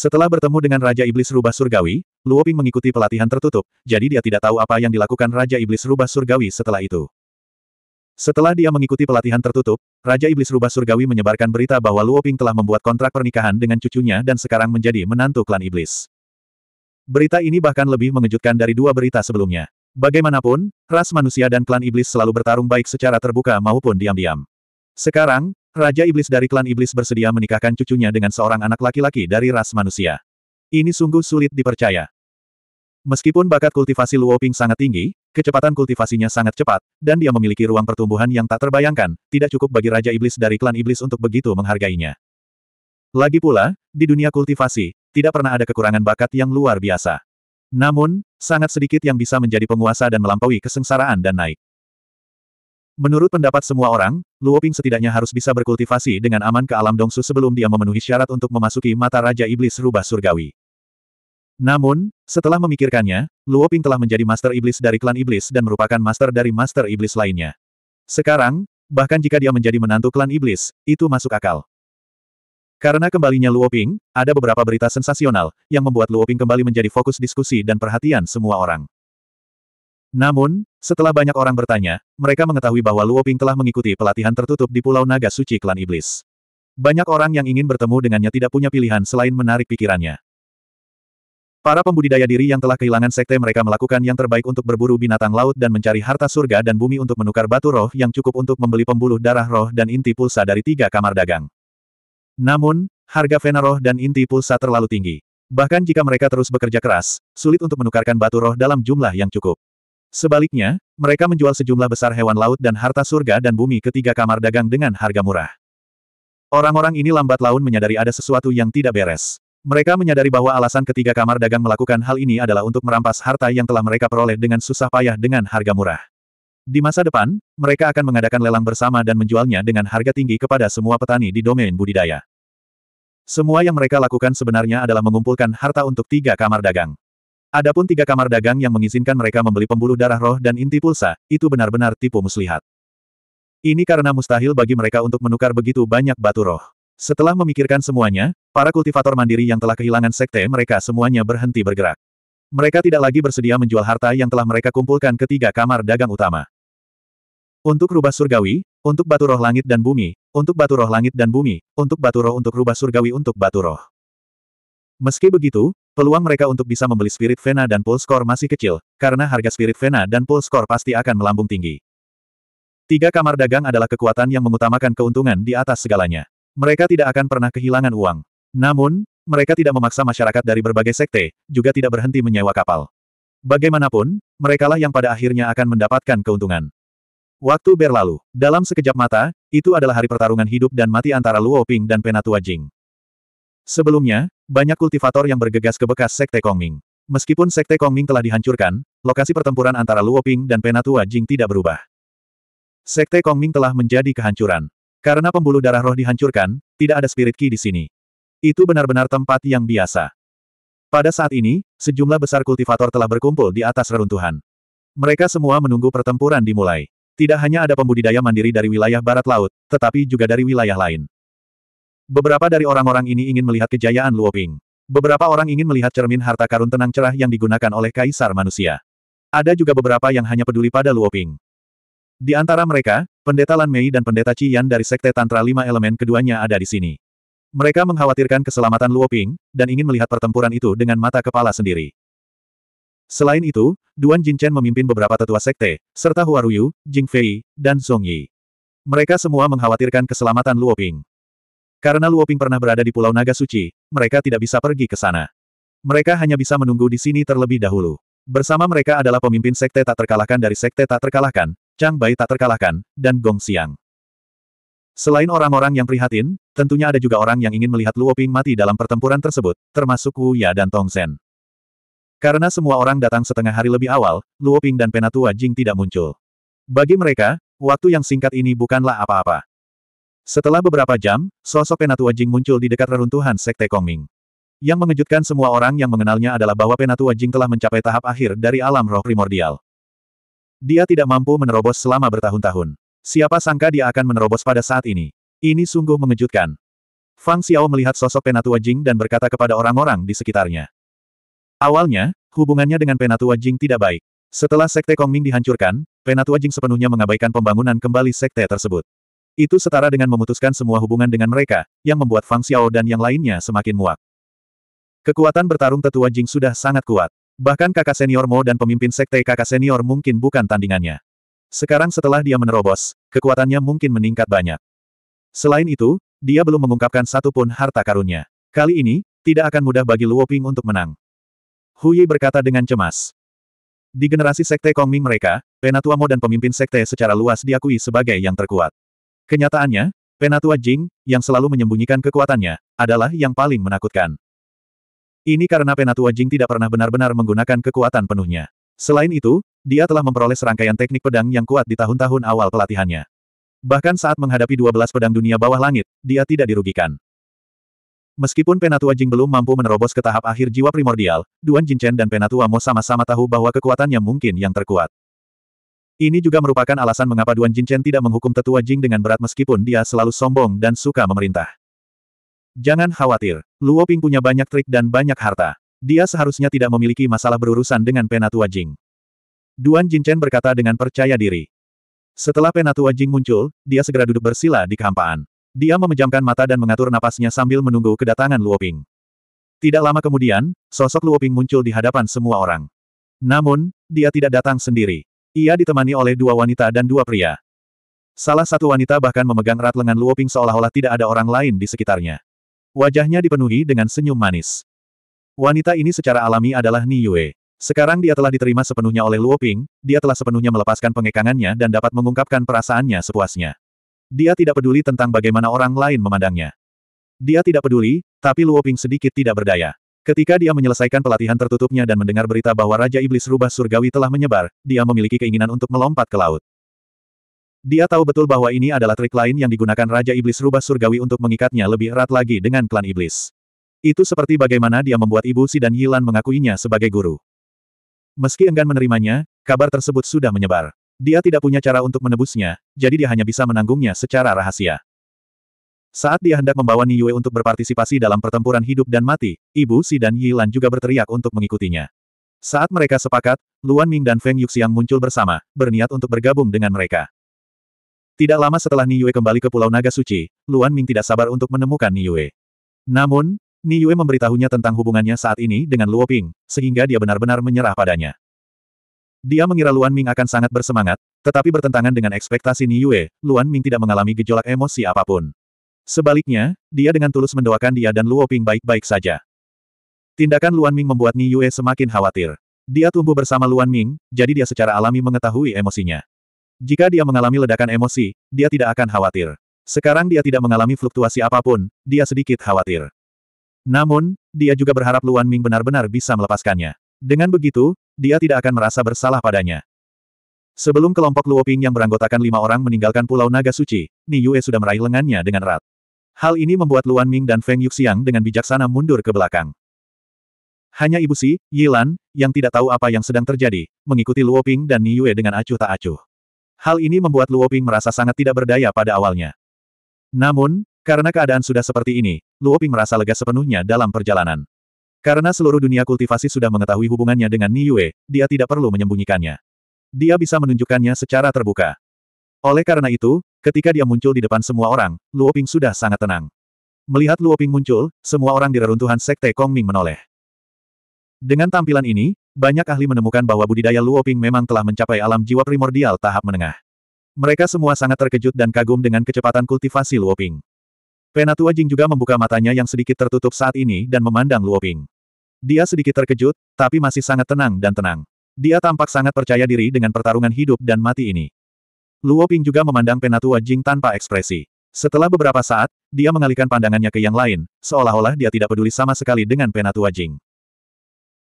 Setelah bertemu dengan Raja Iblis Rubah Surgawi, Luo Ping mengikuti pelatihan tertutup, jadi dia tidak tahu apa yang dilakukan Raja Iblis Rubah Surgawi setelah itu. Setelah dia mengikuti pelatihan tertutup, Raja Iblis Rubah Surgawi menyebarkan berita bahwa Luo Ping telah membuat kontrak pernikahan dengan cucunya dan sekarang menjadi menantu klan Iblis. Berita ini bahkan lebih mengejutkan dari dua berita sebelumnya. Bagaimanapun, ras manusia dan klan Iblis selalu bertarung baik secara terbuka maupun diam-diam. Sekarang, Raja Iblis dari klan Iblis bersedia menikahkan cucunya dengan seorang anak laki-laki dari ras manusia. Ini sungguh sulit dipercaya. Meskipun bakat kultivasi Luoping sangat tinggi, kecepatan kultivasinya sangat cepat, dan dia memiliki ruang pertumbuhan yang tak terbayangkan, tidak cukup bagi Raja Iblis dari klan Iblis untuk begitu menghargainya. Lagi pula, di dunia kultivasi, tidak pernah ada kekurangan bakat yang luar biasa. Namun, sangat sedikit yang bisa menjadi penguasa dan melampaui kesengsaraan dan naik. Menurut pendapat semua orang, Luoping setidaknya harus bisa berkultivasi dengan aman ke alam Dongsu sebelum dia memenuhi syarat untuk memasuki mata Raja Iblis Rubah Surgawi. Namun, setelah memikirkannya, Luoping telah menjadi Master Iblis dari klan Iblis dan merupakan Master dari Master Iblis lainnya. Sekarang, bahkan jika dia menjadi menantu klan Iblis, itu masuk akal. Karena kembalinya Luoping, ada beberapa berita sensasional, yang membuat Luoping kembali menjadi fokus diskusi dan perhatian semua orang. Namun, setelah banyak orang bertanya, mereka mengetahui bahwa Luo Ping telah mengikuti pelatihan tertutup di Pulau Naga Suci Klan Iblis. Banyak orang yang ingin bertemu dengannya tidak punya pilihan selain menarik pikirannya. Para pembudidaya diri yang telah kehilangan sekte mereka melakukan yang terbaik untuk berburu binatang laut dan mencari harta surga dan bumi untuk menukar batu roh yang cukup untuk membeli pembuluh darah roh dan inti pulsa dari tiga kamar dagang. Namun, harga vena roh dan inti pulsa terlalu tinggi. Bahkan jika mereka terus bekerja keras, sulit untuk menukarkan batu roh dalam jumlah yang cukup. Sebaliknya, mereka menjual sejumlah besar hewan laut dan harta surga dan bumi ke tiga kamar dagang dengan harga murah. Orang-orang ini lambat laun menyadari ada sesuatu yang tidak beres. Mereka menyadari bahwa alasan ketiga kamar dagang melakukan hal ini adalah untuk merampas harta yang telah mereka peroleh dengan susah payah dengan harga murah. Di masa depan, mereka akan mengadakan lelang bersama dan menjualnya dengan harga tinggi kepada semua petani di domain budidaya. Semua yang mereka lakukan sebenarnya adalah mengumpulkan harta untuk tiga kamar dagang. Adapun tiga kamar dagang yang mengizinkan mereka membeli pembuluh darah roh dan inti pulsa, itu benar-benar tipu muslihat. Ini karena mustahil bagi mereka untuk menukar begitu banyak batu roh. Setelah memikirkan semuanya, para kultivator mandiri yang telah kehilangan sekte mereka semuanya berhenti bergerak. Mereka tidak lagi bersedia menjual harta yang telah mereka kumpulkan ke tiga kamar dagang utama. Untuk rubah surgawi, untuk batu roh langit dan bumi, untuk batu roh langit dan bumi, untuk batu roh untuk rubah surgawi untuk batu roh. Meski begitu, Peluang mereka untuk bisa membeli Spirit Vena dan Pulse Core masih kecil, karena harga Spirit Vena dan Pulse Core pasti akan melambung tinggi. Tiga kamar dagang adalah kekuatan yang mengutamakan keuntungan di atas segalanya. Mereka tidak akan pernah kehilangan uang. Namun, mereka tidak memaksa masyarakat dari berbagai sekte, juga tidak berhenti menyewa kapal. Bagaimanapun, merekalah yang pada akhirnya akan mendapatkan keuntungan. Waktu berlalu. Dalam sekejap mata, itu adalah hari pertarungan hidup dan mati antara Luo Ping dan Penatua Jing. Sebelumnya, banyak kultivator yang bergegas ke bekas Sekte Kongming. Meskipun Sekte Kongming telah dihancurkan, lokasi pertempuran antara Luoping dan Penatua Jing tidak berubah. Sekte Kongming telah menjadi kehancuran. Karena pembuluh darah roh dihancurkan, tidak ada spirit ki di sini. Itu benar-benar tempat yang biasa. Pada saat ini, sejumlah besar kultivator telah berkumpul di atas reruntuhan. Mereka semua menunggu pertempuran dimulai. Tidak hanya ada pembudidaya mandiri dari wilayah barat laut, tetapi juga dari wilayah lain. Beberapa dari orang-orang ini ingin melihat kejayaan Luoping. Beberapa orang ingin melihat cermin harta karun tenang cerah yang digunakan oleh kaisar manusia. Ada juga beberapa yang hanya peduli pada Luoping. Di antara mereka, Pendeta Lan Mei dan Pendeta Cian dari Sekte Tantra Lima Elemen keduanya ada di sini. Mereka mengkhawatirkan keselamatan Luoping, dan ingin melihat pertempuran itu dengan mata kepala sendiri. Selain itu, Duan Jinchen memimpin beberapa tetua sekte, serta Huaruyu, Jingfei, dan Zhong Yi. Mereka semua mengkhawatirkan keselamatan Luoping. Karena Luoping pernah berada di Pulau Naga Suci, mereka tidak bisa pergi ke sana. Mereka hanya bisa menunggu di sini terlebih dahulu. Bersama mereka adalah pemimpin sekte tak terkalahkan dari sekte tak terkalahkan, Chang Bai tak terkalahkan, dan Gong Xiang. Selain orang-orang yang prihatin, tentunya ada juga orang yang ingin melihat Luoping mati dalam pertempuran tersebut, termasuk Wu Ya dan Tong Zhen. Karena semua orang datang setengah hari lebih awal, Luoping dan Penatua Jing tidak muncul. Bagi mereka, waktu yang singkat ini bukanlah apa-apa. Setelah beberapa jam, sosok Penatua Jing muncul di dekat reruntuhan Sekte Kongming. Yang mengejutkan semua orang yang mengenalnya adalah bahwa Penatua Jing telah mencapai tahap akhir dari alam roh primordial. Dia tidak mampu menerobos selama bertahun-tahun. Siapa sangka dia akan menerobos pada saat ini. Ini sungguh mengejutkan. Fang Xiao melihat sosok Penatua Jing dan berkata kepada orang-orang di sekitarnya. Awalnya, hubungannya dengan Penatua Jing tidak baik. Setelah Sekte Kongming dihancurkan, Penatua Jing sepenuhnya mengabaikan pembangunan kembali Sekte tersebut. Itu setara dengan memutuskan semua hubungan dengan mereka, yang membuat Fang Xiao dan yang lainnya semakin muak. Kekuatan bertarung tetua Jing sudah sangat kuat. Bahkan kakak senior Mo dan pemimpin sekte kakak senior mungkin bukan tandingannya. Sekarang setelah dia menerobos, kekuatannya mungkin meningkat banyak. Selain itu, dia belum mengungkapkan satupun harta karunnya. Kali ini, tidak akan mudah bagi Luo Ping untuk menang. Huyi berkata dengan cemas. Di generasi sekte Kongming mereka, Penatua Mo dan pemimpin sekte secara luas diakui sebagai yang terkuat. Kenyataannya, Penatua Jing, yang selalu menyembunyikan kekuatannya, adalah yang paling menakutkan. Ini karena Penatua Jing tidak pernah benar-benar menggunakan kekuatan penuhnya. Selain itu, dia telah memperoleh serangkaian teknik pedang yang kuat di tahun-tahun awal pelatihannya. Bahkan saat menghadapi 12 pedang dunia bawah langit, dia tidak dirugikan. Meskipun Penatua Jing belum mampu menerobos ke tahap akhir jiwa primordial, Duan Jinchen dan Penatua Mo sama-sama tahu bahwa kekuatannya mungkin yang terkuat. Ini juga merupakan alasan mengapa Duan Jinchen tidak menghukum tetua Jing dengan berat meskipun dia selalu sombong dan suka memerintah. Jangan khawatir, Luo Ping punya banyak trik dan banyak harta. Dia seharusnya tidak memiliki masalah berurusan dengan penatua Jing. Duan Jinchen berkata dengan percaya diri. Setelah penatua Jing muncul, dia segera duduk bersila di kehampaan. Dia memejamkan mata dan mengatur napasnya sambil menunggu kedatangan Luo Ping. Tidak lama kemudian, sosok Luo Ping muncul di hadapan semua orang. Namun, dia tidak datang sendiri. Ia ditemani oleh dua wanita dan dua pria. Salah satu wanita bahkan memegang erat lengan Luoping seolah-olah tidak ada orang lain di sekitarnya. Wajahnya dipenuhi dengan senyum manis. Wanita ini secara alami adalah Ni Yue. Sekarang dia telah diterima sepenuhnya oleh Luoping, dia telah sepenuhnya melepaskan pengekangannya dan dapat mengungkapkan perasaannya sepuasnya. Dia tidak peduli tentang bagaimana orang lain memandangnya. Dia tidak peduli, tapi Luoping sedikit tidak berdaya. Ketika dia menyelesaikan pelatihan tertutupnya dan mendengar berita bahwa Raja Iblis Rubah Surgawi telah menyebar, dia memiliki keinginan untuk melompat ke laut. Dia tahu betul bahwa ini adalah trik lain yang digunakan Raja Iblis Rubah Surgawi untuk mengikatnya lebih erat lagi dengan klan Iblis. Itu seperti bagaimana dia membuat Ibu Si dan Yilan mengakuinya sebagai guru. Meski enggan menerimanya, kabar tersebut sudah menyebar. Dia tidak punya cara untuk menebusnya, jadi dia hanya bisa menanggungnya secara rahasia. Saat dia hendak membawa Yue untuk berpartisipasi dalam pertempuran hidup dan mati, Ibu Si dan Yilan juga berteriak untuk mengikutinya. Saat mereka sepakat, Luan Ming dan Feng Yuxiang muncul bersama, berniat untuk bergabung dengan mereka. Tidak lama setelah Ni Yue kembali ke Pulau Naga Suci, Luan Ming tidak sabar untuk menemukan Ni Yue. Namun, Ni Yue memberitahunya tentang hubungannya saat ini dengan Luo Ping, sehingga dia benar-benar menyerah padanya. Dia mengira Luan Ming akan sangat bersemangat, tetapi bertentangan dengan ekspektasi Ni Yue, Luan Ming tidak mengalami gejolak emosi apapun. Sebaliknya, dia dengan tulus mendoakan dia dan Luo Ping baik-baik saja. Tindakan Luan Ming membuat Ni Yue semakin khawatir. Dia tumbuh bersama Luan Ming, jadi dia secara alami mengetahui emosinya. Jika dia mengalami ledakan emosi, dia tidak akan khawatir. Sekarang dia tidak mengalami fluktuasi apapun, dia sedikit khawatir. Namun, dia juga berharap Luan Ming benar-benar bisa melepaskannya. Dengan begitu, dia tidak akan merasa bersalah padanya. Sebelum kelompok Luoping yang beranggotakan lima orang meninggalkan Pulau Naga Suci, Ni Yue sudah meraih lengannya dengan erat. Hal ini membuat Luan Ming dan Feng Yuxiang dengan bijaksana mundur ke belakang. Hanya Ibu Si, Yilan, yang tidak tahu apa yang sedang terjadi, mengikuti Luoping dan Ni Yue dengan acuh tak acuh. Hal ini membuat Luoping merasa sangat tidak berdaya pada awalnya. Namun, karena keadaan sudah seperti ini, Luoping merasa lega sepenuhnya dalam perjalanan. Karena seluruh dunia kultivasi sudah mengetahui hubungannya dengan Ni Yue, dia tidak perlu menyembunyikannya. Dia bisa menunjukkannya secara terbuka. Oleh karena itu, ketika dia muncul di depan semua orang, Luo Ping sudah sangat tenang. Melihat Luo Ping muncul, semua orang di reruntuhan Sekte Kong Ming menoleh. Dengan tampilan ini, banyak ahli menemukan bahwa budidaya Luo Ping memang telah mencapai alam jiwa primordial tahap menengah. Mereka semua sangat terkejut dan kagum dengan kecepatan kultivasi Luo Ping. Penatua Jing juga membuka matanya yang sedikit tertutup saat ini dan memandang Luo Ping. Dia sedikit terkejut, tapi masih sangat tenang dan tenang. Dia tampak sangat percaya diri dengan pertarungan hidup dan mati ini. Luo Ping juga memandang penatua Jing tanpa ekspresi. Setelah beberapa saat, dia mengalihkan pandangannya ke yang lain, seolah-olah dia tidak peduli sama sekali dengan penatua Jing.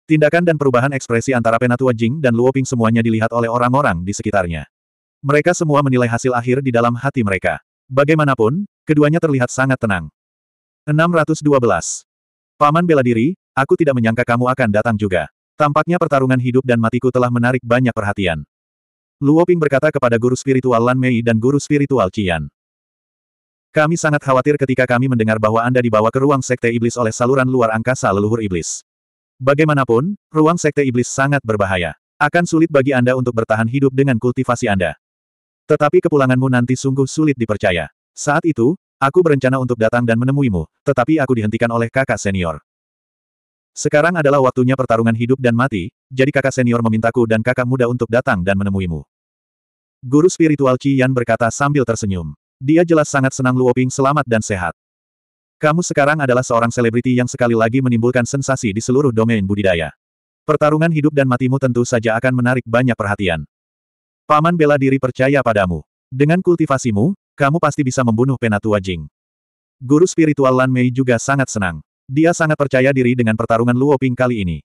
Tindakan dan perubahan ekspresi antara penatua Jing dan Luo Ping semuanya dilihat oleh orang-orang di sekitarnya. Mereka semua menilai hasil akhir di dalam hati mereka. Bagaimanapun, keduanya terlihat sangat tenang. 612. Paman bela diri, aku tidak menyangka kamu akan datang juga. Tampaknya pertarungan hidup dan matiku telah menarik banyak perhatian. Luo Ping berkata kepada guru spiritual Lan Mei dan guru spiritual Qian. Kami sangat khawatir ketika kami mendengar bahwa Anda dibawa ke ruang sekte iblis oleh saluran luar angkasa leluhur iblis. Bagaimanapun, ruang sekte iblis sangat berbahaya. Akan sulit bagi Anda untuk bertahan hidup dengan kultivasi Anda. Tetapi kepulanganmu nanti sungguh sulit dipercaya. Saat itu, aku berencana untuk datang dan menemuimu, tetapi aku dihentikan oleh kakak senior. Sekarang adalah waktunya pertarungan hidup dan mati, jadi kakak senior memintaku dan kakak muda untuk datang dan menemuimu. Guru spiritual Yan berkata sambil tersenyum. Dia jelas sangat senang Luoping selamat dan sehat. Kamu sekarang adalah seorang selebriti yang sekali lagi menimbulkan sensasi di seluruh domain budidaya. Pertarungan hidup dan matimu tentu saja akan menarik banyak perhatian. Paman bela diri percaya padamu. Dengan kultivasimu, kamu pasti bisa membunuh penatua Jing. Guru spiritual Lan Mei juga sangat senang. Dia sangat percaya diri dengan pertarungan Luo Ping kali ini.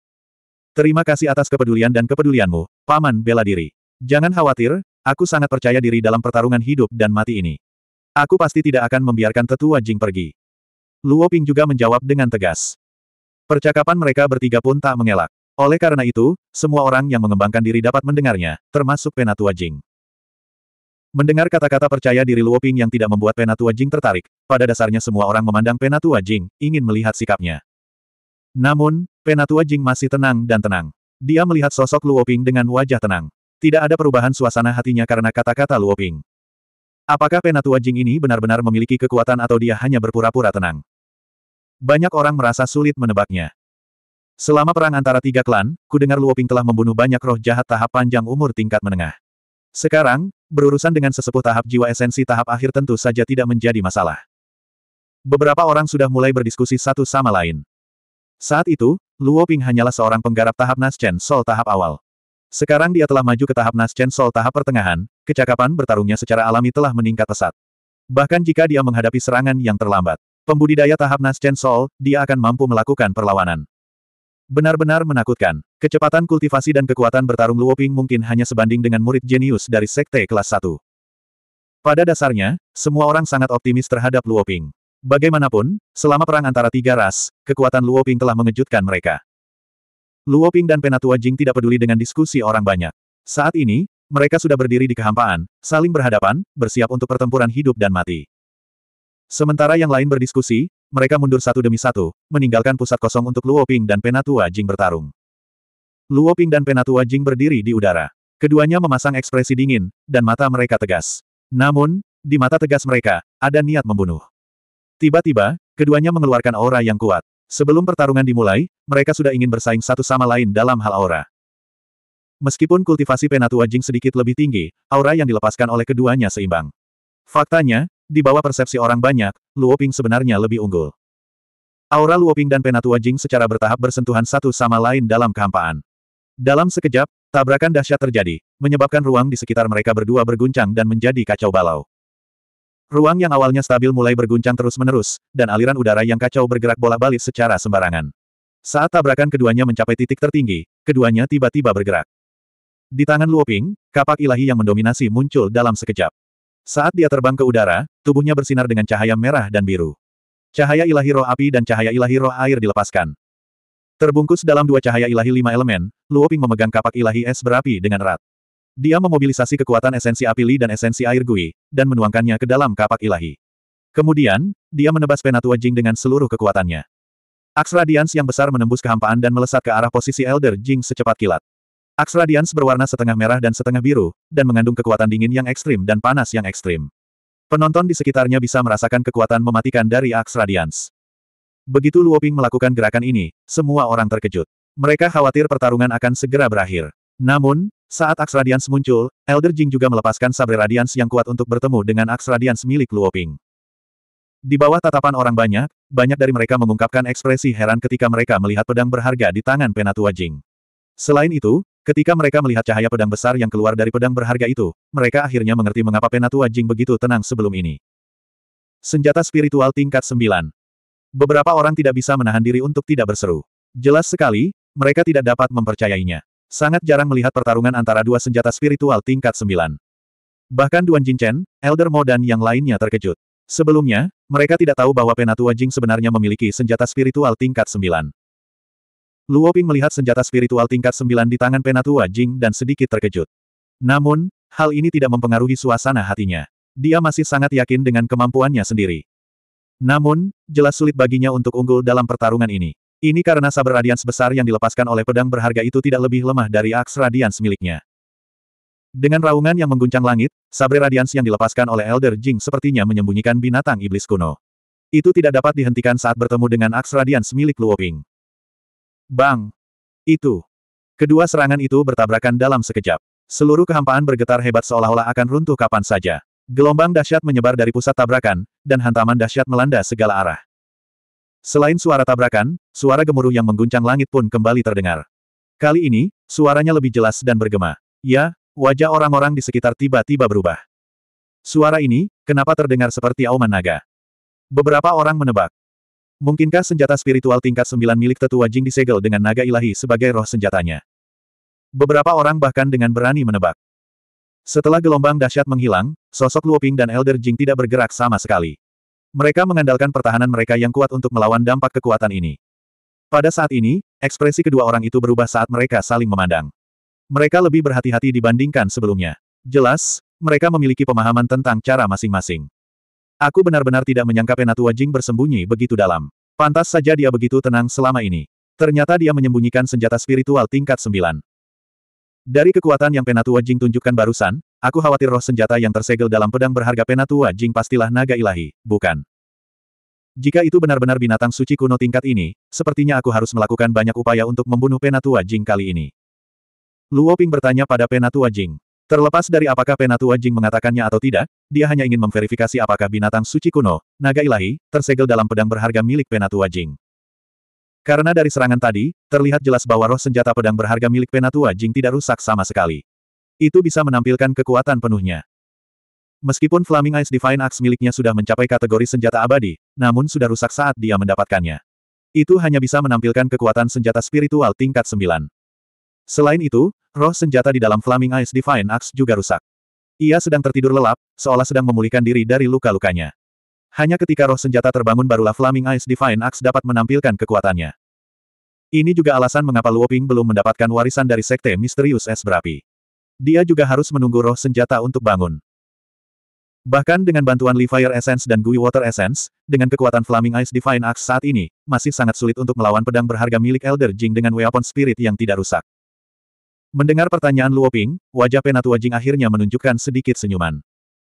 Terima kasih atas kepedulian dan kepedulianmu, Paman bela diri. Jangan khawatir, aku sangat percaya diri dalam pertarungan hidup dan mati ini. Aku pasti tidak akan membiarkan tetua Jing pergi. Luo Ping juga menjawab dengan tegas. Percakapan mereka bertiga pun tak mengelak. Oleh karena itu, semua orang yang mengembangkan diri dapat mendengarnya, termasuk Penatua Jing. Mendengar kata-kata percaya diri Luo Ping yang tidak membuat Penatua Jing tertarik, pada dasarnya semua orang memandang Penatua Jing, ingin melihat sikapnya. Namun, Penatua Jing masih tenang dan tenang. Dia melihat sosok Luo Ping dengan wajah tenang. Tidak ada perubahan suasana hatinya karena kata-kata Luo Ping. Apakah Penatua Jing ini benar-benar memiliki kekuatan atau dia hanya berpura-pura tenang? Banyak orang merasa sulit menebaknya. Selama perang antara tiga klan, kudengar Luoping telah membunuh banyak roh jahat tahap panjang umur tingkat menengah. Sekarang, berurusan dengan sesepuh tahap jiwa esensi tahap akhir tentu saja tidak menjadi masalah. Beberapa orang sudah mulai berdiskusi satu sama lain. Saat itu, Luo Ping hanyalah seorang penggarap tahap naschen Sol tahap awal. Sekarang dia telah maju ke tahap naschen Sol tahap pertengahan, kecakapan bertarungnya secara alami telah meningkat pesat. Bahkan jika dia menghadapi serangan yang terlambat, pembudidaya tahap naschen Sol, dia akan mampu melakukan perlawanan. Benar-benar menakutkan. Kecepatan kultivasi dan kekuatan bertarung Luoping mungkin hanya sebanding dengan murid jenius dari sekte kelas 1. Pada dasarnya, semua orang sangat optimis terhadap Luoping. Bagaimanapun, selama perang antara tiga ras, kekuatan Luoping telah mengejutkan mereka. Luoping dan Penatua Jing tidak peduli dengan diskusi orang banyak. Saat ini, mereka sudah berdiri di kehampaan, saling berhadapan, bersiap untuk pertempuran hidup dan mati. Sementara yang lain berdiskusi, mereka mundur satu demi satu, meninggalkan pusat kosong untuk Luo Ping dan Penatua Jing bertarung. Luo Ping dan Penatua Jing berdiri di udara. Keduanya memasang ekspresi dingin, dan mata mereka tegas. Namun, di mata tegas mereka, ada niat membunuh. Tiba-tiba, keduanya mengeluarkan aura yang kuat. Sebelum pertarungan dimulai, mereka sudah ingin bersaing satu sama lain dalam hal aura. Meskipun kultivasi Penatua Jing sedikit lebih tinggi, aura yang dilepaskan oleh keduanya seimbang. Faktanya, di bawah persepsi orang banyak, Luoping sebenarnya lebih unggul. Aura Luoping dan Penatua Jing secara bertahap bersentuhan satu sama lain dalam kehampaan. Dalam sekejap, tabrakan dahsyat terjadi, menyebabkan ruang di sekitar mereka berdua berguncang dan menjadi kacau balau. Ruang yang awalnya stabil mulai berguncang terus-menerus, dan aliran udara yang kacau bergerak bolak-balik secara sembarangan. Saat tabrakan keduanya mencapai titik tertinggi, keduanya tiba-tiba bergerak. Di tangan Luoping, kapak ilahi yang mendominasi muncul dalam sekejap. Saat dia terbang ke udara, tubuhnya bersinar dengan cahaya merah dan biru. Cahaya ilahi roh api dan cahaya ilahi roh air dilepaskan. Terbungkus dalam dua cahaya ilahi lima elemen, Luoping memegang kapak ilahi es berapi dengan erat. Dia memobilisasi kekuatan esensi api Li dan esensi air Gui, dan menuangkannya ke dalam kapak ilahi. Kemudian, dia menebas Penatua Jing dengan seluruh kekuatannya. Aks radians yang besar menembus kehampaan dan melesat ke arah posisi Elder Jing secepat kilat. Aks Radians berwarna setengah merah dan setengah biru, dan mengandung kekuatan dingin yang ekstrim dan panas yang ekstrim. Penonton di sekitarnya bisa merasakan kekuatan mematikan dari aks Radians. Begitu Luoping melakukan gerakan ini, semua orang terkejut. Mereka khawatir pertarungan akan segera berakhir. Namun, saat aks Radians muncul, Elder Jing juga melepaskan Sabre Radians yang kuat untuk bertemu dengan aks Radians milik Luoping. Di bawah tatapan orang banyak, banyak dari mereka mengungkapkan ekspresi heran ketika mereka melihat pedang berharga di tangan Penatua Jing. Selain itu, Ketika mereka melihat cahaya pedang besar yang keluar dari pedang berharga itu, mereka akhirnya mengerti mengapa Penatua Jing begitu tenang sebelum ini. Senjata spiritual tingkat 9. Beberapa orang tidak bisa menahan diri untuk tidak berseru. Jelas sekali, mereka tidak dapat mempercayainya. Sangat jarang melihat pertarungan antara dua senjata spiritual tingkat 9. Bahkan Duan Jinchen, Elder Mo dan yang lainnya terkejut. Sebelumnya, mereka tidak tahu bahwa Penatua Jing sebenarnya memiliki senjata spiritual tingkat 9. Luo Ping melihat senjata spiritual tingkat sembilan di tangan penatua Jing dan sedikit terkejut. Namun, hal ini tidak mempengaruhi suasana hatinya. Dia masih sangat yakin dengan kemampuannya sendiri. Namun, jelas sulit baginya untuk unggul dalam pertarungan ini. Ini karena saber radians besar yang dilepaskan oleh pedang berharga itu tidak lebih lemah dari aks radians miliknya. Dengan raungan yang mengguncang langit, saber radians yang dilepaskan oleh Elder Jing sepertinya menyembunyikan binatang iblis kuno. Itu tidak dapat dihentikan saat bertemu dengan aks radians milik Luoping. Bang! Itu! Kedua serangan itu bertabrakan dalam sekejap. Seluruh kehampaan bergetar hebat seolah-olah akan runtuh kapan saja. Gelombang dahsyat menyebar dari pusat tabrakan, dan hantaman dahsyat melanda segala arah. Selain suara tabrakan, suara gemuruh yang mengguncang langit pun kembali terdengar. Kali ini, suaranya lebih jelas dan bergema. Ya, wajah orang-orang di sekitar tiba-tiba berubah. Suara ini, kenapa terdengar seperti auman naga? Beberapa orang menebak, Mungkinkah senjata spiritual tingkat 9 milik tetua Jing disegel dengan naga ilahi sebagai roh senjatanya? Beberapa orang bahkan dengan berani menebak. Setelah gelombang dahsyat menghilang, sosok Luoping dan Elder Jing tidak bergerak sama sekali. Mereka mengandalkan pertahanan mereka yang kuat untuk melawan dampak kekuatan ini. Pada saat ini, ekspresi kedua orang itu berubah saat mereka saling memandang. Mereka lebih berhati-hati dibandingkan sebelumnya. Jelas, mereka memiliki pemahaman tentang cara masing-masing. Aku benar-benar tidak menyangka Penatua Jing bersembunyi begitu dalam. Pantas saja dia begitu tenang selama ini. Ternyata dia menyembunyikan senjata spiritual tingkat 9. Dari kekuatan yang Penatua Jing tunjukkan barusan, aku khawatir roh senjata yang tersegel dalam pedang berharga Penatua Jing pastilah naga ilahi, bukan? Jika itu benar-benar binatang suci kuno tingkat ini, sepertinya aku harus melakukan banyak upaya untuk membunuh Penatua Jing kali ini. Luo bertanya pada Penatua Jing. Terlepas dari apakah Penatua Jing mengatakannya atau tidak, dia hanya ingin memverifikasi apakah binatang suci kuno, naga ilahi, tersegel dalam pedang berharga milik Penatua Jing. Karena dari serangan tadi, terlihat jelas bahwa roh senjata pedang berharga milik Penatua Jing tidak rusak sama sekali. Itu bisa menampilkan kekuatan penuhnya. Meskipun Flaming Ice Divine Axe miliknya sudah mencapai kategori senjata abadi, namun sudah rusak saat dia mendapatkannya. Itu hanya bisa menampilkan kekuatan senjata spiritual tingkat 9. Selain itu, roh senjata di dalam Flaming Ice Divine Axe juga rusak. Ia sedang tertidur lelap, seolah sedang memulihkan diri dari luka-lukanya. Hanya ketika roh senjata terbangun barulah Flaming Ice Divine Axe dapat menampilkan kekuatannya. Ini juga alasan mengapa Luoping belum mendapatkan warisan dari Sekte Misterius Es Berapi. Dia juga harus menunggu roh senjata untuk bangun. Bahkan dengan bantuan Lee Essence dan Gui Water Essence, dengan kekuatan Flaming Ice Divine Axe saat ini, masih sangat sulit untuk melawan pedang berharga milik Elder Jing dengan weapon spirit yang tidak rusak. Mendengar pertanyaan Luo Ping, wajah Penatua Jing akhirnya menunjukkan sedikit senyuman.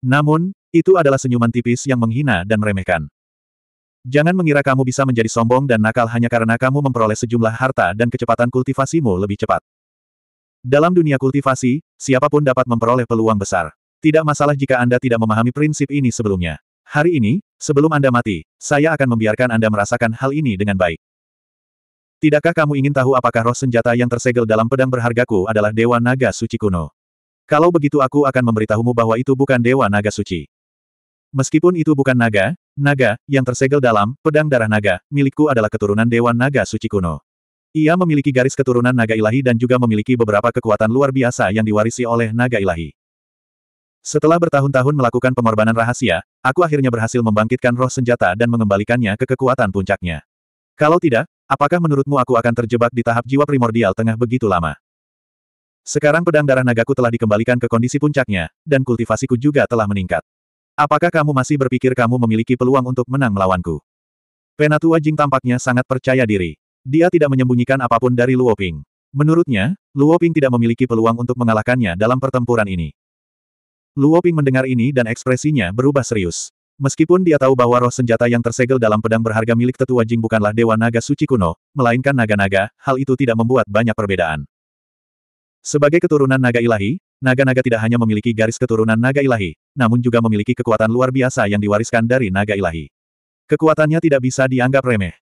Namun, itu adalah senyuman tipis yang menghina dan meremehkan. Jangan mengira kamu bisa menjadi sombong dan nakal hanya karena kamu memperoleh sejumlah harta dan kecepatan kultivasimu lebih cepat. Dalam dunia kultivasi, siapapun dapat memperoleh peluang besar. Tidak masalah jika Anda tidak memahami prinsip ini sebelumnya. Hari ini, sebelum Anda mati, saya akan membiarkan Anda merasakan hal ini dengan baik. Tidakkah kamu ingin tahu apakah roh senjata yang tersegel dalam pedang berhargaku adalah Dewa Naga Suci kuno? Kalau begitu aku akan memberitahumu bahwa itu bukan Dewa Naga Suci. Meskipun itu bukan naga, naga, yang tersegel dalam, pedang darah naga, milikku adalah keturunan Dewa Naga Suci kuno. Ia memiliki garis keturunan naga ilahi dan juga memiliki beberapa kekuatan luar biasa yang diwarisi oleh naga ilahi. Setelah bertahun-tahun melakukan pengorbanan rahasia, aku akhirnya berhasil membangkitkan roh senjata dan mengembalikannya ke kekuatan puncaknya. Kalau tidak, apakah menurutmu aku akan terjebak di tahap jiwa primordial tengah begitu lama? Sekarang pedang darah nagaku telah dikembalikan ke kondisi puncaknya, dan kultivasiku juga telah meningkat. Apakah kamu masih berpikir kamu memiliki peluang untuk menang melawanku? Penatua Jing tampaknya sangat percaya diri. Dia tidak menyembunyikan apapun dari Luoping. Menurutnya, Luoping tidak memiliki peluang untuk mengalahkannya dalam pertempuran ini. Luoping mendengar ini dan ekspresinya berubah serius. Meskipun dia tahu bahwa roh senjata yang tersegel dalam pedang berharga milik tetua Jing bukanlah dewa naga suci kuno, melainkan naga-naga, hal itu tidak membuat banyak perbedaan. Sebagai keturunan naga ilahi, naga-naga tidak hanya memiliki garis keturunan naga ilahi, namun juga memiliki kekuatan luar biasa yang diwariskan dari naga ilahi. Kekuatannya tidak bisa dianggap remeh.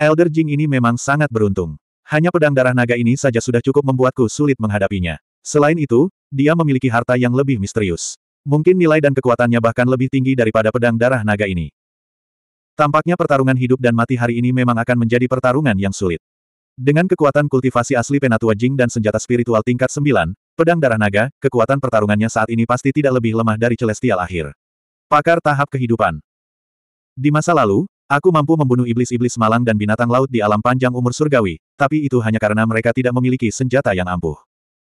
Elder Jing ini memang sangat beruntung. Hanya pedang darah naga ini saja sudah cukup membuatku sulit menghadapinya. Selain itu, dia memiliki harta yang lebih misterius. Mungkin nilai dan kekuatannya bahkan lebih tinggi daripada pedang darah naga ini. Tampaknya pertarungan hidup dan mati hari ini memang akan menjadi pertarungan yang sulit. Dengan kekuatan kultivasi asli Penatua Jing dan senjata spiritual tingkat 9, pedang darah naga, kekuatan pertarungannya saat ini pasti tidak lebih lemah dari Celestial akhir. Pakar tahap kehidupan. Di masa lalu, Aku mampu membunuh iblis-iblis malang dan binatang laut di alam panjang umur surgawi, tapi itu hanya karena mereka tidak memiliki senjata yang ampuh.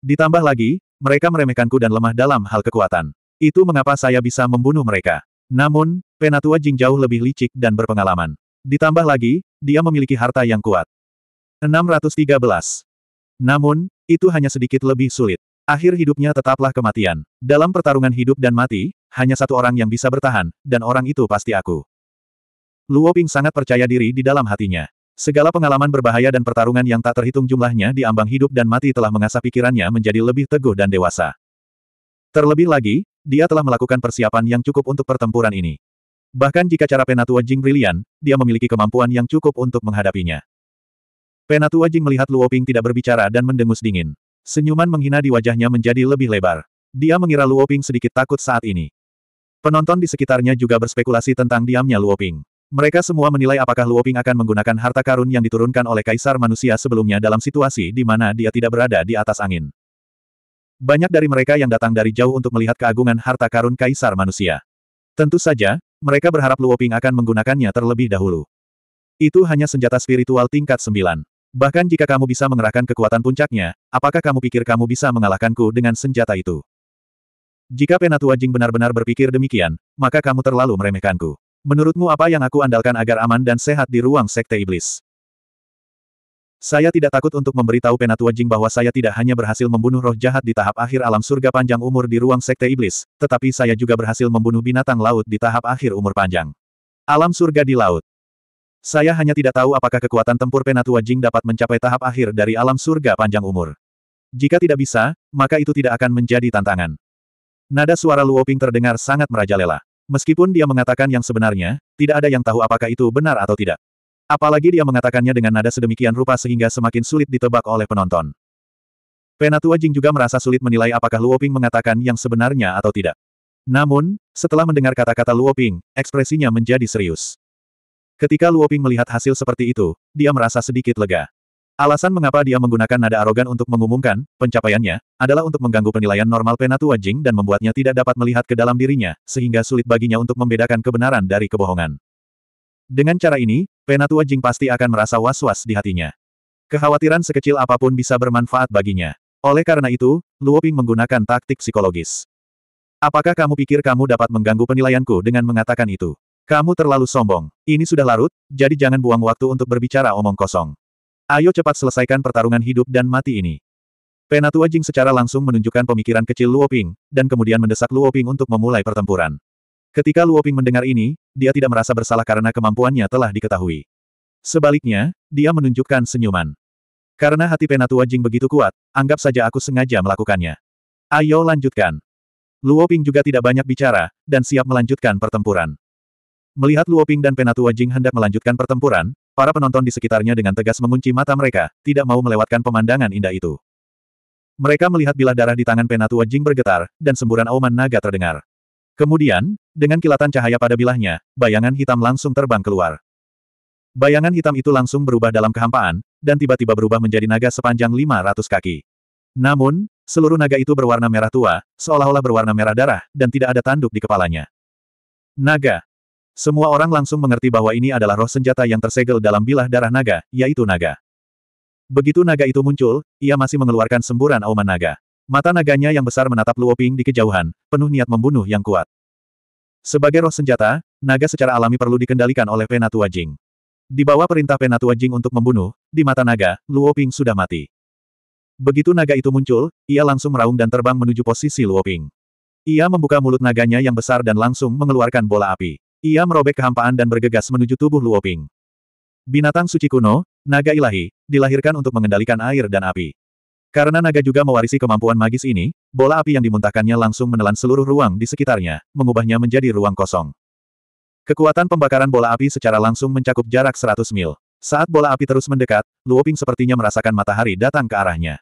Ditambah lagi, mereka meremehkanku dan lemah dalam hal kekuatan. Itu mengapa saya bisa membunuh mereka. Namun, penatua Jing jauh lebih licik dan berpengalaman. Ditambah lagi, dia memiliki harta yang kuat. 613. Namun, itu hanya sedikit lebih sulit. Akhir hidupnya tetaplah kematian. Dalam pertarungan hidup dan mati, hanya satu orang yang bisa bertahan, dan orang itu pasti aku. Luo Ping sangat percaya diri di dalam hatinya. Segala pengalaman berbahaya dan pertarungan yang tak terhitung jumlahnya di ambang hidup dan mati telah mengasah pikirannya menjadi lebih teguh dan dewasa. Terlebih lagi, dia telah melakukan persiapan yang cukup untuk pertempuran ini. Bahkan jika cara Penatua Jing brilian, dia memiliki kemampuan yang cukup untuk menghadapinya. Penatua Jing melihat Luo Ping tidak berbicara dan mendengus dingin. Senyuman menghina di wajahnya menjadi lebih lebar. Dia mengira Luo Ping sedikit takut saat ini. Penonton di sekitarnya juga berspekulasi tentang diamnya Luo Ping. Mereka semua menilai apakah Luo Ping akan menggunakan harta karun yang diturunkan oleh kaisar manusia sebelumnya dalam situasi di mana dia tidak berada di atas angin. Banyak dari mereka yang datang dari jauh untuk melihat keagungan harta karun kaisar manusia. Tentu saja, mereka berharap Luoping akan menggunakannya terlebih dahulu. Itu hanya senjata spiritual tingkat sembilan. Bahkan jika kamu bisa mengerahkan kekuatan puncaknya, apakah kamu pikir kamu bisa mengalahkanku dengan senjata itu? Jika Penatua Jing benar-benar berpikir demikian, maka kamu terlalu meremehkanku. Menurutmu apa yang aku andalkan agar aman dan sehat di ruang Sekte Iblis? Saya tidak takut untuk memberitahu Penatua Jing bahwa saya tidak hanya berhasil membunuh roh jahat di tahap akhir alam surga panjang umur di ruang sekte iblis, tetapi saya juga berhasil membunuh binatang laut di tahap akhir umur panjang. Alam surga di laut. Saya hanya tidak tahu apakah kekuatan tempur Penatua Jing dapat mencapai tahap akhir dari alam surga panjang umur. Jika tidak bisa, maka itu tidak akan menjadi tantangan. Nada suara Luoping terdengar sangat merajalela. Meskipun dia mengatakan yang sebenarnya, tidak ada yang tahu apakah itu benar atau tidak. Apalagi dia mengatakannya dengan nada sedemikian rupa sehingga semakin sulit ditebak oleh penonton. Penatua Jing juga merasa sulit menilai apakah Luoping mengatakan yang sebenarnya atau tidak. Namun, setelah mendengar kata-kata Luoping, ekspresinya menjadi serius. Ketika Luoping melihat hasil seperti itu, dia merasa sedikit lega. Alasan mengapa dia menggunakan nada arogan untuk mengumumkan pencapaiannya adalah untuk mengganggu penilaian normal Penatua Jing dan membuatnya tidak dapat melihat ke dalam dirinya, sehingga sulit baginya untuk membedakan kebenaran dari kebohongan. Dengan cara ini, Penatua Jing pasti akan merasa was-was di hatinya. Kekhawatiran sekecil apapun bisa bermanfaat baginya. Oleh karena itu, Luoping menggunakan taktik psikologis. Apakah kamu pikir kamu dapat mengganggu penilaianku dengan mengatakan itu? Kamu terlalu sombong. Ini sudah larut, jadi jangan buang waktu untuk berbicara omong kosong. Ayo cepat selesaikan pertarungan hidup dan mati ini. Penatua Jing secara langsung menunjukkan pemikiran kecil Luoping, dan kemudian mendesak Luoping untuk memulai pertempuran. Ketika Luoping mendengar ini, dia tidak merasa bersalah karena kemampuannya telah diketahui. Sebaliknya, dia menunjukkan senyuman. Karena hati penatua Jing begitu kuat, anggap saja aku sengaja melakukannya. Ayo lanjutkan. Luo Ping juga tidak banyak bicara, dan siap melanjutkan pertempuran. Melihat Luo Ping dan penatua Jing hendak melanjutkan pertempuran, para penonton di sekitarnya dengan tegas mengunci mata mereka, tidak mau melewatkan pemandangan indah itu. Mereka melihat bilah darah di tangan penatua Jing bergetar, dan semburan auman naga terdengar. Kemudian, dengan kilatan cahaya pada bilahnya, bayangan hitam langsung terbang keluar. Bayangan hitam itu langsung berubah dalam kehampaan, dan tiba-tiba berubah menjadi naga sepanjang 500 kaki. Namun, seluruh naga itu berwarna merah tua, seolah-olah berwarna merah darah, dan tidak ada tanduk di kepalanya. Naga. Semua orang langsung mengerti bahwa ini adalah roh senjata yang tersegel dalam bilah darah naga, yaitu naga. Begitu naga itu muncul, ia masih mengeluarkan semburan auman naga. Mata naganya yang besar menatap Luoping di kejauhan, penuh niat membunuh yang kuat. Sebagai roh senjata, naga secara alami perlu dikendalikan oleh Penatua Jing. Di bawah perintah Penatua Jing untuk membunuh, di mata naga, Luoping sudah mati. Begitu naga itu muncul, ia langsung meraung dan terbang menuju posisi Luoping. Ia membuka mulut naganya yang besar dan langsung mengeluarkan bola api. Ia merobek kehampaan dan bergegas menuju tubuh Luoping. Binatang suci kuno, naga ilahi, dilahirkan untuk mengendalikan air dan api. Karena naga juga mewarisi kemampuan magis ini, bola api yang dimuntahkannya langsung menelan seluruh ruang di sekitarnya, mengubahnya menjadi ruang kosong. Kekuatan pembakaran bola api secara langsung mencakup jarak 100 mil. Saat bola api terus mendekat, Luoping sepertinya merasakan matahari datang ke arahnya.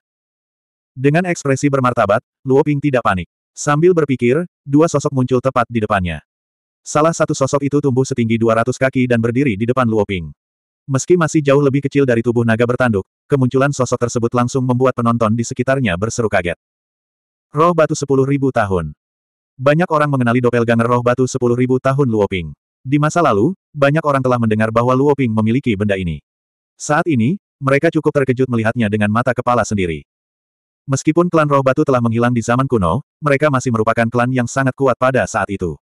Dengan ekspresi bermartabat, Luoping tidak panik. Sambil berpikir, dua sosok muncul tepat di depannya. Salah satu sosok itu tumbuh setinggi 200 kaki dan berdiri di depan Luoping. Meski masih jauh lebih kecil dari tubuh naga bertanduk, kemunculan sosok tersebut langsung membuat penonton di sekitarnya berseru kaget. Roh batu 10.000 tahun. Banyak orang mengenali doppelganger roh batu 10.000 tahun Luoping. Di masa lalu, banyak orang telah mendengar bahwa Luoping memiliki benda ini. Saat ini, mereka cukup terkejut melihatnya dengan mata kepala sendiri. Meskipun klan roh batu telah menghilang di zaman kuno, mereka masih merupakan klan yang sangat kuat pada saat itu.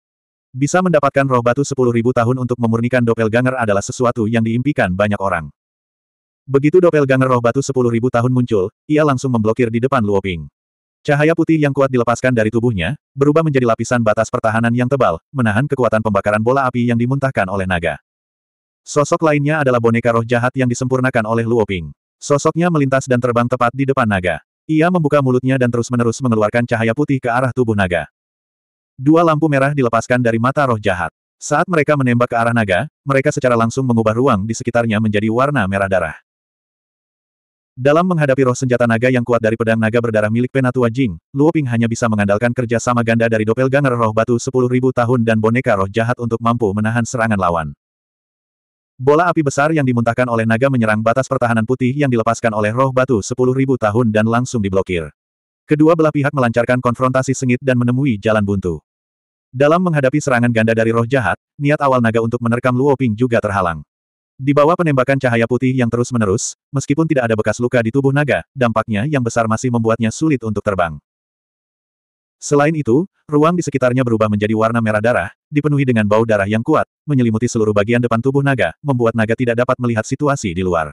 Bisa mendapatkan roh batu sepuluh ribu tahun untuk memurnikan doppelganger adalah sesuatu yang diimpikan banyak orang. Begitu doppelganger roh batu sepuluh ribu tahun muncul, ia langsung memblokir di depan Luoping. Cahaya putih yang kuat dilepaskan dari tubuhnya, berubah menjadi lapisan batas pertahanan yang tebal, menahan kekuatan pembakaran bola api yang dimuntahkan oleh naga. Sosok lainnya adalah boneka roh jahat yang disempurnakan oleh Luoping. Sosoknya melintas dan terbang tepat di depan naga. Ia membuka mulutnya dan terus-menerus mengeluarkan cahaya putih ke arah tubuh naga. Dua lampu merah dilepaskan dari mata roh jahat. Saat mereka menembak ke arah naga, mereka secara langsung mengubah ruang di sekitarnya menjadi warna merah darah. Dalam menghadapi roh senjata naga yang kuat dari pedang naga berdarah milik Penatua Jing, Luo Ping hanya bisa mengandalkan kerja sama ganda dari doppelganger roh batu 10.000 tahun dan boneka roh jahat untuk mampu menahan serangan lawan. Bola api besar yang dimuntahkan oleh naga menyerang batas pertahanan putih yang dilepaskan oleh roh batu 10.000 tahun dan langsung diblokir. Kedua belah pihak melancarkan konfrontasi sengit dan menemui jalan buntu. Dalam menghadapi serangan ganda dari roh jahat, niat awal naga untuk menerkam Luo Ping juga terhalang. Di bawah penembakan cahaya putih yang terus-menerus, meskipun tidak ada bekas luka di tubuh naga, dampaknya yang besar masih membuatnya sulit untuk terbang. Selain itu, ruang di sekitarnya berubah menjadi warna merah darah, dipenuhi dengan bau darah yang kuat, menyelimuti seluruh bagian depan tubuh naga, membuat naga tidak dapat melihat situasi di luar.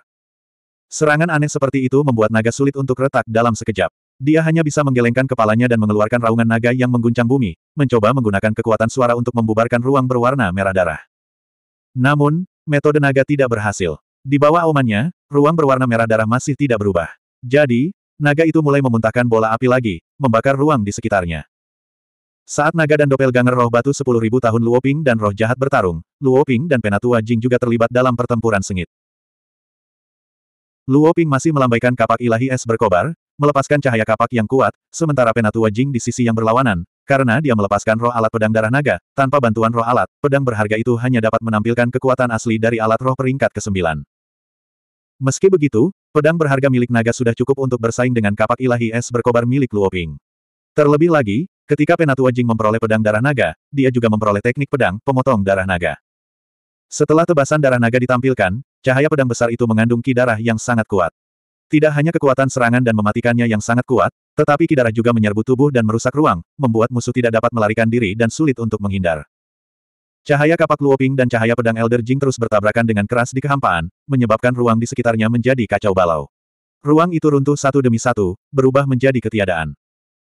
Serangan aneh seperti itu membuat naga sulit untuk retak dalam sekejap. Dia hanya bisa menggelengkan kepalanya dan mengeluarkan raungan naga yang mengguncang bumi, mencoba menggunakan kekuatan suara untuk membubarkan ruang berwarna merah darah. Namun, metode naga tidak berhasil. Di bawah aumannya, ruang berwarna merah darah masih tidak berubah. Jadi, naga itu mulai memuntahkan bola api lagi, membakar ruang di sekitarnya. Saat naga dan doppelganger roh batu 10.000 tahun Luoping dan roh jahat bertarung, Luoping dan Penatua Jing juga terlibat dalam pertempuran sengit. Luoping masih melambaikan kapak ilahi es berkobar, melepaskan cahaya kapak yang kuat, sementara penatua Jing di sisi yang berlawanan, karena dia melepaskan roh alat pedang darah naga, tanpa bantuan roh alat, pedang berharga itu hanya dapat menampilkan kekuatan asli dari alat roh peringkat ke-9. Meski begitu, pedang berharga milik naga sudah cukup untuk bersaing dengan kapak ilahi es berkobar milik Luoping. Terlebih lagi, ketika penatua Jing memperoleh pedang darah naga, dia juga memperoleh teknik pedang pemotong darah naga. Setelah tebasan darah naga ditampilkan, cahaya pedang besar itu mengandung ki darah yang sangat kuat. Tidak hanya kekuatan serangan dan mematikannya yang sangat kuat, tetapi Kidara juga menyerbu tubuh dan merusak ruang, membuat musuh tidak dapat melarikan diri dan sulit untuk menghindar. Cahaya kapak Luoping dan cahaya pedang Elder Jing terus bertabrakan dengan keras di kehampaan, menyebabkan ruang di sekitarnya menjadi kacau balau. Ruang itu runtuh satu demi satu, berubah menjadi ketiadaan.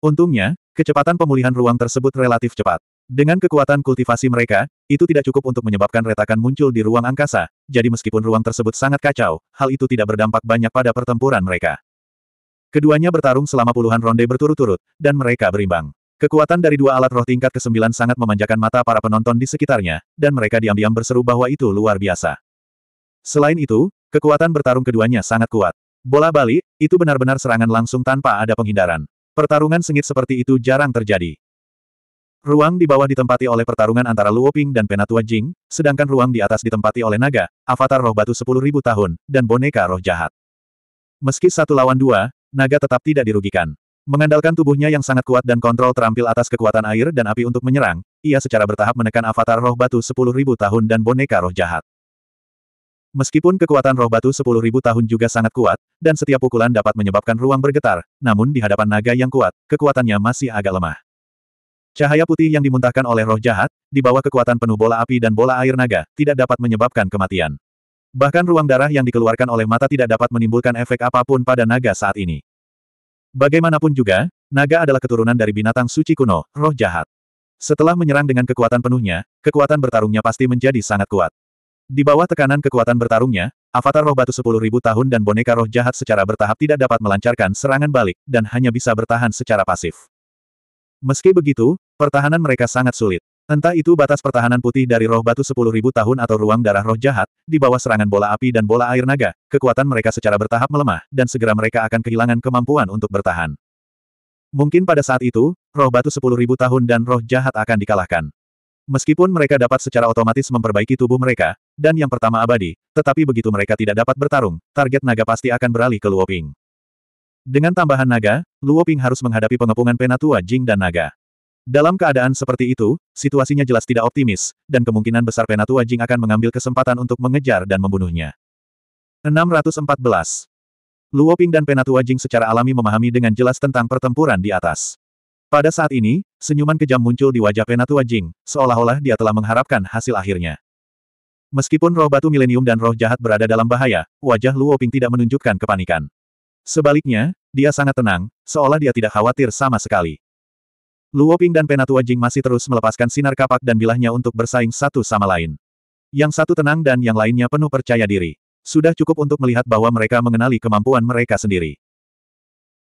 Untungnya, kecepatan pemulihan ruang tersebut relatif cepat. Dengan kekuatan kultivasi mereka, itu tidak cukup untuk menyebabkan retakan muncul di ruang angkasa, jadi meskipun ruang tersebut sangat kacau, hal itu tidak berdampak banyak pada pertempuran mereka. Keduanya bertarung selama puluhan ronde berturut-turut, dan mereka berimbang. Kekuatan dari dua alat roh tingkat ke-9 sangat memanjakan mata para penonton di sekitarnya, dan mereka diam-diam berseru bahwa itu luar biasa. Selain itu, kekuatan bertarung keduanya sangat kuat. Bola balik, itu benar-benar serangan langsung tanpa ada penghindaran. Pertarungan sengit seperti itu jarang terjadi. Ruang di bawah ditempati oleh pertarungan antara Luo Ping dan Penatua Jing, sedangkan ruang di atas ditempati oleh naga, avatar roh batu 10.000 tahun, dan boneka roh jahat. Meski satu lawan dua, naga tetap tidak dirugikan. Mengandalkan tubuhnya yang sangat kuat dan kontrol terampil atas kekuatan air dan api untuk menyerang, ia secara bertahap menekan avatar roh batu 10.000 tahun dan boneka roh jahat. Meskipun kekuatan roh batu 10.000 tahun juga sangat kuat, dan setiap pukulan dapat menyebabkan ruang bergetar, namun di hadapan naga yang kuat, kekuatannya masih agak lemah. Cahaya putih yang dimuntahkan oleh roh jahat, di bawah kekuatan penuh bola api dan bola air naga, tidak dapat menyebabkan kematian. Bahkan ruang darah yang dikeluarkan oleh mata tidak dapat menimbulkan efek apapun pada naga saat ini. Bagaimanapun juga, naga adalah keturunan dari binatang suci kuno, roh jahat. Setelah menyerang dengan kekuatan penuhnya, kekuatan bertarungnya pasti menjadi sangat kuat. Di bawah tekanan kekuatan bertarungnya, Avatar roh batu 10.000 tahun dan boneka roh jahat secara bertahap tidak dapat melancarkan serangan balik, dan hanya bisa bertahan secara pasif. Meski begitu, pertahanan mereka sangat sulit. Entah itu batas pertahanan putih dari roh batu 10.000 tahun atau ruang darah roh jahat, di bawah serangan bola api dan bola air naga, kekuatan mereka secara bertahap melemah, dan segera mereka akan kehilangan kemampuan untuk bertahan. Mungkin pada saat itu, roh batu 10.000 tahun dan roh jahat akan dikalahkan. Meskipun mereka dapat secara otomatis memperbaiki tubuh mereka, dan yang pertama abadi, tetapi begitu mereka tidak dapat bertarung, target naga pasti akan beralih ke Luoping. Dengan tambahan naga, Luo Ping harus menghadapi pengepungan penatua Jing dan naga. Dalam keadaan seperti itu, situasinya jelas tidak optimis, dan kemungkinan besar penatua Jing akan mengambil kesempatan untuk mengejar dan membunuhnya. 614. Luo Ping dan penatua Jing secara alami memahami dengan jelas tentang pertempuran di atas. Pada saat ini, senyuman kejam muncul di wajah penatua Jing, seolah-olah dia telah mengharapkan hasil akhirnya. Meskipun roh batu milenium dan roh jahat berada dalam bahaya, wajah Luo Ping tidak menunjukkan kepanikan. Sebaliknya, dia sangat tenang, seolah dia tidak khawatir sama sekali. Luo Ping dan Penatua Jing masih terus melepaskan sinar kapak dan bilahnya untuk bersaing satu sama lain. Yang satu tenang dan yang lainnya penuh percaya diri. Sudah cukup untuk melihat bahwa mereka mengenali kemampuan mereka sendiri.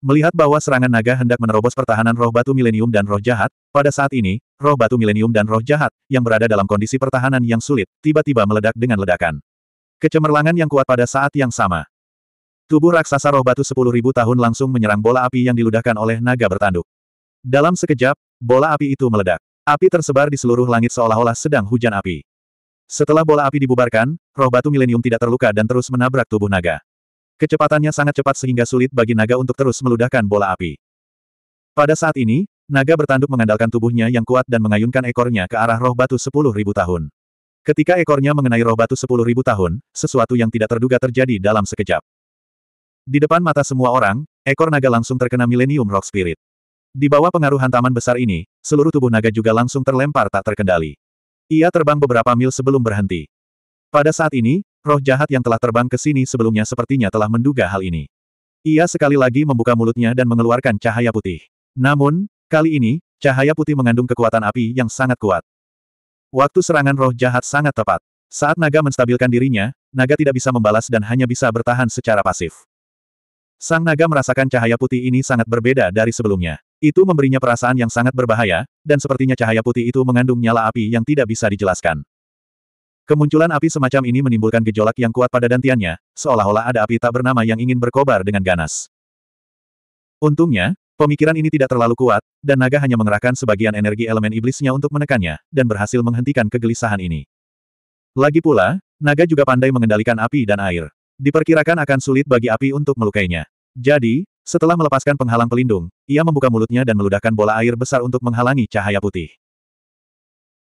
Melihat bahwa serangan naga hendak menerobos pertahanan roh batu milenium dan roh jahat, pada saat ini, roh batu milenium dan roh jahat, yang berada dalam kondisi pertahanan yang sulit, tiba-tiba meledak dengan ledakan. Kecemerlangan yang kuat pada saat yang sama. Tubuh raksasa roh batu 10.000 tahun langsung menyerang bola api yang diludahkan oleh naga bertanduk. Dalam sekejap, bola api itu meledak. Api tersebar di seluruh langit seolah-olah sedang hujan api. Setelah bola api dibubarkan, roh batu milenium tidak terluka dan terus menabrak tubuh naga. Kecepatannya sangat cepat sehingga sulit bagi naga untuk terus meludahkan bola api. Pada saat ini, naga bertanduk mengandalkan tubuhnya yang kuat dan mengayunkan ekornya ke arah roh batu 10.000 tahun. Ketika ekornya mengenai roh batu 10.000 tahun, sesuatu yang tidak terduga terjadi dalam sekejap. Di depan mata semua orang, ekor naga langsung terkena Millennium Rock Spirit. Di bawah pengaruh hantaman besar ini, seluruh tubuh naga juga langsung terlempar tak terkendali. Ia terbang beberapa mil sebelum berhenti. Pada saat ini, roh jahat yang telah terbang ke sini sebelumnya sepertinya telah menduga hal ini. Ia sekali lagi membuka mulutnya dan mengeluarkan cahaya putih. Namun, kali ini, cahaya putih mengandung kekuatan api yang sangat kuat. Waktu serangan roh jahat sangat tepat. Saat naga menstabilkan dirinya, naga tidak bisa membalas dan hanya bisa bertahan secara pasif. Sang naga merasakan cahaya putih ini sangat berbeda dari sebelumnya. Itu memberinya perasaan yang sangat berbahaya, dan sepertinya cahaya putih itu mengandung nyala api yang tidak bisa dijelaskan. Kemunculan api semacam ini menimbulkan gejolak yang kuat pada dantiannya, seolah-olah ada api tak bernama yang ingin berkobar dengan ganas. Untungnya, pemikiran ini tidak terlalu kuat, dan naga hanya mengerahkan sebagian energi elemen iblisnya untuk menekannya, dan berhasil menghentikan kegelisahan ini. Lagi pula, naga juga pandai mengendalikan api dan air. Diperkirakan akan sulit bagi api untuk melukainya. Jadi, setelah melepaskan penghalang pelindung, ia membuka mulutnya dan meludahkan bola air besar untuk menghalangi cahaya putih.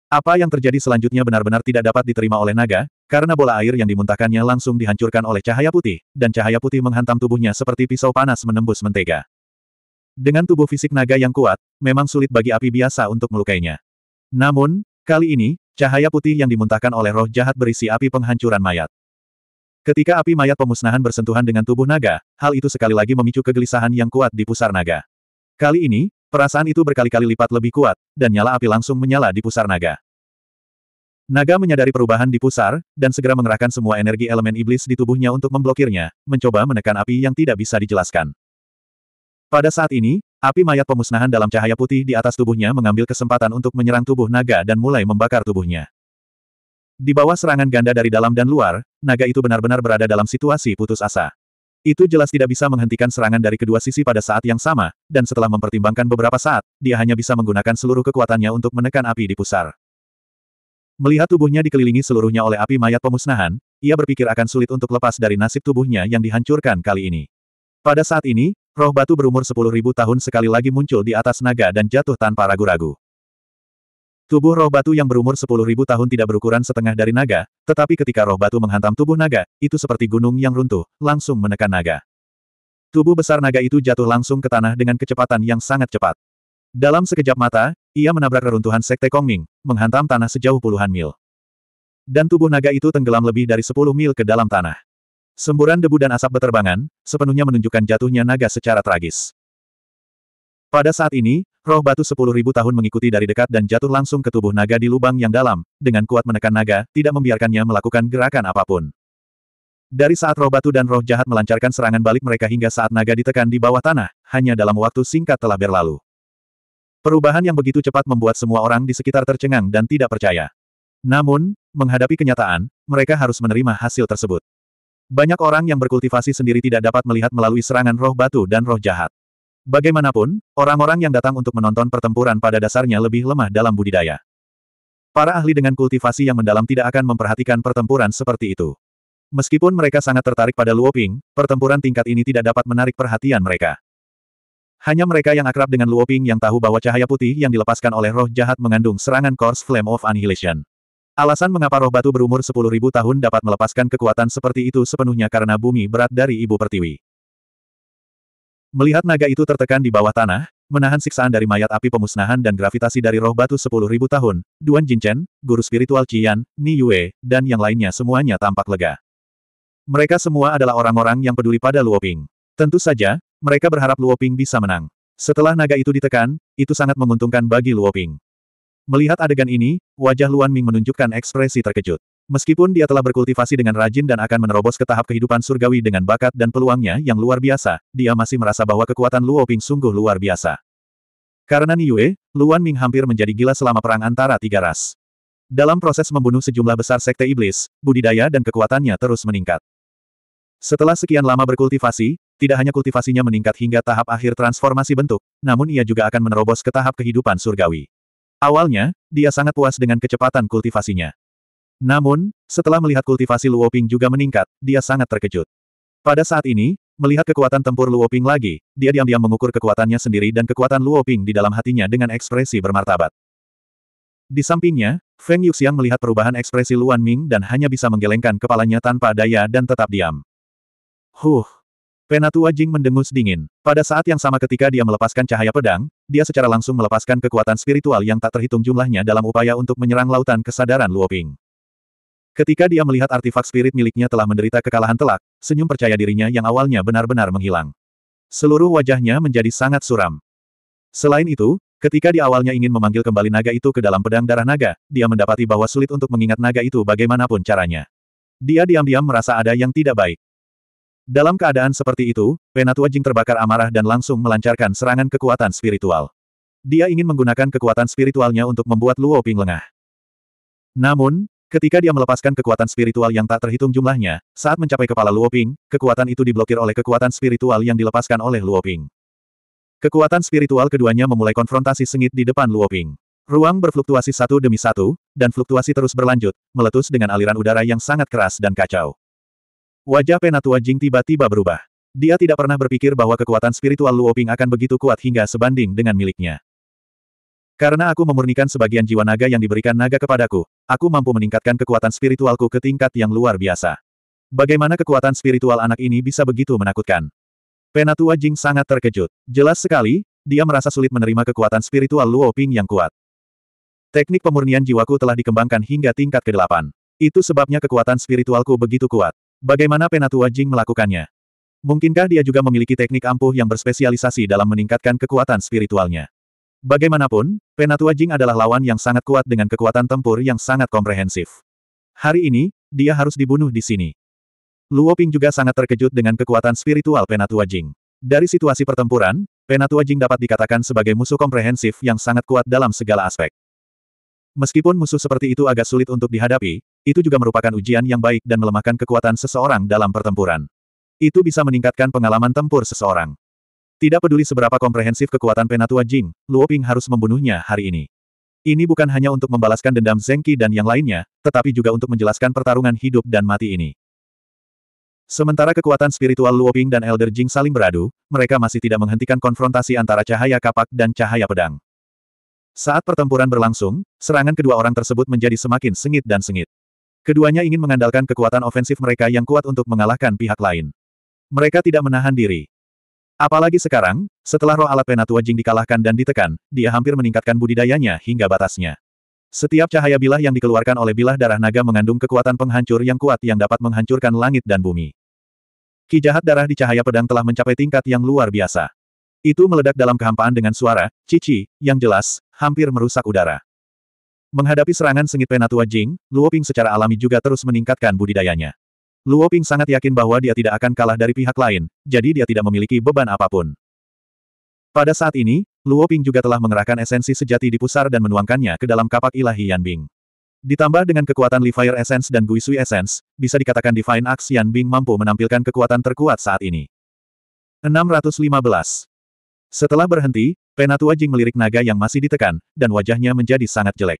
Apa yang terjadi selanjutnya benar-benar tidak dapat diterima oleh naga, karena bola air yang dimuntahkannya langsung dihancurkan oleh cahaya putih, dan cahaya putih menghantam tubuhnya seperti pisau panas menembus mentega. Dengan tubuh fisik naga yang kuat, memang sulit bagi api biasa untuk melukainya. Namun, kali ini, cahaya putih yang dimuntahkan oleh roh jahat berisi api penghancuran mayat. Ketika api mayat pemusnahan bersentuhan dengan tubuh naga, hal itu sekali lagi memicu kegelisahan yang kuat di pusar naga. Kali ini, perasaan itu berkali-kali lipat lebih kuat, dan nyala api langsung menyala di pusar naga. Naga menyadari perubahan di pusar, dan segera mengerahkan semua energi elemen iblis di tubuhnya untuk memblokirnya, mencoba menekan api yang tidak bisa dijelaskan. Pada saat ini, api mayat pemusnahan dalam cahaya putih di atas tubuhnya mengambil kesempatan untuk menyerang tubuh naga dan mulai membakar tubuhnya. Di bawah serangan ganda dari dalam dan luar, naga itu benar-benar berada dalam situasi putus asa. Itu jelas tidak bisa menghentikan serangan dari kedua sisi pada saat yang sama, dan setelah mempertimbangkan beberapa saat, dia hanya bisa menggunakan seluruh kekuatannya untuk menekan api di pusar. Melihat tubuhnya dikelilingi seluruhnya oleh api mayat pemusnahan, ia berpikir akan sulit untuk lepas dari nasib tubuhnya yang dihancurkan kali ini. Pada saat ini, roh batu berumur 10.000 tahun sekali lagi muncul di atas naga dan jatuh tanpa ragu-ragu. Tubuh roh batu yang berumur 10.000 tahun tidak berukuran setengah dari naga, tetapi ketika roh batu menghantam tubuh naga, itu seperti gunung yang runtuh, langsung menekan naga. Tubuh besar naga itu jatuh langsung ke tanah dengan kecepatan yang sangat cepat. Dalam sekejap mata, ia menabrak reruntuhan Sekte Kongming, menghantam tanah sejauh puluhan mil. Dan tubuh naga itu tenggelam lebih dari 10 mil ke dalam tanah. Semburan debu dan asap beterbangan, sepenuhnya menunjukkan jatuhnya naga secara tragis. Pada saat ini, Roh batu sepuluh ribu tahun mengikuti dari dekat dan jatuh langsung ke tubuh naga di lubang yang dalam, dengan kuat menekan naga, tidak membiarkannya melakukan gerakan apapun. Dari saat roh batu dan roh jahat melancarkan serangan balik mereka hingga saat naga ditekan di bawah tanah, hanya dalam waktu singkat telah berlalu. Perubahan yang begitu cepat membuat semua orang di sekitar tercengang dan tidak percaya. Namun, menghadapi kenyataan, mereka harus menerima hasil tersebut. Banyak orang yang berkultivasi sendiri tidak dapat melihat melalui serangan roh batu dan roh jahat. Bagaimanapun, orang-orang yang datang untuk menonton pertempuran pada dasarnya lebih lemah dalam budidaya. Para ahli dengan kultivasi yang mendalam tidak akan memperhatikan pertempuran seperti itu. Meskipun mereka sangat tertarik pada Luoping, pertempuran tingkat ini tidak dapat menarik perhatian mereka. Hanya mereka yang akrab dengan Luoping yang tahu bahwa cahaya putih yang dilepaskan oleh roh jahat mengandung serangan Course Flame of Annihilation. Alasan mengapa roh batu berumur 10.000 tahun dapat melepaskan kekuatan seperti itu sepenuhnya karena bumi berat dari Ibu Pertiwi. Melihat naga itu tertekan di bawah tanah, menahan siksaan dari mayat api pemusnahan dan gravitasi dari roh batu sepuluh ribu tahun, Duan Jinchen, guru spiritual Qian, Ni Yue, dan yang lainnya semuanya tampak lega. Mereka semua adalah orang-orang yang peduli pada Luoping. Tentu saja, mereka berharap Luoping bisa menang. Setelah naga itu ditekan, itu sangat menguntungkan bagi Luoping. Melihat adegan ini, wajah Luan Ming menunjukkan ekspresi terkejut. Meskipun dia telah berkultivasi dengan rajin dan akan menerobos ke tahap kehidupan surgawi dengan bakat dan peluangnya yang luar biasa, dia masih merasa bahwa kekuatan Luo Ping sungguh luar biasa. Karena Niue, Luan Ming hampir menjadi gila selama perang antara tiga ras. Dalam proses membunuh sejumlah besar sekte iblis, budidaya dan kekuatannya terus meningkat. Setelah sekian lama berkultivasi, tidak hanya kultivasinya meningkat hingga tahap akhir transformasi bentuk, namun ia juga akan menerobos ke tahap kehidupan surgawi. Awalnya, dia sangat puas dengan kecepatan kultivasinya. Namun, setelah melihat kultivasi Luoping juga meningkat, dia sangat terkejut. Pada saat ini, melihat kekuatan tempur Luoping lagi, dia diam-diam mengukur kekuatannya sendiri dan kekuatan Luoping di dalam hatinya dengan ekspresi bermartabat. Di sampingnya, Feng Yuxiang melihat perubahan ekspresi Luan Ming dan hanya bisa menggelengkan kepalanya tanpa daya dan tetap diam. Huh! Penatua Jing mendengus dingin. Pada saat yang sama ketika dia melepaskan cahaya pedang, dia secara langsung melepaskan kekuatan spiritual yang tak terhitung jumlahnya dalam upaya untuk menyerang lautan kesadaran Luoping. Ketika dia melihat artefak spirit miliknya telah menderita kekalahan telak, senyum percaya dirinya yang awalnya benar-benar menghilang. Seluruh wajahnya menjadi sangat suram. Selain itu, ketika di awalnya ingin memanggil kembali naga itu ke dalam pedang darah naga, dia mendapati bahwa sulit untuk mengingat naga itu bagaimanapun caranya. Dia diam-diam merasa ada yang tidak baik. Dalam keadaan seperti itu, Penatua Jing terbakar amarah dan langsung melancarkan serangan kekuatan spiritual. Dia ingin menggunakan kekuatan spiritualnya untuk membuat Luo Ping lengah. Namun, Ketika dia melepaskan kekuatan spiritual yang tak terhitung jumlahnya, saat mencapai kepala Luoping, kekuatan itu diblokir oleh kekuatan spiritual yang dilepaskan oleh Luoping. Kekuatan spiritual keduanya memulai konfrontasi sengit di depan Luoping. Ruang berfluktuasi satu demi satu, dan fluktuasi terus berlanjut, meletus dengan aliran udara yang sangat keras dan kacau. Wajah Penatua Jing tiba-tiba berubah. Dia tidak pernah berpikir bahwa kekuatan spiritual Luoping akan begitu kuat hingga sebanding dengan miliknya. Karena aku memurnikan sebagian jiwa naga yang diberikan naga kepadaku, aku mampu meningkatkan kekuatan spiritualku ke tingkat yang luar biasa. Bagaimana kekuatan spiritual anak ini bisa begitu menakutkan? Penatua Jing sangat terkejut. Jelas sekali, dia merasa sulit menerima kekuatan spiritual Luo Ping yang kuat. Teknik pemurnian jiwaku telah dikembangkan hingga tingkat ke-8. Itu sebabnya kekuatan spiritualku begitu kuat. Bagaimana Penatua Jing melakukannya? Mungkinkah dia juga memiliki teknik ampuh yang berspesialisasi dalam meningkatkan kekuatan spiritualnya? Bagaimanapun, Penatua Jing adalah lawan yang sangat kuat dengan kekuatan tempur yang sangat komprehensif. Hari ini, dia harus dibunuh di sini. Luo Ping juga sangat terkejut dengan kekuatan spiritual Penatua Jing. Dari situasi pertempuran, Penatua Jing dapat dikatakan sebagai musuh komprehensif yang sangat kuat dalam segala aspek. Meskipun musuh seperti itu agak sulit untuk dihadapi, itu juga merupakan ujian yang baik dan melemahkan kekuatan seseorang dalam pertempuran. Itu bisa meningkatkan pengalaman tempur seseorang. Tidak peduli seberapa komprehensif kekuatan Penatua Jing, Luo Ping harus membunuhnya hari ini. Ini bukan hanya untuk membalaskan dendam Zeng dan yang lainnya, tetapi juga untuk menjelaskan pertarungan hidup dan mati ini. Sementara kekuatan spiritual Luo Ping dan Elder Jing saling beradu, mereka masih tidak menghentikan konfrontasi antara cahaya kapak dan cahaya pedang. Saat pertempuran berlangsung, serangan kedua orang tersebut menjadi semakin sengit dan sengit. Keduanya ingin mengandalkan kekuatan ofensif mereka yang kuat untuk mengalahkan pihak lain. Mereka tidak menahan diri. Apalagi sekarang, setelah roh ala penatua Jing dikalahkan dan ditekan, dia hampir meningkatkan budidayanya hingga batasnya. Setiap cahaya bilah yang dikeluarkan oleh bilah darah naga mengandung kekuatan penghancur yang kuat yang dapat menghancurkan langit dan bumi. Ki jahat darah di cahaya pedang telah mencapai tingkat yang luar biasa. Itu meledak dalam kehampaan dengan suara, cici, yang jelas, hampir merusak udara. Menghadapi serangan sengit penatua Jing, Luoping secara alami juga terus meningkatkan budidayanya. Luo Ping sangat yakin bahwa dia tidak akan kalah dari pihak lain, jadi dia tidak memiliki beban apapun. Pada saat ini, Luo Ping juga telah mengerahkan esensi sejati di pusar dan menuangkannya ke dalam kapak ilahi Yan Bing. Ditambah dengan kekuatan Li Fire Essence dan Gui Sui Essence, bisa dikatakan Divine Axe Yan Bing mampu menampilkan kekuatan terkuat saat ini. 615. Setelah berhenti, Penatua Jing melirik naga yang masih ditekan, dan wajahnya menjadi sangat jelek.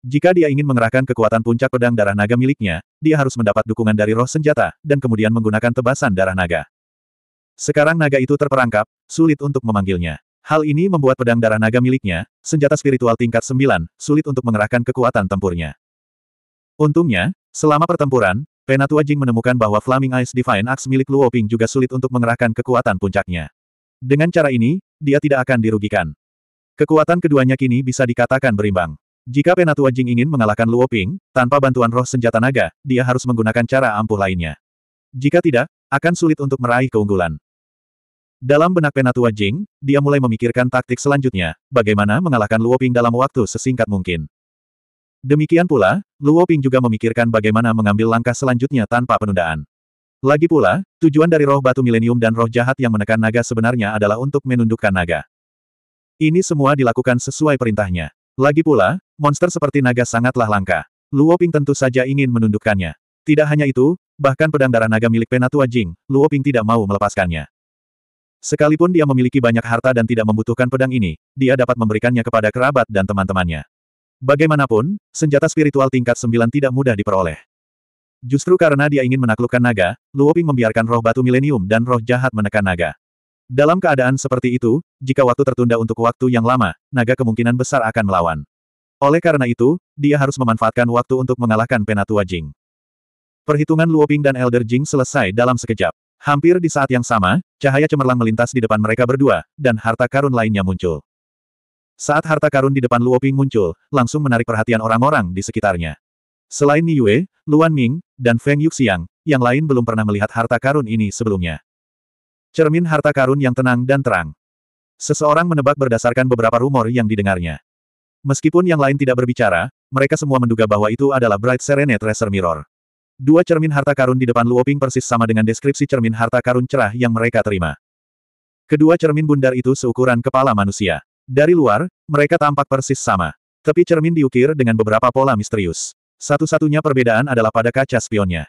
Jika dia ingin mengerahkan kekuatan puncak pedang darah naga miliknya, dia harus mendapat dukungan dari roh senjata, dan kemudian menggunakan tebasan darah naga. Sekarang naga itu terperangkap, sulit untuk memanggilnya. Hal ini membuat pedang darah naga miliknya, senjata spiritual tingkat 9, sulit untuk mengerahkan kekuatan tempurnya. Untungnya, selama pertempuran, Penatua Jing menemukan bahwa Flaming Ice Divine Axe milik Luo Ping juga sulit untuk mengerahkan kekuatan puncaknya. Dengan cara ini, dia tidak akan dirugikan. Kekuatan keduanya kini bisa dikatakan berimbang. Jika Penatua Jing ingin mengalahkan Luo Ping, tanpa bantuan roh senjata naga, dia harus menggunakan cara ampuh lainnya. Jika tidak, akan sulit untuk meraih keunggulan. Dalam benak Penatua Jing, dia mulai memikirkan taktik selanjutnya, bagaimana mengalahkan Luo Ping dalam waktu sesingkat mungkin. Demikian pula, Luo Ping juga memikirkan bagaimana mengambil langkah selanjutnya tanpa penundaan. Lagi pula, tujuan dari roh batu milenium dan roh jahat yang menekan naga sebenarnya adalah untuk menundukkan naga. Ini semua dilakukan sesuai perintahnya. Lagi pula, Monster seperti naga sangatlah langka. Luoping tentu saja ingin menundukkannya. Tidak hanya itu, bahkan pedang darah naga milik Penatua Jing, Luoping tidak mau melepaskannya. Sekalipun dia memiliki banyak harta dan tidak membutuhkan pedang ini, dia dapat memberikannya kepada kerabat dan teman-temannya. Bagaimanapun, senjata spiritual tingkat 9 tidak mudah diperoleh. Justru karena dia ingin menaklukkan naga, Luoping membiarkan roh batu milenium dan roh jahat menekan naga. Dalam keadaan seperti itu, jika waktu tertunda untuk waktu yang lama, naga kemungkinan besar akan melawan. Oleh karena itu, dia harus memanfaatkan waktu untuk mengalahkan Penatua Jing. Perhitungan Luoping dan Elder Jing selesai dalam sekejap. Hampir di saat yang sama, cahaya cemerlang melintas di depan mereka berdua, dan harta karun lainnya muncul. Saat harta karun di depan Luoping muncul, langsung menarik perhatian orang-orang di sekitarnya. Selain Niue, Luan Ming, dan Feng Yuxiang, yang lain belum pernah melihat harta karun ini sebelumnya. Cermin harta karun yang tenang dan terang. Seseorang menebak berdasarkan beberapa rumor yang didengarnya. Meskipun yang lain tidak berbicara, mereka semua menduga bahwa itu adalah Bright Serene Treasure Mirror. Dua cermin harta karun di depan Luoping persis sama dengan deskripsi cermin harta karun cerah yang mereka terima. Kedua cermin bundar itu seukuran kepala manusia. Dari luar, mereka tampak persis sama. tapi cermin diukir dengan beberapa pola misterius. Satu-satunya perbedaan adalah pada kaca spionnya.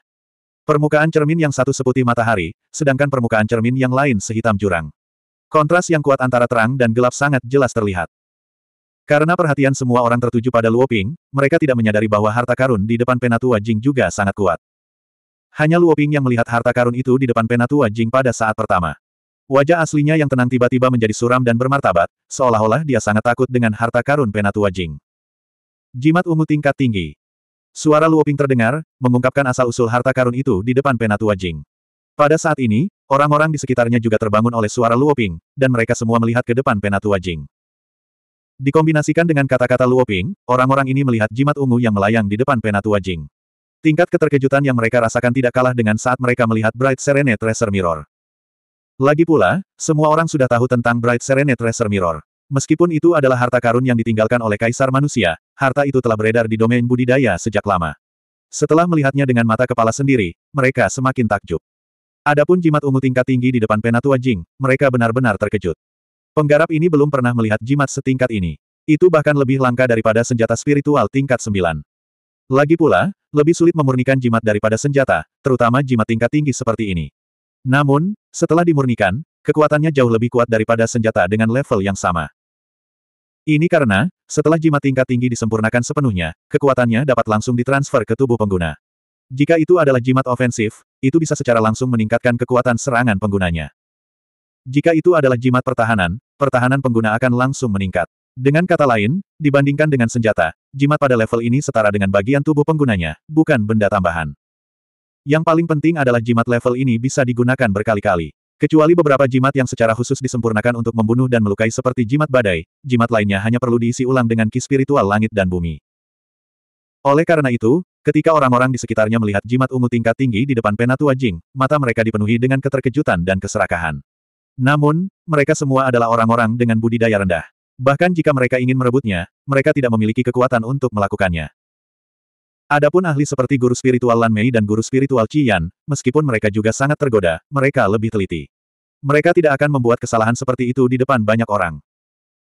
Permukaan cermin yang satu seputih matahari, sedangkan permukaan cermin yang lain sehitam jurang. Kontras yang kuat antara terang dan gelap sangat jelas terlihat. Karena perhatian semua orang tertuju pada Luo Ping, mereka tidak menyadari bahwa harta karun di depan Penatua Jing juga sangat kuat. Hanya Luo Ping yang melihat harta karun itu di depan Penatua Jing pada saat pertama. Wajah aslinya yang tenang tiba-tiba menjadi suram dan bermartabat, seolah-olah dia sangat takut dengan harta karun Penatua Jing. Jimat ungu tingkat tinggi. Suara Luo Ping terdengar, mengungkapkan asal-usul harta karun itu di depan Penatua Jing. Pada saat ini, orang-orang di sekitarnya juga terbangun oleh suara Luo Ping, dan mereka semua melihat ke depan Penatua Jing. Dikombinasikan dengan kata-kata Luoping, orang-orang ini melihat jimat ungu yang melayang di depan penatua Jing. Tingkat keterkejutan yang mereka rasakan tidak kalah dengan saat mereka melihat Bright Serene Tracer Mirror. Lagi pula, semua orang sudah tahu tentang Bright Serene Tracer Mirror. Meskipun itu adalah harta karun yang ditinggalkan oleh kaisar manusia, harta itu telah beredar di domain budidaya sejak lama. Setelah melihatnya dengan mata kepala sendiri, mereka semakin takjub. Adapun jimat ungu tingkat tinggi di depan penatua Jing, mereka benar-benar terkejut. Penggarap ini belum pernah melihat jimat setingkat ini. Itu bahkan lebih langka daripada senjata spiritual tingkat 9. Lagi pula, lebih sulit memurnikan jimat daripada senjata, terutama jimat tingkat tinggi seperti ini. Namun, setelah dimurnikan, kekuatannya jauh lebih kuat daripada senjata dengan level yang sama. Ini karena, setelah jimat tingkat tinggi disempurnakan sepenuhnya, kekuatannya dapat langsung ditransfer ke tubuh pengguna. Jika itu adalah jimat ofensif, itu bisa secara langsung meningkatkan kekuatan serangan penggunanya. Jika itu adalah jimat pertahanan, pertahanan pengguna akan langsung meningkat. Dengan kata lain, dibandingkan dengan senjata, jimat pada level ini setara dengan bagian tubuh penggunanya, bukan benda tambahan. Yang paling penting adalah jimat level ini bisa digunakan berkali-kali. Kecuali beberapa jimat yang secara khusus disempurnakan untuk membunuh dan melukai seperti jimat badai, jimat lainnya hanya perlu diisi ulang dengan ki spiritual langit dan bumi. Oleh karena itu, ketika orang-orang di sekitarnya melihat jimat ungu tingkat tinggi di depan Penatua Jing, mata mereka dipenuhi dengan keterkejutan dan keserakahan. Namun, mereka semua adalah orang-orang dengan budidaya rendah. Bahkan jika mereka ingin merebutnya, mereka tidak memiliki kekuatan untuk melakukannya. Adapun ahli seperti guru spiritual Lan Mei dan guru spiritual Qian, meskipun mereka juga sangat tergoda, mereka lebih teliti. Mereka tidak akan membuat kesalahan seperti itu di depan banyak orang.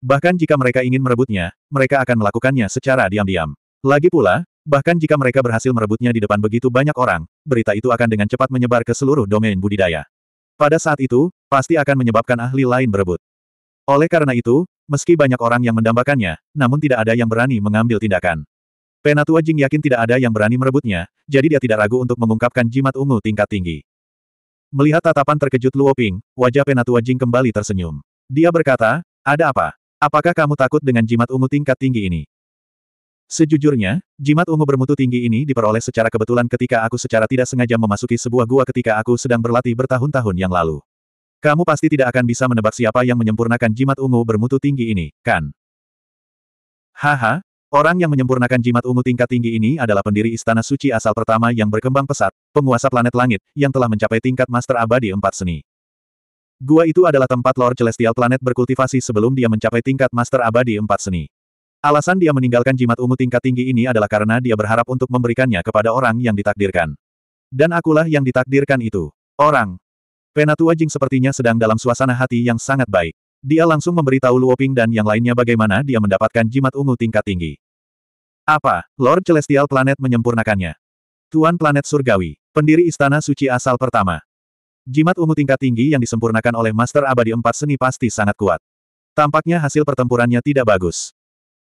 Bahkan jika mereka ingin merebutnya, mereka akan melakukannya secara diam-diam. Lagi pula, bahkan jika mereka berhasil merebutnya di depan begitu banyak orang, berita itu akan dengan cepat menyebar ke seluruh domain budidaya. Pada saat itu, pasti akan menyebabkan ahli lain berebut. Oleh karena itu, meski banyak orang yang mendambakannya, namun tidak ada yang berani mengambil tindakan. Penatua Jing yakin tidak ada yang berani merebutnya, jadi dia tidak ragu untuk mengungkapkan jimat ungu tingkat tinggi. Melihat tatapan terkejut Luo Ping, wajah Penatua Jing kembali tersenyum. Dia berkata, ada apa? Apakah kamu takut dengan jimat ungu tingkat tinggi ini? Sejujurnya, jimat ungu bermutu tinggi ini diperoleh secara kebetulan ketika aku secara tidak sengaja memasuki sebuah gua ketika aku sedang berlatih bertahun-tahun yang lalu. Kamu pasti tidak akan bisa menebak siapa yang menyempurnakan jimat ungu bermutu tinggi ini, kan? Haha, orang yang menyempurnakan jimat ungu tingkat tinggi ini adalah pendiri Istana Suci asal pertama yang berkembang pesat, penguasa planet langit, yang telah mencapai tingkat Master Abadi empat Seni. Gua itu adalah tempat Lord Celestial Planet berkultivasi sebelum dia mencapai tingkat Master Abadi empat Seni. Alasan dia meninggalkan jimat ungu tingkat tinggi ini adalah karena dia berharap untuk memberikannya kepada orang yang ditakdirkan. Dan akulah yang ditakdirkan itu. Orang. Penatua Jing sepertinya sedang dalam suasana hati yang sangat baik. Dia langsung memberitahu Luoping dan yang lainnya bagaimana dia mendapatkan jimat ungu tingkat tinggi. Apa, Lord Celestial Planet menyempurnakannya? Tuan Planet Surgawi, pendiri Istana Suci asal pertama. Jimat ungu tingkat tinggi yang disempurnakan oleh Master Abadi Empat Seni pasti sangat kuat. Tampaknya hasil pertempurannya tidak bagus.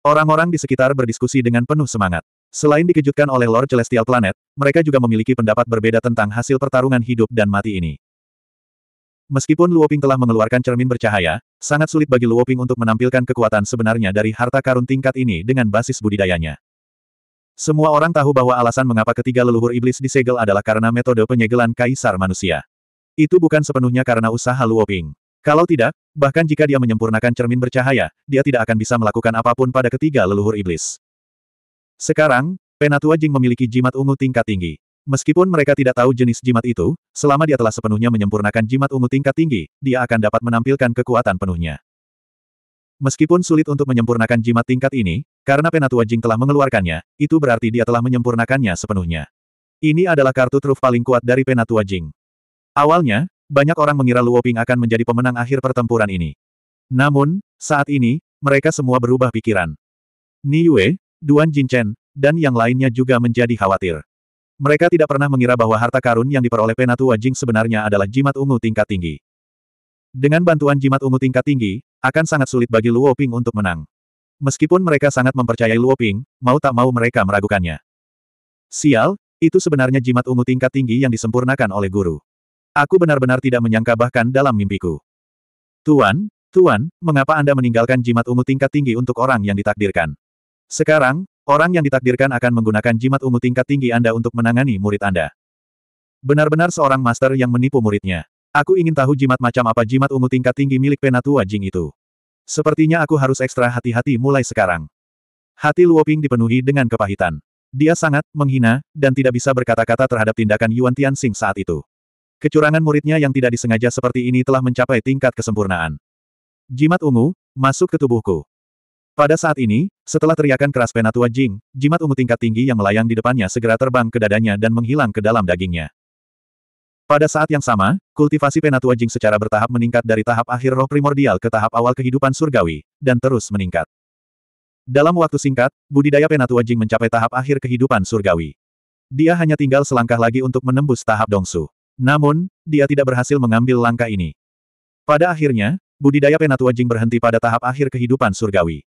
Orang-orang di sekitar berdiskusi dengan penuh semangat. Selain dikejutkan oleh Lord Celestial Planet, mereka juga memiliki pendapat berbeda tentang hasil pertarungan hidup dan mati ini. Meskipun Luoping telah mengeluarkan cermin bercahaya, sangat sulit bagi Luoping untuk menampilkan kekuatan sebenarnya dari harta karun tingkat ini dengan basis budidayanya. Semua orang tahu bahwa alasan mengapa ketiga leluhur iblis disegel adalah karena metode penyegelan kaisar manusia. Itu bukan sepenuhnya karena usaha Luoping. Kalau tidak, bahkan jika dia menyempurnakan cermin bercahaya, dia tidak akan bisa melakukan apapun pada ketiga leluhur iblis. Sekarang, Penatua Jing memiliki jimat ungu tingkat tinggi. Meskipun mereka tidak tahu jenis jimat itu, selama dia telah sepenuhnya menyempurnakan jimat ungu tingkat tinggi, dia akan dapat menampilkan kekuatan penuhnya. Meskipun sulit untuk menyempurnakan jimat tingkat ini, karena Penatua Jing telah mengeluarkannya, itu berarti dia telah menyempurnakannya sepenuhnya. Ini adalah kartu truf paling kuat dari Penatua Jing. Awalnya, banyak orang mengira Luo Ping akan menjadi pemenang akhir pertempuran ini. Namun, saat ini, mereka semua berubah pikiran. Ni Yue, Duan Jinchen, dan yang lainnya juga menjadi khawatir. Mereka tidak pernah mengira bahwa harta karun yang diperoleh Penatua Jing sebenarnya adalah jimat ungu tingkat tinggi. Dengan bantuan jimat ungu tingkat tinggi, akan sangat sulit bagi Luo Ping untuk menang. Meskipun mereka sangat mempercayai Luo Ping, mau tak mau mereka meragukannya. Sial, itu sebenarnya jimat ungu tingkat tinggi yang disempurnakan oleh guru. Aku benar-benar tidak menyangka bahkan dalam mimpiku. Tuan, Tuan, mengapa Anda meninggalkan jimat ungu tingkat tinggi untuk orang yang ditakdirkan? Sekarang, orang yang ditakdirkan akan menggunakan jimat ungu tingkat tinggi Anda untuk menangani murid Anda. Benar-benar seorang master yang menipu muridnya. Aku ingin tahu jimat macam apa jimat ungu tingkat tinggi milik penatua Jing itu. Sepertinya aku harus ekstra hati-hati mulai sekarang. Hati Luoping dipenuhi dengan kepahitan. Dia sangat menghina, dan tidak bisa berkata-kata terhadap tindakan Yuan Tianxing saat itu. Kecurangan muridnya yang tidak disengaja seperti ini telah mencapai tingkat kesempurnaan. Jimat ungu, masuk ke tubuhku. Pada saat ini, setelah teriakan keras Penatua Jing, jimat ungu tingkat tinggi yang melayang di depannya segera terbang ke dadanya dan menghilang ke dalam dagingnya. Pada saat yang sama, kultivasi Penatua Jing secara bertahap meningkat dari tahap akhir roh primordial ke tahap awal kehidupan surgawi, dan terus meningkat. Dalam waktu singkat, budidaya Penatua Jing mencapai tahap akhir kehidupan surgawi. Dia hanya tinggal selangkah lagi untuk menembus tahap Dongsu. Namun, dia tidak berhasil mengambil langkah ini. Pada akhirnya, budidaya penatua Jing berhenti pada tahap akhir kehidupan surgawi.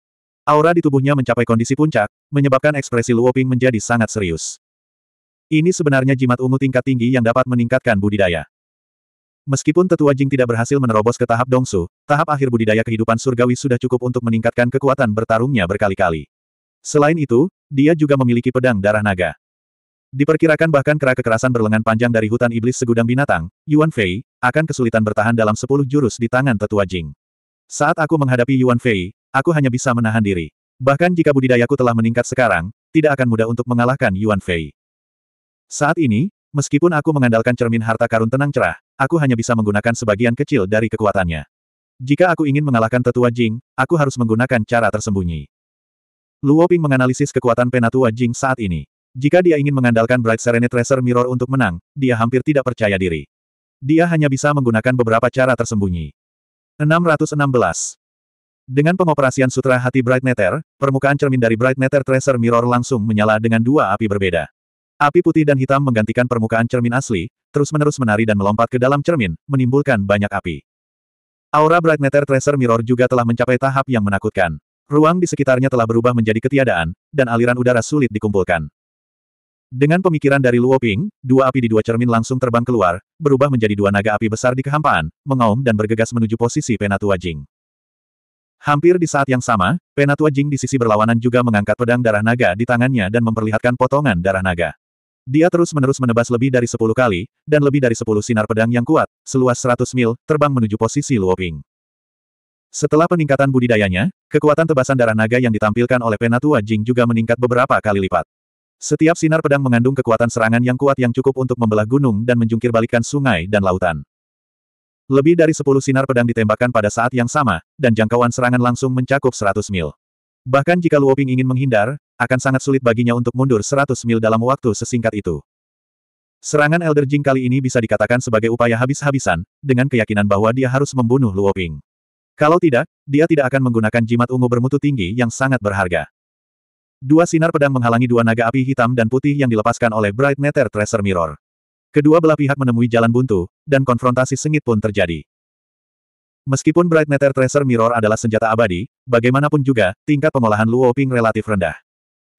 Aura di tubuhnya mencapai kondisi puncak, menyebabkan ekspresi Luoping menjadi sangat serius. Ini sebenarnya jimat ungu tingkat tinggi yang dapat meningkatkan budidaya. Meskipun tetua Jing tidak berhasil menerobos ke tahap Dongsu, tahap akhir budidaya kehidupan surgawi sudah cukup untuk meningkatkan kekuatan bertarungnya berkali-kali. Selain itu, dia juga memiliki pedang darah naga. Diperkirakan bahkan kera kekerasan berlengan panjang dari hutan iblis segudang binatang, Yuan Fei, akan kesulitan bertahan dalam sepuluh jurus di tangan tetua Jing. Saat aku menghadapi Yuan Fei, aku hanya bisa menahan diri. Bahkan jika budidayaku telah meningkat sekarang, tidak akan mudah untuk mengalahkan Yuan Fei. Saat ini, meskipun aku mengandalkan cermin harta karun tenang cerah, aku hanya bisa menggunakan sebagian kecil dari kekuatannya. Jika aku ingin mengalahkan tetua Jing, aku harus menggunakan cara tersembunyi. Luoping menganalisis kekuatan penatua Jing saat ini. Jika dia ingin mengandalkan Bright Serenity Tracer Mirror untuk menang, dia hampir tidak percaya diri. Dia hanya bisa menggunakan beberapa cara tersembunyi. 616. Dengan pengoperasian sutra hati Bright Nether, permukaan cermin dari Bright Nether Tracer Mirror langsung menyala dengan dua api berbeda. Api putih dan hitam menggantikan permukaan cermin asli, terus-menerus menari dan melompat ke dalam cermin, menimbulkan banyak api. Aura Bright Nether Tracer Mirror juga telah mencapai tahap yang menakutkan. Ruang di sekitarnya telah berubah menjadi ketiadaan, dan aliran udara sulit dikumpulkan. Dengan pemikiran dari Luo Ping, dua api di dua cermin langsung terbang keluar, berubah menjadi dua naga api besar di kehampaan, mengaum dan bergegas menuju posisi Penatua Jing. Hampir di saat yang sama, Penatua Jing di sisi berlawanan juga mengangkat pedang darah naga di tangannya dan memperlihatkan potongan darah naga. Dia terus-menerus menebas lebih dari sepuluh kali, dan lebih dari sepuluh sinar pedang yang kuat, seluas seratus mil, terbang menuju posisi Luo Ping. Setelah peningkatan budidayanya, kekuatan tebasan darah naga yang ditampilkan oleh Penatua Jing juga meningkat beberapa kali lipat. Setiap sinar pedang mengandung kekuatan serangan yang kuat yang cukup untuk membelah gunung dan menjungkir sungai dan lautan. Lebih dari sepuluh sinar pedang ditembakkan pada saat yang sama, dan jangkauan serangan langsung mencakup seratus mil. Bahkan jika Luoping ingin menghindar, akan sangat sulit baginya untuk mundur seratus mil dalam waktu sesingkat itu. Serangan Elder Jing kali ini bisa dikatakan sebagai upaya habis-habisan, dengan keyakinan bahwa dia harus membunuh Luoping. Kalau tidak, dia tidak akan menggunakan jimat ungu bermutu tinggi yang sangat berharga. Dua sinar pedang menghalangi dua naga api hitam dan putih yang dilepaskan oleh Bright Nether Tracer Mirror. Kedua belah pihak menemui jalan buntu, dan konfrontasi sengit pun terjadi. Meskipun Bright Nether Tracer Mirror adalah senjata abadi, bagaimanapun juga, tingkat pengolahan Luo Ping relatif rendah.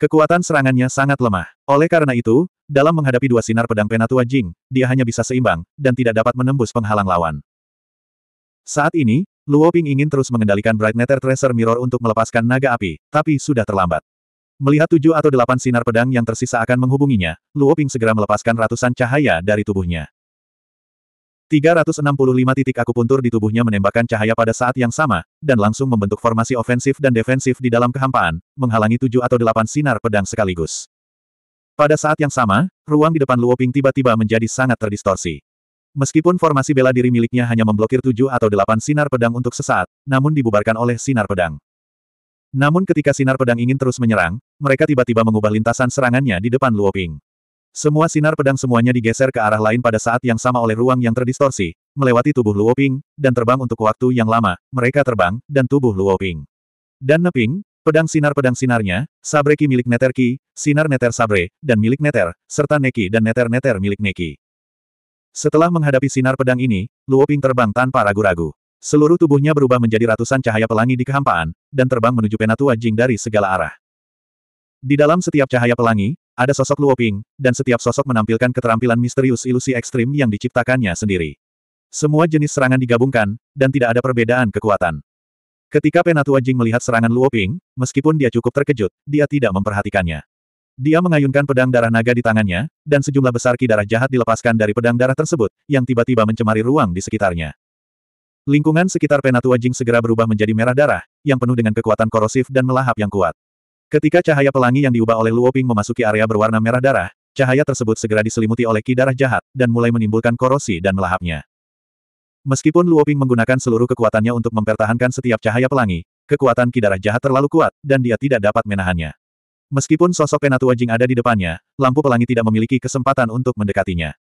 Kekuatan serangannya sangat lemah. Oleh karena itu, dalam menghadapi dua sinar pedang Penatua Jing, dia hanya bisa seimbang, dan tidak dapat menembus penghalang lawan. Saat ini, Luo Ping ingin terus mengendalikan Bright Nether Tracer Mirror untuk melepaskan naga api, tapi sudah terlambat. Melihat tujuh atau delapan sinar pedang yang tersisa akan menghubunginya, Luo Ping segera melepaskan ratusan cahaya dari tubuhnya. 365 titik akupuntur di tubuhnya menembakkan cahaya pada saat yang sama, dan langsung membentuk formasi ofensif dan defensif di dalam kehampaan, menghalangi tujuh atau delapan sinar pedang sekaligus. Pada saat yang sama, ruang di depan Luo Ping tiba-tiba menjadi sangat terdistorsi. Meskipun formasi bela diri miliknya hanya memblokir tujuh atau delapan sinar pedang untuk sesaat, namun dibubarkan oleh sinar pedang. Namun ketika sinar pedang ingin terus menyerang, mereka tiba-tiba mengubah lintasan serangannya di depan Luoping. Semua sinar pedang semuanya digeser ke arah lain pada saat yang sama oleh ruang yang terdistorsi, melewati tubuh Luoping, dan terbang untuk waktu yang lama, mereka terbang, dan tubuh Luoping. Dan Neping, pedang sinar-pedang sinarnya, Sabreki milik Neterki, sinar Neter Sabre, dan milik Neter, serta Neki dan Neter-Neter milik Neki. Setelah menghadapi sinar pedang ini, Luoping terbang tanpa ragu-ragu. Seluruh tubuhnya berubah menjadi ratusan cahaya pelangi di kehampaan, dan terbang menuju Penatua Jing dari segala arah. Di dalam setiap cahaya pelangi, ada sosok Luoping, dan setiap sosok menampilkan keterampilan misterius ilusi ekstrim yang diciptakannya sendiri. Semua jenis serangan digabungkan, dan tidak ada perbedaan kekuatan. Ketika Penatua Jing melihat serangan Luoping, meskipun dia cukup terkejut, dia tidak memperhatikannya. Dia mengayunkan pedang darah naga di tangannya, dan sejumlah besar ki darah jahat dilepaskan dari pedang darah tersebut, yang tiba-tiba mencemari ruang di sekitarnya. Lingkungan sekitar Penatua Jing segera berubah menjadi merah darah, yang penuh dengan kekuatan korosif dan melahap yang kuat. Ketika cahaya pelangi yang diubah oleh Luoping memasuki area berwarna merah darah, cahaya tersebut segera diselimuti oleh ki darah jahat, dan mulai menimbulkan korosi dan melahapnya. Meskipun Luoping menggunakan seluruh kekuatannya untuk mempertahankan setiap cahaya pelangi, kekuatan ki darah jahat terlalu kuat, dan dia tidak dapat menahannya. Meskipun sosok Penatua Jing ada di depannya, lampu pelangi tidak memiliki kesempatan untuk mendekatinya.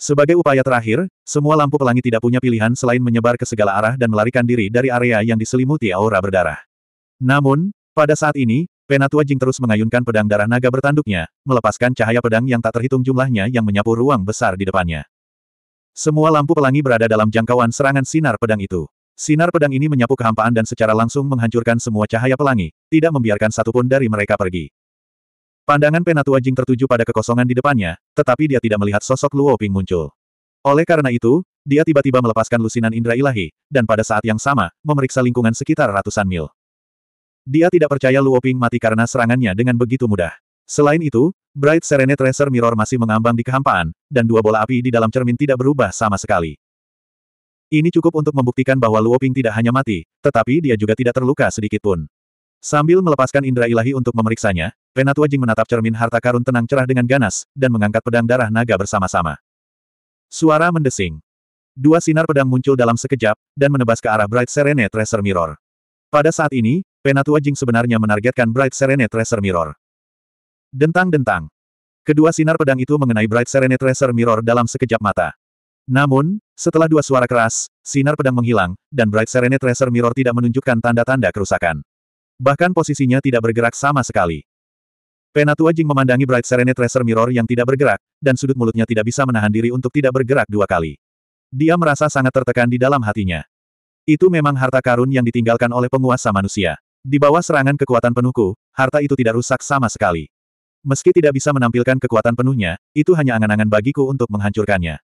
Sebagai upaya terakhir, semua lampu pelangi tidak punya pilihan selain menyebar ke segala arah dan melarikan diri dari area yang diselimuti aura berdarah. Namun, pada saat ini, Penatua Jing terus mengayunkan pedang darah naga bertanduknya, melepaskan cahaya pedang yang tak terhitung jumlahnya yang menyapu ruang besar di depannya. Semua lampu pelangi berada dalam jangkauan serangan sinar pedang itu. Sinar pedang ini menyapu kehampaan dan secara langsung menghancurkan semua cahaya pelangi, tidak membiarkan satupun dari mereka pergi. Pandangan Penatua Jing tertuju pada kekosongan di depannya, tetapi dia tidak melihat sosok Luo Ping muncul. Oleh karena itu, dia tiba-tiba melepaskan lusinan indera ilahi, dan pada saat yang sama, memeriksa lingkungan sekitar ratusan mil. Dia tidak percaya Luo Ping mati karena serangannya dengan begitu mudah. Selain itu, Bright Serenade Tracer Mirror masih mengambang di kehampaan, dan dua bola api di dalam cermin tidak berubah sama sekali. Ini cukup untuk membuktikan bahwa Luo Ping tidak hanya mati, tetapi dia juga tidak terluka sedikit pun. Sambil melepaskan indera ilahi untuk memeriksanya, Penatua Jing menatap cermin harta karun tenang cerah dengan ganas, dan mengangkat pedang darah naga bersama-sama. Suara mendesing. Dua sinar pedang muncul dalam sekejap, dan menebas ke arah Bright Serene Tracer Mirror. Pada saat ini, Penatua Jing sebenarnya menargetkan Bright Serene Tracer Mirror. Dentang-dentang. Kedua sinar pedang itu mengenai Bright Serene Tracer Mirror dalam sekejap mata. Namun, setelah dua suara keras, sinar pedang menghilang, dan Bright Serene Tracer Mirror tidak menunjukkan tanda-tanda kerusakan. Bahkan posisinya tidak bergerak sama sekali. Penatua Jing memandangi Bright Serene Tracer Mirror yang tidak bergerak, dan sudut mulutnya tidak bisa menahan diri untuk tidak bergerak dua kali. Dia merasa sangat tertekan di dalam hatinya. Itu memang harta karun yang ditinggalkan oleh penguasa manusia. Di bawah serangan kekuatan penuhku, harta itu tidak rusak sama sekali. Meski tidak bisa menampilkan kekuatan penuhnya, itu hanya angan-angan bagiku untuk menghancurkannya.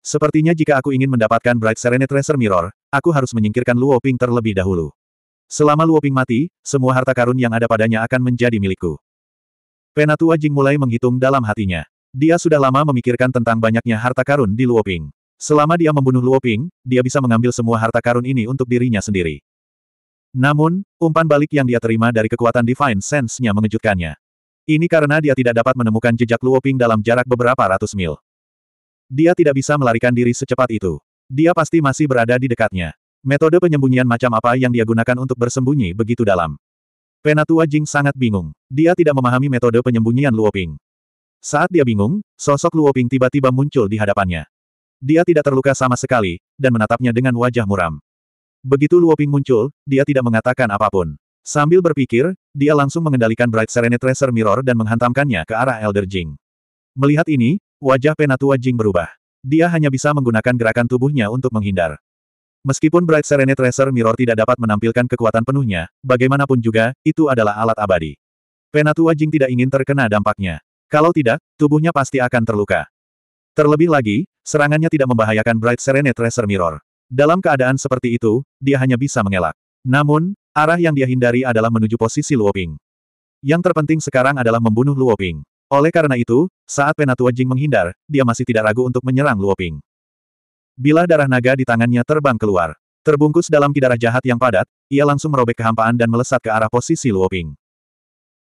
Sepertinya jika aku ingin mendapatkan Bright Serenade Tracer Mirror, aku harus menyingkirkan Luo Ping terlebih dahulu. Selama Luo Ping mati, semua harta karun yang ada padanya akan menjadi milikku. Penatua Jing mulai menghitung dalam hatinya. Dia sudah lama memikirkan tentang banyaknya harta karun di Luo Ping. Selama dia membunuh Luo Ping, dia bisa mengambil semua harta karun ini untuk dirinya sendiri. Namun, umpan balik yang dia terima dari kekuatan Divine Sense-nya mengejutkannya. Ini karena dia tidak dapat menemukan jejak Luoping dalam jarak beberapa ratus mil. Dia tidak bisa melarikan diri secepat itu. Dia pasti masih berada di dekatnya. Metode penyembunyian macam apa yang dia gunakan untuk bersembunyi begitu dalam? Penatua Jing sangat bingung. Dia tidak memahami metode penyembunyian Luoping. Saat dia bingung, sosok Luoping tiba-tiba muncul di hadapannya. Dia tidak terluka sama sekali, dan menatapnya dengan wajah muram. Begitu Luoping muncul, dia tidak mengatakan apapun. Sambil berpikir, dia langsung mengendalikan Bright Serenity Tracer Mirror dan menghantamkannya ke arah Elder Jing. Melihat ini, wajah Penatua Jing berubah. Dia hanya bisa menggunakan gerakan tubuhnya untuk menghindar. Meskipun Bright Serenity Tracer Mirror tidak dapat menampilkan kekuatan penuhnya, bagaimanapun juga, itu adalah alat abadi. Penatua Jing tidak ingin terkena dampaknya. Kalau tidak, tubuhnya pasti akan terluka. Terlebih lagi, serangannya tidak membahayakan Bright Serenity Tracer Mirror. Dalam keadaan seperti itu, dia hanya bisa mengelak. Namun, arah yang dia hindari adalah menuju posisi Luoping. Yang terpenting sekarang adalah membunuh Luoping. Oleh karena itu, saat Penatua Jing menghindar, dia masih tidak ragu untuk menyerang Luoping. Bila darah naga di tangannya terbang keluar, terbungkus dalam kidarah jahat yang padat, ia langsung merobek kehampaan dan melesat ke arah posisi Luoping.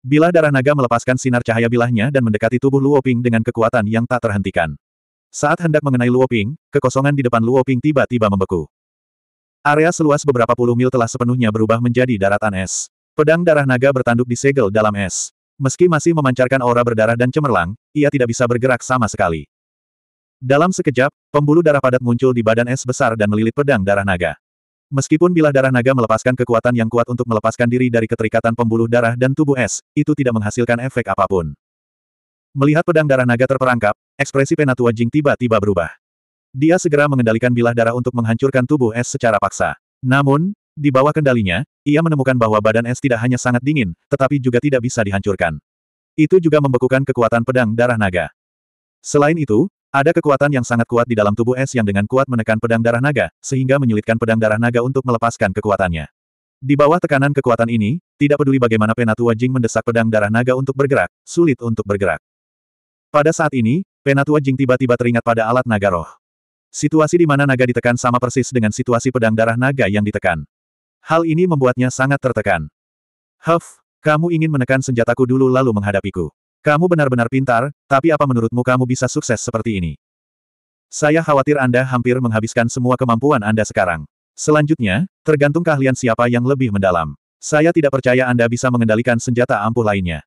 Bila darah naga melepaskan sinar cahaya bilahnya dan mendekati tubuh Luoping dengan kekuatan yang tak terhentikan. Saat hendak mengenai Luoping, kekosongan di depan Luoping tiba-tiba membeku. Area seluas beberapa puluh mil telah sepenuhnya berubah menjadi daratan es. Pedang darah naga bertanduk disegel dalam es. Meski masih memancarkan aura berdarah dan cemerlang, ia tidak bisa bergerak sama sekali. Dalam sekejap, pembuluh darah padat muncul di badan es besar dan melilit pedang darah naga. Meskipun bilah darah naga melepaskan kekuatan yang kuat untuk melepaskan diri dari keterikatan pembuluh darah dan tubuh es, itu tidak menghasilkan efek apapun. Melihat pedang darah naga terperangkap, ekspresi Penatua Jing tiba-tiba berubah. Dia segera mengendalikan bilah darah untuk menghancurkan tubuh es secara paksa. Namun, di bawah kendalinya, ia menemukan bahwa badan es tidak hanya sangat dingin, tetapi juga tidak bisa dihancurkan. Itu juga membekukan kekuatan pedang darah naga. Selain itu, ada kekuatan yang sangat kuat di dalam tubuh es yang dengan kuat menekan pedang darah naga, sehingga menyulitkan pedang darah naga untuk melepaskan kekuatannya. Di bawah tekanan kekuatan ini, tidak peduli bagaimana Penatua Jing mendesak pedang darah naga untuk bergerak, sulit untuk bergerak. Pada saat ini, Penatua Jing tiba-tiba teringat pada alat naga roh. Situasi di mana naga ditekan sama persis dengan situasi pedang darah naga yang ditekan. Hal ini membuatnya sangat tertekan. Huff, kamu ingin menekan senjataku dulu lalu menghadapiku. Kamu benar-benar pintar, tapi apa menurutmu kamu bisa sukses seperti ini? Saya khawatir Anda hampir menghabiskan semua kemampuan Anda sekarang. Selanjutnya, tergantung keahlian siapa yang lebih mendalam. Saya tidak percaya Anda bisa mengendalikan senjata ampuh lainnya.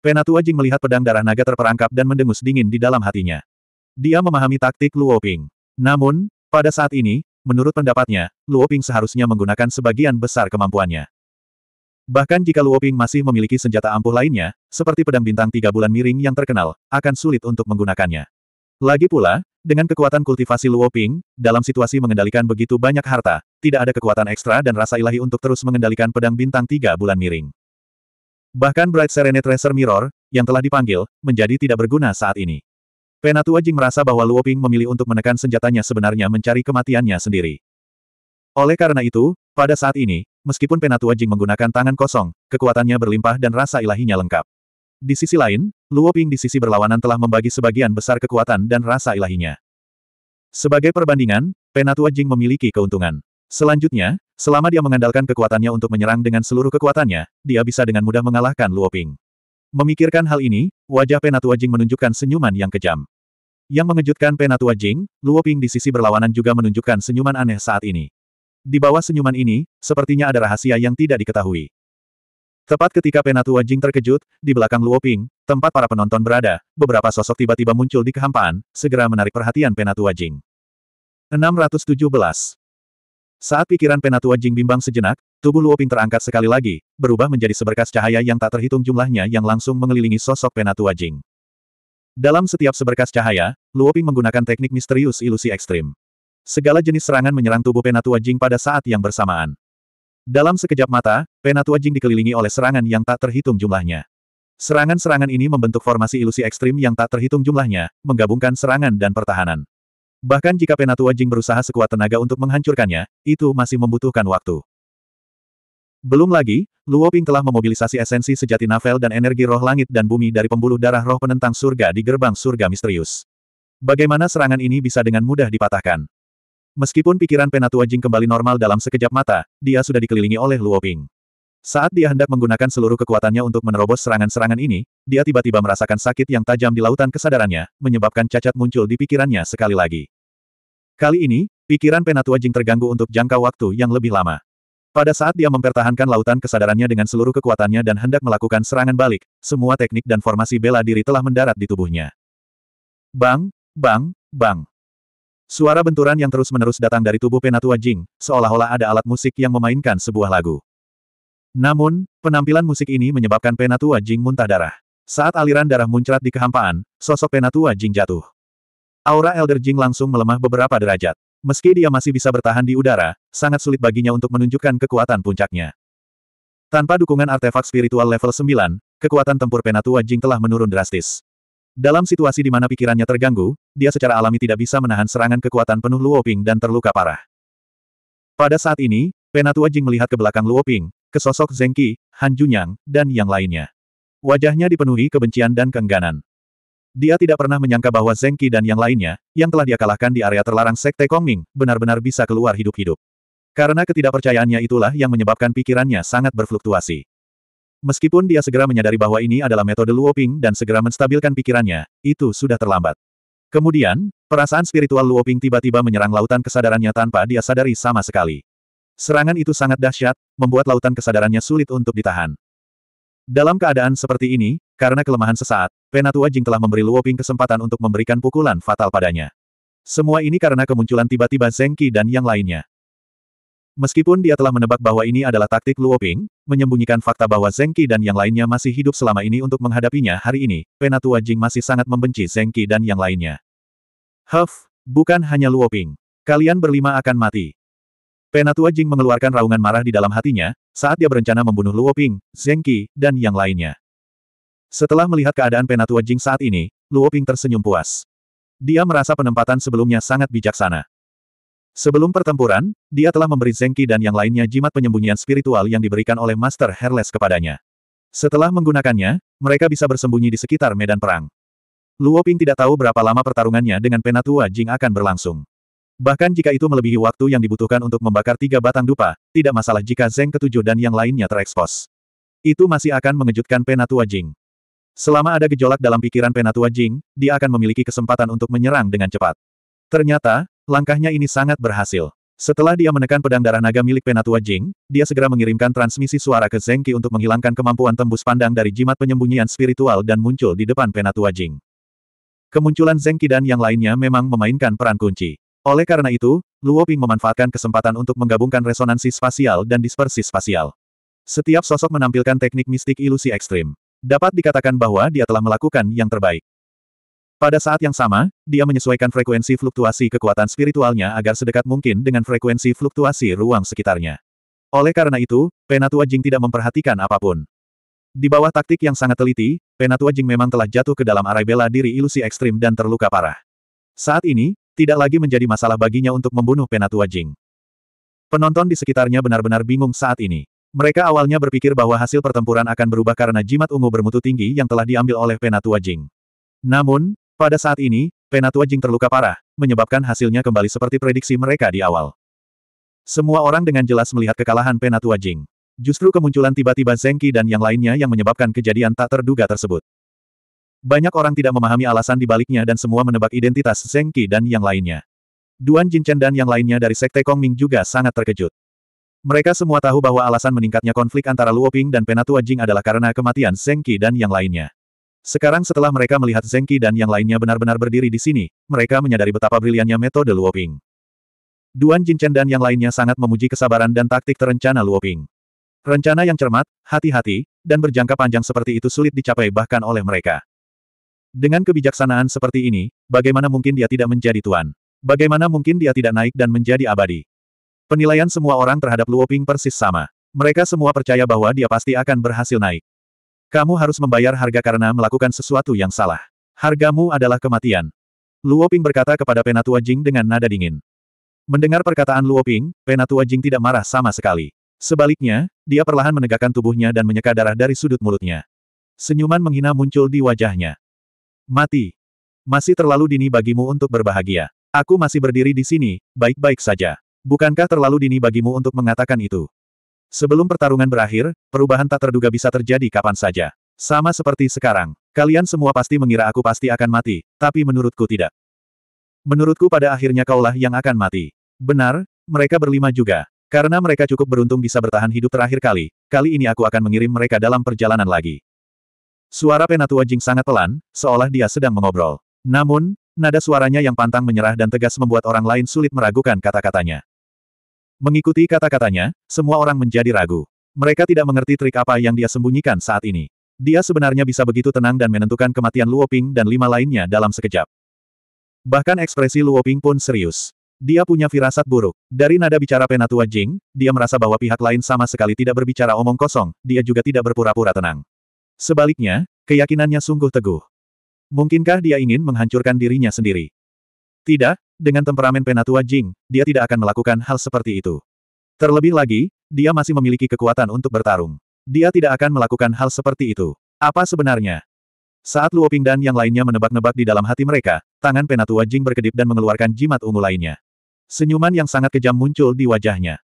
Penatua Jing melihat pedang darah naga terperangkap dan mendengus dingin di dalam hatinya. Dia memahami taktik Luo Ping. Namun, pada saat ini, menurut pendapatnya, Luo Ping seharusnya menggunakan sebagian besar kemampuannya. Bahkan jika Luo Ping masih memiliki senjata ampuh lainnya, seperti pedang bintang tiga bulan miring yang terkenal, akan sulit untuk menggunakannya. Lagi pula, dengan kekuatan kultivasi Luo Ping, dalam situasi mengendalikan begitu banyak harta, tidak ada kekuatan ekstra dan rasa ilahi untuk terus mengendalikan pedang bintang tiga bulan miring. Bahkan Bright Serenade Tracer Mirror, yang telah dipanggil, menjadi tidak berguna saat ini. Penatua Jing merasa bahwa Luo Ping memilih untuk menekan senjatanya sebenarnya mencari kematiannya sendiri. Oleh karena itu, pada saat ini, meskipun Penatua Jing menggunakan tangan kosong, kekuatannya berlimpah dan rasa ilahinya lengkap. Di sisi lain, Luo Ping di sisi berlawanan telah membagi sebagian besar kekuatan dan rasa ilahinya. Sebagai perbandingan, Penatua Jing memiliki keuntungan. Selanjutnya, Selama dia mengandalkan kekuatannya untuk menyerang dengan seluruh kekuatannya, dia bisa dengan mudah mengalahkan Luo Ping. Memikirkan hal ini, wajah Penatua Jing menunjukkan senyuman yang kejam. Yang mengejutkan Penatua Jing, Luo Ping di sisi berlawanan juga menunjukkan senyuman aneh saat ini. Di bawah senyuman ini, sepertinya ada rahasia yang tidak diketahui. Tepat ketika Penatua Jing terkejut, di belakang Luo Ping, tempat para penonton berada, beberapa sosok tiba-tiba muncul di kehampaan, segera menarik perhatian Penatua Jing. 617 saat pikiran penatua Jing bimbang sejenak, tubuh Luoping terangkat sekali lagi, berubah menjadi seberkas cahaya yang tak terhitung jumlahnya yang langsung mengelilingi sosok penatua Jing. Dalam setiap seberkas cahaya, Luoping menggunakan teknik misterius ilusi ekstrim. Segala jenis serangan menyerang tubuh penatua Jing pada saat yang bersamaan. Dalam sekejap mata, penatua Jing dikelilingi oleh serangan yang tak terhitung jumlahnya. Serangan-serangan ini membentuk formasi ilusi ekstrim yang tak terhitung jumlahnya, menggabungkan serangan dan pertahanan. Bahkan jika Penatua Jing berusaha sekuat tenaga untuk menghancurkannya, itu masih membutuhkan waktu. Belum lagi, Luo Ping telah memobilisasi esensi sejati navel dan energi roh langit dan bumi dari pembuluh darah roh penentang surga di gerbang surga misterius. Bagaimana serangan ini bisa dengan mudah dipatahkan? Meskipun pikiran Penatua Jing kembali normal dalam sekejap mata, dia sudah dikelilingi oleh Luo Ping. Saat dia hendak menggunakan seluruh kekuatannya untuk menerobos serangan-serangan ini, dia tiba-tiba merasakan sakit yang tajam di lautan kesadarannya, menyebabkan cacat muncul di pikirannya sekali lagi. Kali ini, pikiran Penatua Jing terganggu untuk jangka waktu yang lebih lama. Pada saat dia mempertahankan lautan kesadarannya dengan seluruh kekuatannya dan hendak melakukan serangan balik, semua teknik dan formasi bela diri telah mendarat di tubuhnya. Bang, bang, bang. Suara benturan yang terus-menerus datang dari tubuh Penatua Jing, seolah-olah ada alat musik yang memainkan sebuah lagu. Namun, penampilan musik ini menyebabkan penatua Jing muntah darah. Saat aliran darah muncrat di kehampaan, sosok penatua Jing jatuh. Aura Elder Jing langsung melemah beberapa derajat. Meski dia masih bisa bertahan di udara, sangat sulit baginya untuk menunjukkan kekuatan puncaknya. Tanpa dukungan artefak spiritual level 9, kekuatan tempur penatua Jing telah menurun drastis. Dalam situasi di mana pikirannya terganggu, dia secara alami tidak bisa menahan serangan kekuatan penuh Luoping dan terluka parah. Pada saat ini, Penatua Jing melihat ke belakang Luoping, ke sosok Zengki, Qi, Han Junyang, dan yang lainnya. Wajahnya dipenuhi kebencian dan keengganan. Dia tidak pernah menyangka bahwa Zengki dan yang lainnya, yang telah dia kalahkan di area terlarang Sekte Kongming, benar-benar bisa keluar hidup-hidup. Karena ketidakpercayaannya itulah yang menyebabkan pikirannya sangat berfluktuasi. Meskipun dia segera menyadari bahwa ini adalah metode Luoping dan segera menstabilkan pikirannya, itu sudah terlambat. Kemudian, perasaan spiritual Luoping tiba-tiba menyerang lautan kesadarannya tanpa dia sadari sama sekali. Serangan itu sangat dahsyat, membuat lautan kesadarannya sulit untuk ditahan. Dalam keadaan seperti ini, karena kelemahan sesaat, Penatua Jing telah memberi Luoping kesempatan untuk memberikan pukulan fatal padanya. Semua ini karena kemunculan tiba-tiba Zeng Qi dan yang lainnya. Meskipun dia telah menebak bahwa ini adalah taktik Luoping, menyembunyikan fakta bahwa Zeng Qi dan yang lainnya masih hidup selama ini untuk menghadapinya hari ini, Penatua Jing masih sangat membenci Zeng Qi dan yang lainnya. Huff, bukan hanya Luoping. Kalian berlima akan mati. Penatua Jing mengeluarkan raungan marah di dalam hatinya, saat dia berencana membunuh Luo Ping, Zheng Qi, dan yang lainnya. Setelah melihat keadaan Penatua Jing saat ini, Luo Ping tersenyum puas. Dia merasa penempatan sebelumnya sangat bijaksana. Sebelum pertempuran, dia telah memberi Zheng Qi dan yang lainnya jimat penyembunyian spiritual yang diberikan oleh Master Herles kepadanya. Setelah menggunakannya, mereka bisa bersembunyi di sekitar medan perang. Luo Ping tidak tahu berapa lama pertarungannya dengan Penatua Jing akan berlangsung. Bahkan jika itu melebihi waktu yang dibutuhkan untuk membakar tiga batang dupa, tidak masalah jika Zeng ketujuh dan yang lainnya terekspos. Itu masih akan mengejutkan Penatua Jing. Selama ada gejolak dalam pikiran Penatua Jing, dia akan memiliki kesempatan untuk menyerang dengan cepat. Ternyata, langkahnya ini sangat berhasil. Setelah dia menekan pedang darah naga milik Penatua Jing, dia segera mengirimkan transmisi suara ke Zengki untuk menghilangkan kemampuan tembus pandang dari jimat penyembunyian spiritual dan muncul di depan Penatua Jing. Kemunculan Zengki dan yang lainnya memang memainkan peran kunci. Oleh karena itu, Luo Ping memanfaatkan kesempatan untuk menggabungkan resonansi spasial dan dispersi spasial. Setiap sosok menampilkan teknik mistik ilusi ekstrim. Dapat dikatakan bahwa dia telah melakukan yang terbaik. Pada saat yang sama, dia menyesuaikan frekuensi fluktuasi kekuatan spiritualnya agar sedekat mungkin dengan frekuensi fluktuasi ruang sekitarnya. Oleh karena itu, Penatua Jing tidak memperhatikan apapun. Di bawah taktik yang sangat teliti, Penatua Jing memang telah jatuh ke dalam arai bela diri ilusi ekstrim dan terluka parah. Saat ini, tidak lagi menjadi masalah baginya untuk membunuh Penatua Jing. Penonton di sekitarnya benar-benar bingung saat ini. Mereka awalnya berpikir bahwa hasil pertempuran akan berubah karena jimat ungu bermutu tinggi yang telah diambil oleh Penatua Jing. Namun, pada saat ini, Penatua Jing terluka parah, menyebabkan hasilnya kembali seperti prediksi mereka di awal. Semua orang dengan jelas melihat kekalahan Penatua Jing. Justru kemunculan tiba-tiba Zengki dan yang lainnya yang menyebabkan kejadian tak terduga tersebut. Banyak orang tidak memahami alasan di baliknya dan semua menebak identitas Zheng Qi dan yang lainnya. Duan Jinchen dan yang lainnya dari Sekte Kong Ming juga sangat terkejut. Mereka semua tahu bahwa alasan meningkatnya konflik antara Luoping dan Penatua Jing adalah karena kematian Zheng Qi dan yang lainnya. Sekarang setelah mereka melihat Zheng Qi dan yang lainnya benar-benar berdiri di sini, mereka menyadari betapa briliannya metode Luoping. Duan Jinchen dan yang lainnya sangat memuji kesabaran dan taktik terencana Luoping. Rencana yang cermat, hati-hati, dan berjangka panjang seperti itu sulit dicapai bahkan oleh mereka. Dengan kebijaksanaan seperti ini, bagaimana mungkin dia tidak menjadi tuan? Bagaimana mungkin dia tidak naik dan menjadi abadi? Penilaian semua orang terhadap Luo Ping persis sama. Mereka semua percaya bahwa dia pasti akan berhasil naik. Kamu harus membayar harga karena melakukan sesuatu yang salah. Hargamu adalah kematian. Luo Ping berkata kepada Penatua Jing dengan nada dingin. Mendengar perkataan Luo Ping, Penatua Jing tidak marah sama sekali. Sebaliknya, dia perlahan menegakkan tubuhnya dan menyeka darah dari sudut mulutnya. Senyuman menghina muncul di wajahnya. Mati. Masih terlalu dini bagimu untuk berbahagia. Aku masih berdiri di sini, baik-baik saja. Bukankah terlalu dini bagimu untuk mengatakan itu? Sebelum pertarungan berakhir, perubahan tak terduga bisa terjadi kapan saja. Sama seperti sekarang, kalian semua pasti mengira aku pasti akan mati, tapi menurutku tidak. Menurutku pada akhirnya kaulah yang akan mati. Benar, mereka berlima juga. Karena mereka cukup beruntung bisa bertahan hidup terakhir kali, kali ini aku akan mengirim mereka dalam perjalanan lagi. Suara Penatua Jing sangat pelan, seolah dia sedang mengobrol. Namun, nada suaranya yang pantang menyerah dan tegas membuat orang lain sulit meragukan kata-katanya. Mengikuti kata-katanya, semua orang menjadi ragu. Mereka tidak mengerti trik apa yang dia sembunyikan saat ini. Dia sebenarnya bisa begitu tenang dan menentukan kematian Luo Ping dan lima lainnya dalam sekejap. Bahkan ekspresi Luo Ping pun serius. Dia punya firasat buruk. Dari nada bicara Penatua Jing, dia merasa bahwa pihak lain sama sekali tidak berbicara omong kosong, dia juga tidak berpura-pura tenang. Sebaliknya, keyakinannya sungguh teguh. Mungkinkah dia ingin menghancurkan dirinya sendiri? Tidak, dengan temperamen penatua Jing, dia tidak akan melakukan hal seperti itu. Terlebih lagi, dia masih memiliki kekuatan untuk bertarung. Dia tidak akan melakukan hal seperti itu. Apa sebenarnya? Saat Luo Ping dan yang lainnya menebak-nebak di dalam hati mereka, tangan penatua Jing berkedip dan mengeluarkan jimat ungu lainnya. Senyuman yang sangat kejam muncul di wajahnya.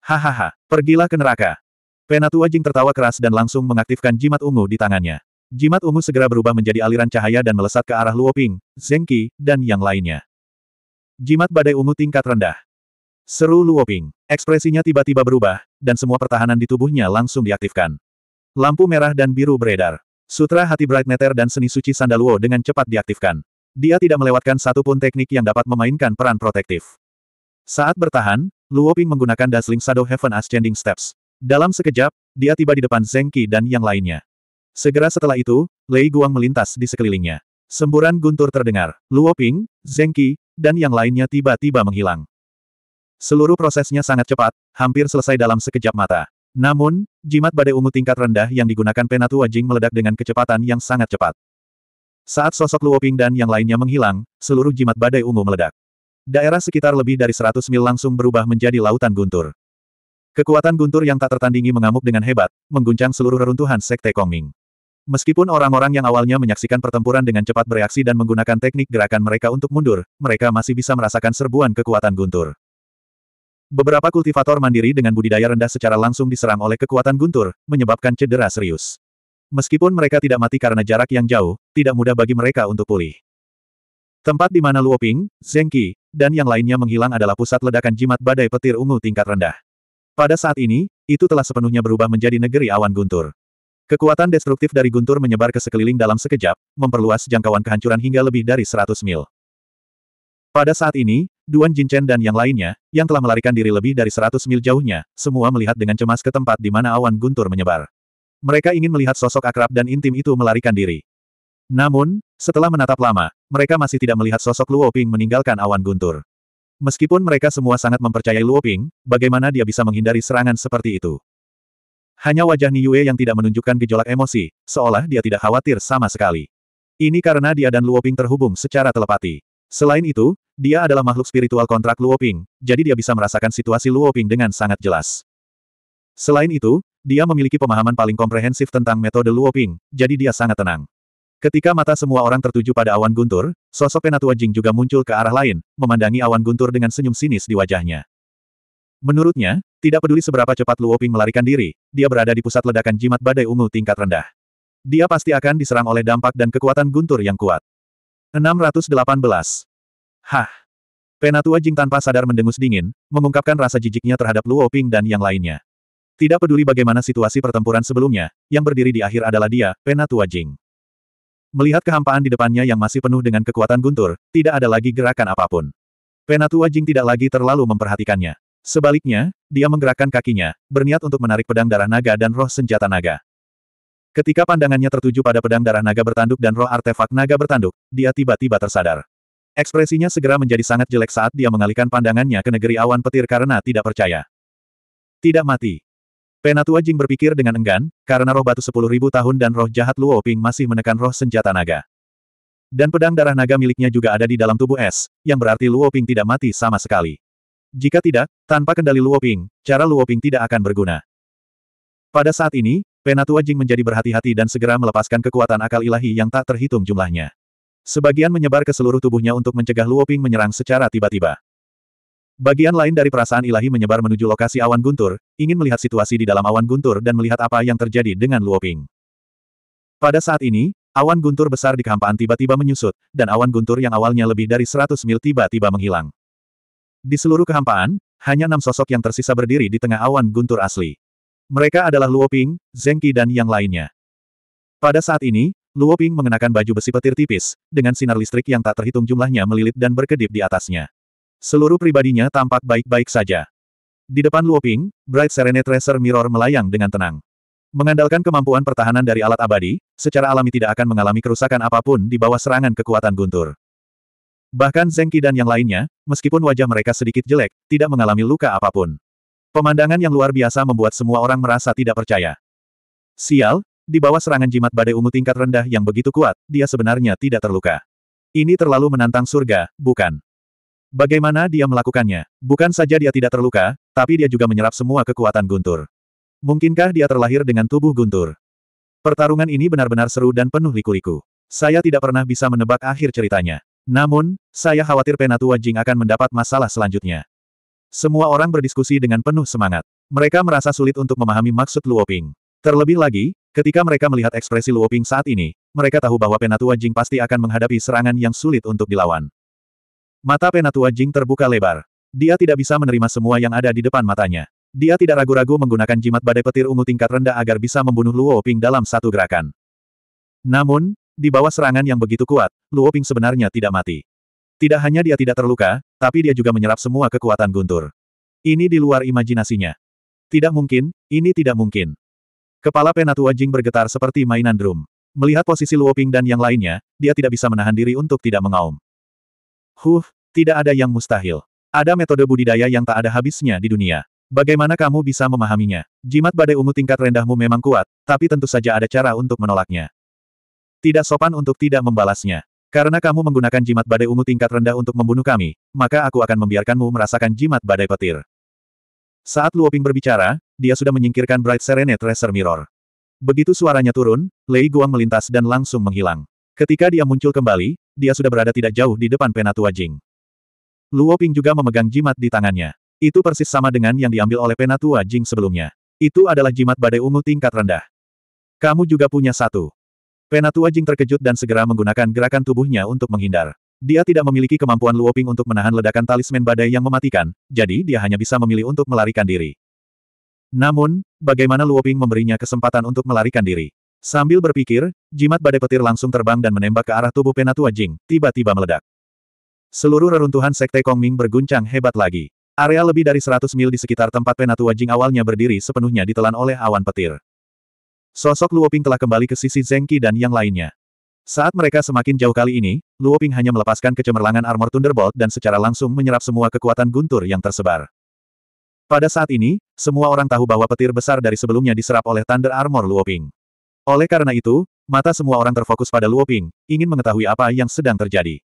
Hahaha, pergilah ke neraka. Penatua Jing tertawa keras dan langsung mengaktifkan jimat ungu di tangannya. Jimat ungu segera berubah menjadi aliran cahaya dan melesat ke arah Luoping, Zengqi, dan yang lainnya. Jimat badai ungu tingkat rendah. Seru Luoping. Ekspresinya tiba-tiba berubah, dan semua pertahanan di tubuhnya langsung diaktifkan. Lampu merah dan biru beredar. Sutra Hati Bright Nether dan Seni Suci Sandaluo dengan cepat diaktifkan. Dia tidak melewatkan satupun teknik yang dapat memainkan peran protektif. Saat bertahan, Luoping menggunakan Dazzling Shadow Heaven Ascending Steps. Dalam sekejap, dia tiba di depan Zengki Qi dan yang lainnya. Segera setelah itu, Lei Guang melintas di sekelilingnya. Semburan guntur terdengar, Luo Ping, Zengki, Qi, dan yang lainnya tiba-tiba menghilang. Seluruh prosesnya sangat cepat, hampir selesai dalam sekejap mata. Namun, jimat badai ungu tingkat rendah yang digunakan Penatua Jing meledak dengan kecepatan yang sangat cepat. Saat sosok Luo Ping dan yang lainnya menghilang, seluruh jimat badai ungu meledak. Daerah sekitar lebih dari 100 mil langsung berubah menjadi lautan guntur. Kekuatan guntur yang tak tertandingi mengamuk dengan hebat, mengguncang seluruh reruntuhan Sekte Kongming. Meskipun orang-orang yang awalnya menyaksikan pertempuran dengan cepat bereaksi dan menggunakan teknik gerakan mereka untuk mundur, mereka masih bisa merasakan serbuan kekuatan guntur. Beberapa kultivator mandiri dengan budidaya rendah secara langsung diserang oleh kekuatan guntur, menyebabkan cedera serius. Meskipun mereka tidak mati karena jarak yang jauh, tidak mudah bagi mereka untuk pulih. Tempat di mana Luoping, Zengqi, dan yang lainnya menghilang adalah pusat ledakan jimat badai petir ungu tingkat rendah. Pada saat ini, itu telah sepenuhnya berubah menjadi negeri awan guntur. Kekuatan destruktif dari guntur menyebar ke sekeliling dalam sekejap, memperluas jangkauan kehancuran hingga lebih dari 100 mil. Pada saat ini, Duan Jinchen dan yang lainnya, yang telah melarikan diri lebih dari 100 mil jauhnya, semua melihat dengan cemas ke tempat di mana awan guntur menyebar. Mereka ingin melihat sosok akrab dan intim itu melarikan diri. Namun, setelah menatap lama, mereka masih tidak melihat sosok Luo Ping meninggalkan awan guntur. Meskipun mereka semua sangat mempercayai Luo Ping, bagaimana dia bisa menghindari serangan seperti itu? Hanya wajah Ni Yue yang tidak menunjukkan gejolak emosi, seolah dia tidak khawatir sama sekali. Ini karena dia dan Luo Ping terhubung secara telepati. Selain itu, dia adalah makhluk spiritual kontrak Luo Ping, jadi dia bisa merasakan situasi Luo Ping dengan sangat jelas. Selain itu, dia memiliki pemahaman paling komprehensif tentang metode Luo Ping, jadi dia sangat tenang. Ketika mata semua orang tertuju pada awan guntur, sosok Penatua Jing juga muncul ke arah lain, memandangi awan guntur dengan senyum sinis di wajahnya. Menurutnya, tidak peduli seberapa cepat Luo Ping melarikan diri, dia berada di pusat ledakan jimat badai ungu tingkat rendah. Dia pasti akan diserang oleh dampak dan kekuatan guntur yang kuat. 618. Hah! Penatua Jing tanpa sadar mendengus dingin, mengungkapkan rasa jijiknya terhadap Luo Ping dan yang lainnya. Tidak peduli bagaimana situasi pertempuran sebelumnya, yang berdiri di akhir adalah dia, Penatua Jing. Melihat kehampaan di depannya yang masih penuh dengan kekuatan guntur, tidak ada lagi gerakan apapun. Penatua Jing tidak lagi terlalu memperhatikannya. Sebaliknya, dia menggerakkan kakinya, berniat untuk menarik pedang darah naga dan roh senjata naga. Ketika pandangannya tertuju pada pedang darah naga bertanduk dan roh artefak naga bertanduk, dia tiba-tiba tersadar. Ekspresinya segera menjadi sangat jelek saat dia mengalihkan pandangannya ke negeri awan petir karena tidak percaya. Tidak mati. Penatua Jing berpikir dengan enggan, karena roh batu sepuluh ribu tahun dan roh jahat Luo Ping masih menekan roh senjata naga. Dan pedang darah naga miliknya juga ada di dalam tubuh es, yang berarti Luo Ping tidak mati sama sekali. Jika tidak, tanpa kendali Luo Ping, cara Luo Ping tidak akan berguna. Pada saat ini, Penatua Jing menjadi berhati-hati dan segera melepaskan kekuatan akal ilahi yang tak terhitung jumlahnya. Sebagian menyebar ke seluruh tubuhnya untuk mencegah Luo Ping menyerang secara tiba-tiba. Bagian lain dari perasaan ilahi menyebar menuju lokasi awan guntur, ingin melihat situasi di dalam awan guntur dan melihat apa yang terjadi dengan Luoping. Pada saat ini, awan guntur besar di kehampaan tiba-tiba menyusut, dan awan guntur yang awalnya lebih dari 100 mil tiba-tiba menghilang. Di seluruh kehampaan, hanya enam sosok yang tersisa berdiri di tengah awan guntur asli. Mereka adalah Luoping, Zengki dan yang lainnya. Pada saat ini, Luoping mengenakan baju besi petir tipis, dengan sinar listrik yang tak terhitung jumlahnya melilit dan berkedip di atasnya. Seluruh pribadinya tampak baik-baik saja. Di depan Luoping, Bright Serenade Tracer Mirror melayang dengan tenang. Mengandalkan kemampuan pertahanan dari alat abadi, secara alami tidak akan mengalami kerusakan apapun di bawah serangan kekuatan guntur. Bahkan Zengki dan yang lainnya, meskipun wajah mereka sedikit jelek, tidak mengalami luka apapun. Pemandangan yang luar biasa membuat semua orang merasa tidak percaya. Sial, di bawah serangan jimat badai ungu tingkat rendah yang begitu kuat, dia sebenarnya tidak terluka. Ini terlalu menantang surga, bukan? Bagaimana dia melakukannya? Bukan saja dia tidak terluka, tapi dia juga menyerap semua kekuatan guntur. Mungkinkah dia terlahir dengan tubuh guntur? Pertarungan ini benar-benar seru dan penuh liku-liku. Saya tidak pernah bisa menebak akhir ceritanya. Namun, saya khawatir Penatua Jing akan mendapat masalah selanjutnya. Semua orang berdiskusi dengan penuh semangat. Mereka merasa sulit untuk memahami maksud Luoping. Terlebih lagi, ketika mereka melihat ekspresi Luoping saat ini, mereka tahu bahwa Penatua Jing pasti akan menghadapi serangan yang sulit untuk dilawan. Mata penatua Jing terbuka lebar. Dia tidak bisa menerima semua yang ada di depan matanya. Dia tidak ragu-ragu menggunakan jimat badai petir ungu tingkat rendah agar bisa membunuh Luo Ping dalam satu gerakan. Namun, di bawah serangan yang begitu kuat, Luo Ping sebenarnya tidak mati. Tidak hanya dia tidak terluka, tapi dia juga menyerap semua kekuatan guntur. Ini di luar imajinasinya. Tidak mungkin, ini tidak mungkin. Kepala penatua Jing bergetar seperti mainan drum. Melihat posisi Luo Ping dan yang lainnya, dia tidak bisa menahan diri untuk tidak mengaum. Huh, tidak ada yang mustahil. Ada metode budidaya yang tak ada habisnya di dunia. Bagaimana kamu bisa memahaminya? Jimat badai ungu tingkat rendahmu memang kuat, tapi tentu saja ada cara untuk menolaknya. Tidak sopan untuk tidak membalasnya. Karena kamu menggunakan jimat badai ungu tingkat rendah untuk membunuh kami, maka aku akan membiarkanmu merasakan jimat badai petir. Saat Luoping berbicara, dia sudah menyingkirkan Bright Serenade Tracer Mirror. Begitu suaranya turun, Lei Guang melintas dan langsung menghilang. Ketika dia muncul kembali, dia sudah berada tidak jauh di depan penatua Jing. Luo Ping juga memegang jimat di tangannya. Itu persis sama dengan yang diambil oleh penatua Jing sebelumnya. Itu adalah jimat badai ungu tingkat rendah. Kamu juga punya satu. Penatua Jing terkejut dan segera menggunakan gerakan tubuhnya untuk menghindar. Dia tidak memiliki kemampuan Luo Ping untuk menahan ledakan talisman badai yang mematikan, jadi dia hanya bisa memilih untuk melarikan diri. Namun, bagaimana Luo Ping memberinya kesempatan untuk melarikan diri? Sambil berpikir, jimat badai petir langsung terbang dan menembak ke arah tubuh penatua Jing, tiba-tiba meledak. Seluruh reruntuhan sekte Kongming berguncang hebat lagi. Area lebih dari 100 mil di sekitar tempat penatua Jing awalnya berdiri sepenuhnya ditelan oleh awan petir. Sosok Luoping telah kembali ke sisi Zengki dan yang lainnya. Saat mereka semakin jauh kali ini, Luoping hanya melepaskan kecemerlangan armor Thunderbolt dan secara langsung menyerap semua kekuatan guntur yang tersebar. Pada saat ini, semua orang tahu bahwa petir besar dari sebelumnya diserap oleh Thunder Armor Luoping. Oleh karena itu, mata semua orang terfokus pada Luo Ping, ingin mengetahui apa yang sedang terjadi.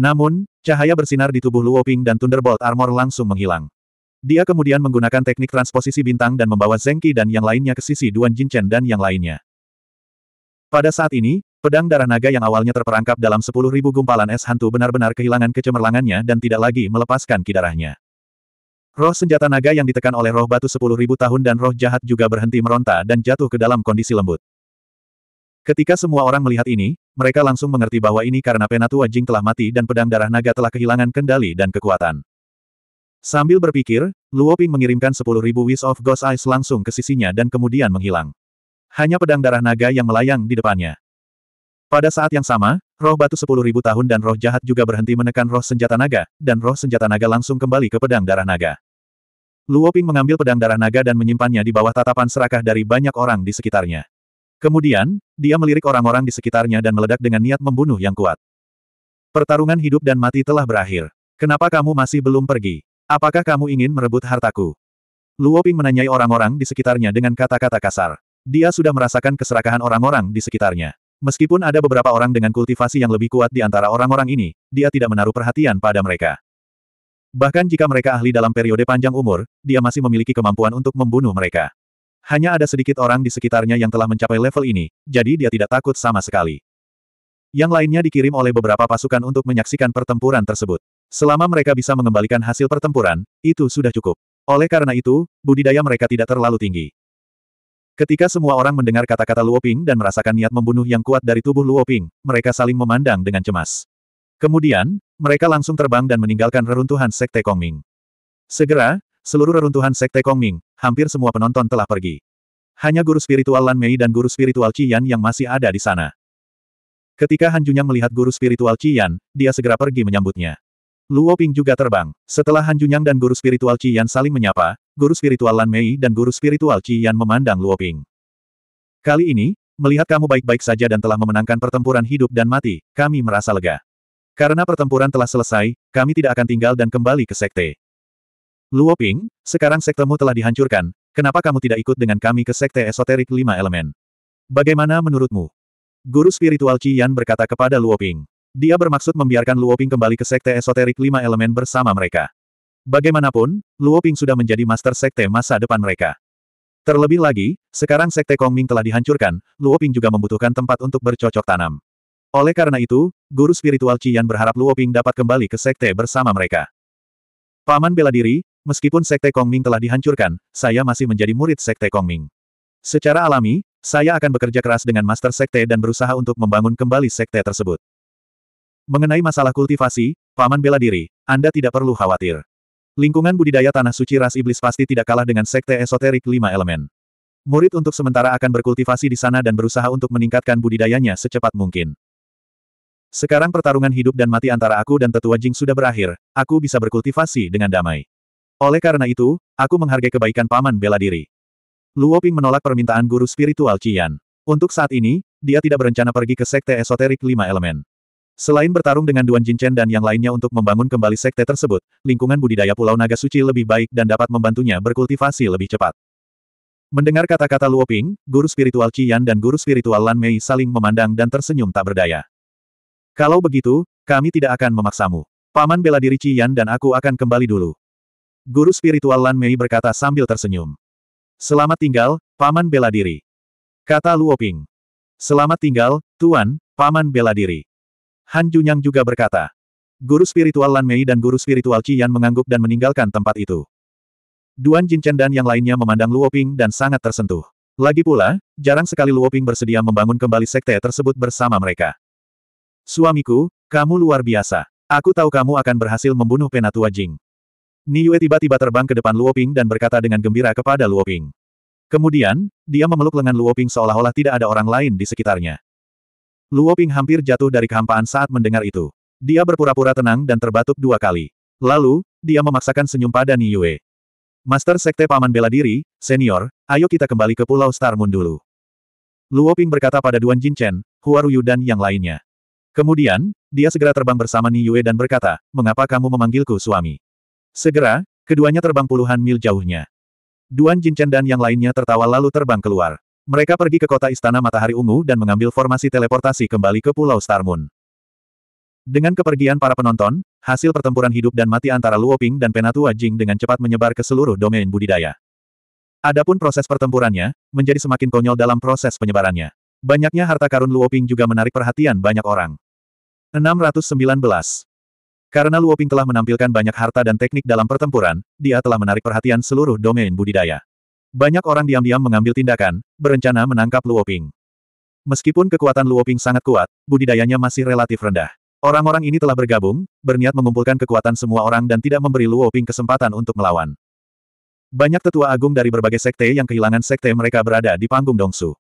Namun, cahaya bersinar di tubuh Luo Ping dan Thunderbolt Armor langsung menghilang. Dia kemudian menggunakan teknik transposisi bintang dan membawa Zengqi dan yang lainnya ke sisi Duan Jinchen dan yang lainnya. Pada saat ini, pedang darah naga yang awalnya terperangkap dalam 10.000 gumpalan es hantu benar-benar kehilangan kecemerlangannya dan tidak lagi melepaskan kidarahnya. Roh senjata naga yang ditekan oleh roh batu sepuluh ribu tahun dan roh jahat juga berhenti meronta dan jatuh ke dalam kondisi lembut. Ketika semua orang melihat ini, mereka langsung mengerti bahwa ini karena Penatua Jing telah mati dan pedang darah naga telah kehilangan kendali dan kekuatan. Sambil berpikir, Luo Ping mengirimkan sepuluh ribu Wish of Ghost Eyes langsung ke sisinya dan kemudian menghilang. Hanya pedang darah naga yang melayang di depannya. Pada saat yang sama, roh batu sepuluh ribu tahun dan roh jahat juga berhenti menekan roh senjata naga, dan roh senjata naga langsung kembali ke pedang darah naga. Luo Ping mengambil pedang darah naga dan menyimpannya di bawah tatapan serakah dari banyak orang di sekitarnya. Kemudian, dia melirik orang-orang di sekitarnya dan meledak dengan niat membunuh yang kuat. Pertarungan hidup dan mati telah berakhir. Kenapa kamu masih belum pergi? Apakah kamu ingin merebut hartaku? Luo Ping menanyai orang-orang di sekitarnya dengan kata-kata kasar. Dia sudah merasakan keserakahan orang-orang di sekitarnya. Meskipun ada beberapa orang dengan kultivasi yang lebih kuat di antara orang-orang ini, dia tidak menaruh perhatian pada mereka. Bahkan jika mereka ahli dalam periode panjang umur, dia masih memiliki kemampuan untuk membunuh mereka. Hanya ada sedikit orang di sekitarnya yang telah mencapai level ini, jadi dia tidak takut sama sekali. Yang lainnya dikirim oleh beberapa pasukan untuk menyaksikan pertempuran tersebut. Selama mereka bisa mengembalikan hasil pertempuran, itu sudah cukup. Oleh karena itu, budidaya mereka tidak terlalu tinggi. Ketika semua orang mendengar kata-kata Luoping dan merasakan niat membunuh yang kuat dari tubuh Luoping, mereka saling memandang dengan cemas. Kemudian, mereka langsung terbang dan meninggalkan reruntuhan Sekte Kongming. Segera, seluruh reruntuhan Sekte Kongming, hampir semua penonton telah pergi. Hanya guru spiritual Lan Mei dan guru spiritual Qian yang masih ada di sana. Ketika Han Junyang melihat guru spiritual Qian, dia segera pergi menyambutnya. Luo Ping juga terbang. Setelah Han Junyang dan guru spiritual Qian saling menyapa, guru spiritual Lan Mei dan guru spiritual Qian memandang Luo Ping. Kali ini, melihat kamu baik-baik saja dan telah memenangkan pertempuran hidup dan mati, kami merasa lega. Karena pertempuran telah selesai, kami tidak akan tinggal dan kembali ke sekte. Luo Ping, sekarang sektemu telah dihancurkan, kenapa kamu tidak ikut dengan kami ke sekte esoterik lima elemen? Bagaimana menurutmu? Guru spiritual Qian berkata kepada Luo Ping. Dia bermaksud membiarkan Luo Ping kembali ke sekte esoterik lima elemen bersama mereka. Bagaimanapun, Luo Ping sudah menjadi master sekte masa depan mereka. Terlebih lagi, sekarang sekte Kongming telah dihancurkan, Luo Ping juga membutuhkan tempat untuk bercocok tanam. Oleh karena itu, guru spiritual Qian berharap Luo Ping dapat kembali ke sekte bersama mereka. Paman bela diri, meskipun sekte Kongming telah dihancurkan, saya masih menjadi murid sekte Kongming. Secara alami, saya akan bekerja keras dengan master sekte dan berusaha untuk membangun kembali sekte tersebut. Mengenai masalah kultivasi, Paman bela diri, Anda tidak perlu khawatir. Lingkungan budidaya tanah suci ras iblis pasti tidak kalah dengan sekte esoterik lima elemen. Murid untuk sementara akan berkultivasi di sana dan berusaha untuk meningkatkan budidayanya secepat mungkin. Sekarang pertarungan hidup dan mati antara aku dan tetua Jing sudah berakhir, aku bisa berkultivasi dengan damai. Oleh karena itu, aku menghargai kebaikan paman bela diri. Luo Ping menolak permintaan guru spiritual Qian. Untuk saat ini, dia tidak berencana pergi ke sekte esoterik lima elemen. Selain bertarung dengan Duan Jinchen dan yang lainnya untuk membangun kembali sekte tersebut, lingkungan budidaya Pulau Naga Suci lebih baik dan dapat membantunya berkultivasi lebih cepat. Mendengar kata-kata Luoping, guru spiritual Qian dan guru spiritual Lan Mei saling memandang dan tersenyum tak berdaya. Kalau begitu, kami tidak akan memaksamu. Paman bela diri Cian dan aku akan kembali dulu. Guru spiritual Lan Mei berkata sambil tersenyum. Selamat tinggal, Paman bela diri. Kata Luoping. Selamat tinggal, Tuan, Paman bela diri. Han Junyang juga berkata. Guru spiritual Lan Mei dan guru spiritual Cian mengangguk dan meninggalkan tempat itu. Duan Jinchen dan yang lainnya memandang Luoping dan sangat tersentuh. Lagi pula, jarang sekali Luoping bersedia membangun kembali sekte tersebut bersama mereka. Suamiku, kamu luar biasa. Aku tahu kamu akan berhasil membunuh Penatua Jing. Yue tiba-tiba terbang ke depan Luoping dan berkata dengan gembira kepada Luoping. Kemudian, dia memeluk lengan Luoping seolah-olah tidak ada orang lain di sekitarnya. Luoping hampir jatuh dari kehampaan saat mendengar itu. Dia berpura-pura tenang dan terbatuk dua kali. Lalu, dia memaksakan senyum pada Yue. Master Sekte Paman Bela Diri, Senior, ayo kita kembali ke Pulau Star Moon dulu. Luoping berkata pada Duan Jinchen, Huaruyu dan yang lainnya. Kemudian, dia segera terbang bersama Ni Yue dan berkata, mengapa kamu memanggilku suami? Segera, keduanya terbang puluhan mil jauhnya. Duan Jinchen dan yang lainnya tertawa lalu terbang keluar. Mereka pergi ke kota Istana Matahari Ungu dan mengambil formasi teleportasi kembali ke Pulau Star Moon. Dengan kepergian para penonton, hasil pertempuran hidup dan mati antara Luoping dan Penatua Jing dengan cepat menyebar ke seluruh domain budidaya. Adapun proses pertempurannya, menjadi semakin konyol dalam proses penyebarannya. Banyaknya harta karun Luoping juga menarik perhatian banyak orang. 619. Karena Luoping telah menampilkan banyak harta dan teknik dalam pertempuran, dia telah menarik perhatian seluruh domain budidaya. Banyak orang diam-diam mengambil tindakan, berencana menangkap Luoping. Meskipun kekuatan Luoping sangat kuat, budidayanya masih relatif rendah. Orang-orang ini telah bergabung, berniat mengumpulkan kekuatan semua orang dan tidak memberi Luoping kesempatan untuk melawan. Banyak tetua agung dari berbagai sekte yang kehilangan sekte mereka berada di panggung Dongsu.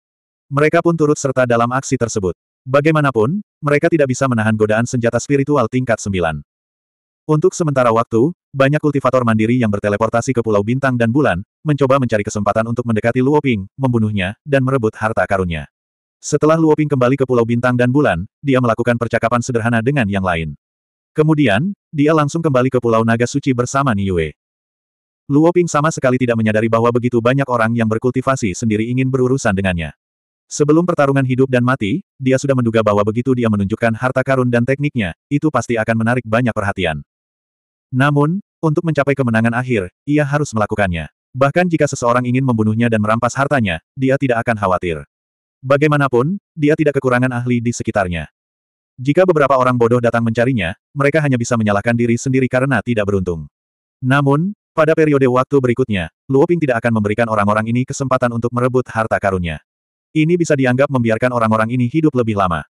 Mereka pun turut serta dalam aksi tersebut. Bagaimanapun, mereka tidak bisa menahan godaan senjata spiritual tingkat 9. Untuk sementara waktu, banyak kultivator mandiri yang berteleportasi ke Pulau Bintang dan Bulan, mencoba mencari kesempatan untuk mendekati Luoping, membunuhnya, dan merebut harta karunnya. Setelah Luoping kembali ke Pulau Bintang dan Bulan, dia melakukan percakapan sederhana dengan yang lain. Kemudian, dia langsung kembali ke Pulau Naga Suci bersama Niue. Luoping sama sekali tidak menyadari bahwa begitu banyak orang yang berkultivasi sendiri ingin berurusan dengannya. Sebelum pertarungan hidup dan mati, dia sudah menduga bahwa begitu dia menunjukkan harta karun dan tekniknya, itu pasti akan menarik banyak perhatian. Namun, untuk mencapai kemenangan akhir, ia harus melakukannya. Bahkan jika seseorang ingin membunuhnya dan merampas hartanya, dia tidak akan khawatir. Bagaimanapun, dia tidak kekurangan ahli di sekitarnya. Jika beberapa orang bodoh datang mencarinya, mereka hanya bisa menyalahkan diri sendiri karena tidak beruntung. Namun, pada periode waktu berikutnya, Luoping tidak akan memberikan orang-orang ini kesempatan untuk merebut harta karunnya. Ini bisa dianggap membiarkan orang-orang ini hidup lebih lama.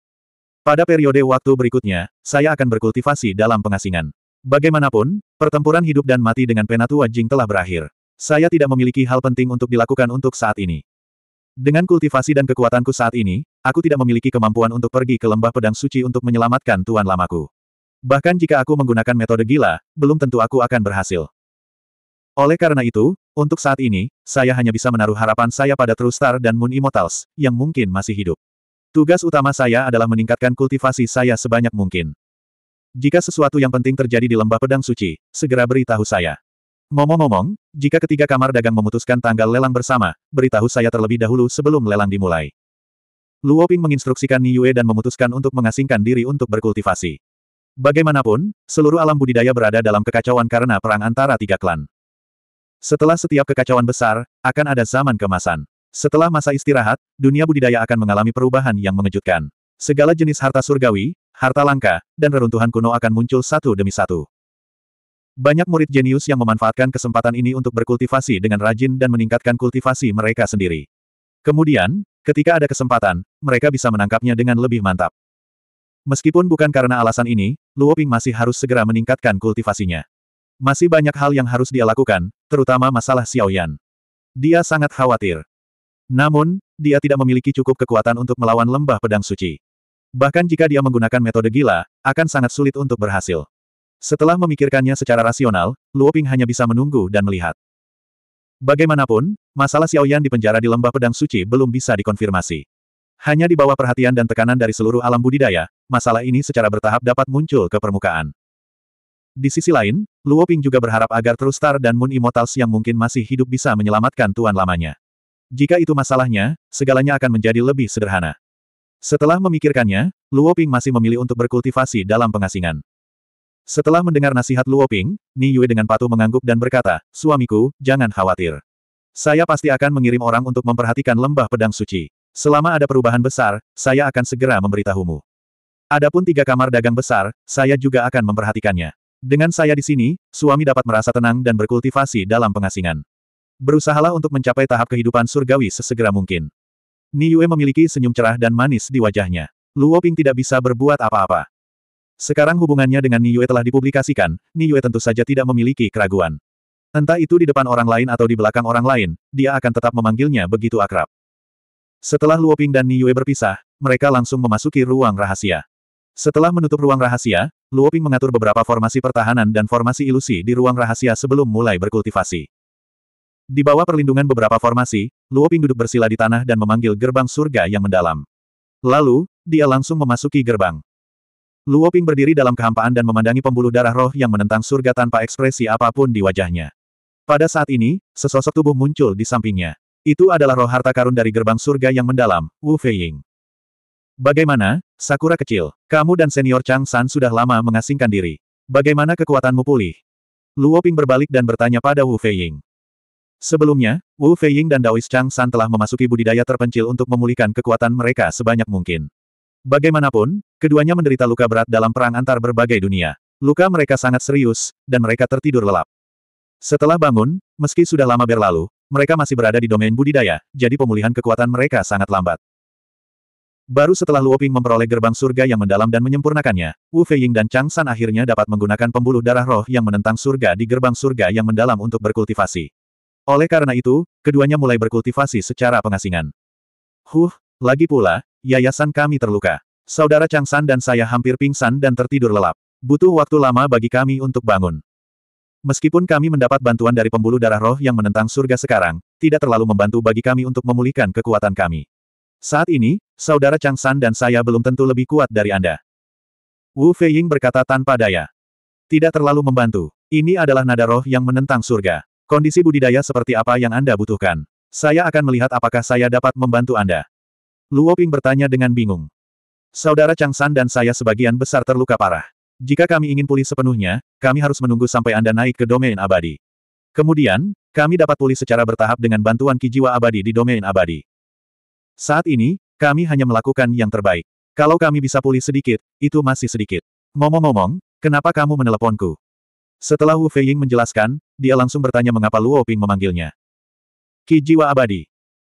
Pada periode waktu berikutnya, saya akan berkultivasi dalam pengasingan. Bagaimanapun, pertempuran hidup dan mati dengan Penatua Jing telah berakhir. Saya tidak memiliki hal penting untuk dilakukan untuk saat ini. Dengan kultivasi dan kekuatanku saat ini, aku tidak memiliki kemampuan untuk pergi ke lembah pedang suci untuk menyelamatkan tuan lamaku. Bahkan jika aku menggunakan metode gila, belum tentu aku akan berhasil. Oleh karena itu, untuk saat ini, saya hanya bisa menaruh harapan saya pada True Star dan Moon Immortals, yang mungkin masih hidup. Tugas utama saya adalah meningkatkan kultivasi saya sebanyak mungkin. Jika sesuatu yang penting terjadi di lembah pedang suci, segera beritahu saya. Momo-momong, jika ketiga kamar dagang memutuskan tanggal lelang bersama, beritahu saya terlebih dahulu sebelum lelang dimulai. Luo Ping menginstruksikan Yue dan memutuskan untuk mengasingkan diri untuk berkultivasi. Bagaimanapun, seluruh alam budidaya berada dalam kekacauan karena perang antara tiga klan. Setelah setiap kekacauan besar, akan ada zaman kemasan. Setelah masa istirahat, dunia budidaya akan mengalami perubahan yang mengejutkan. Segala jenis harta surgawi, harta langka, dan reruntuhan kuno akan muncul satu demi satu. Banyak murid jenius yang memanfaatkan kesempatan ini untuk berkultivasi dengan rajin dan meningkatkan kultivasi mereka sendiri. Kemudian, ketika ada kesempatan, mereka bisa menangkapnya dengan lebih mantap. Meskipun bukan karena alasan ini, Luoping masih harus segera meningkatkan kultivasinya. Masih banyak hal yang harus dia lakukan, terutama masalah Xiaoyan. Dia sangat khawatir. Namun, dia tidak memiliki cukup kekuatan untuk melawan lembah pedang suci. Bahkan jika dia menggunakan metode gila, akan sangat sulit untuk berhasil. Setelah memikirkannya secara rasional, Luoping hanya bisa menunggu dan melihat. Bagaimanapun, masalah Xiaoyan di penjara di lembah pedang suci belum bisa dikonfirmasi. Hanya di bawah perhatian dan tekanan dari seluruh alam budidaya, masalah ini secara bertahap dapat muncul ke permukaan. Di sisi lain, Luo Ping juga berharap agar True Star dan Moon Immortals yang mungkin masih hidup bisa menyelamatkan tuan lamanya. Jika itu masalahnya, segalanya akan menjadi lebih sederhana. Setelah memikirkannya, Luo Ping masih memilih untuk berkultivasi dalam pengasingan. Setelah mendengar nasihat Luo Ping, Ni Yue dengan patuh mengangguk dan berkata, Suamiku, jangan khawatir. Saya pasti akan mengirim orang untuk memperhatikan lembah pedang suci. Selama ada perubahan besar, saya akan segera memberitahumu. Adapun tiga kamar dagang besar, saya juga akan memperhatikannya. Dengan saya di sini, suami dapat merasa tenang dan berkultivasi dalam pengasingan. Berusahalah untuk mencapai tahap kehidupan surgawi sesegera mungkin. Niue memiliki senyum cerah dan manis di wajahnya. Luo Ping tidak bisa berbuat apa-apa. Sekarang hubungannya dengan Niue telah dipublikasikan, Niue tentu saja tidak memiliki keraguan. Entah itu di depan orang lain atau di belakang orang lain, dia akan tetap memanggilnya begitu akrab. Setelah Luo Ping dan Niue berpisah, mereka langsung memasuki ruang rahasia. Setelah menutup ruang rahasia, Luoping mengatur beberapa formasi pertahanan dan formasi ilusi di ruang rahasia sebelum mulai berkultivasi. Di bawah perlindungan beberapa formasi, Luoping duduk bersila di tanah dan memanggil gerbang surga yang mendalam. Lalu, dia langsung memasuki gerbang. Luoping berdiri dalam kehampaan dan memandangi pembuluh darah roh yang menentang surga tanpa ekspresi apapun di wajahnya. Pada saat ini, sesosok tubuh muncul di sampingnya. Itu adalah roh harta karun dari gerbang surga yang mendalam, Wu Feiying. Bagaimana, Sakura kecil, kamu dan senior Chang San sudah lama mengasingkan diri. Bagaimana kekuatanmu pulih? Luo Ping berbalik dan bertanya pada Wu Feiying. Sebelumnya, Wu Feiying dan Daois Chang San telah memasuki budidaya terpencil untuk memulihkan kekuatan mereka sebanyak mungkin. Bagaimanapun, keduanya menderita luka berat dalam perang antar berbagai dunia. Luka mereka sangat serius, dan mereka tertidur lelap. Setelah bangun, meski sudah lama berlalu, mereka masih berada di domain budidaya, jadi pemulihan kekuatan mereka sangat lambat. Baru setelah Luoping memperoleh gerbang surga yang mendalam dan menyempurnakannya, Wu Feiying dan Chang San akhirnya dapat menggunakan pembuluh darah roh yang menentang surga di gerbang surga yang mendalam untuk berkultivasi. Oleh karena itu, keduanya mulai berkultivasi secara pengasingan. Huh, lagi pula, yayasan kami terluka. Saudara Chang San dan saya hampir pingsan dan tertidur lelap. Butuh waktu lama bagi kami untuk bangun. Meskipun kami mendapat bantuan dari pembuluh darah roh yang menentang surga sekarang, tidak terlalu membantu bagi kami untuk memulihkan kekuatan kami. Saat ini, saudara Chang San dan saya belum tentu lebih kuat dari Anda. Wu Feiying berkata tanpa daya. Tidak terlalu membantu. Ini adalah nada roh yang menentang surga. Kondisi budidaya seperti apa yang Anda butuhkan? Saya akan melihat apakah saya dapat membantu Anda. Luo Ping bertanya dengan bingung. Saudara Chang San dan saya sebagian besar terluka parah. Jika kami ingin pulih sepenuhnya, kami harus menunggu sampai Anda naik ke domain abadi. Kemudian, kami dapat pulih secara bertahap dengan bantuan kijiwa abadi di domain abadi. Saat ini, kami hanya melakukan yang terbaik. Kalau kami bisa pulih sedikit, itu masih sedikit. Ngomong-ngomong, kenapa kamu meneleponku? Setelah Wu Feiying menjelaskan, dia langsung bertanya mengapa Luo Ping memanggilnya. Ki Jiwa Abadi.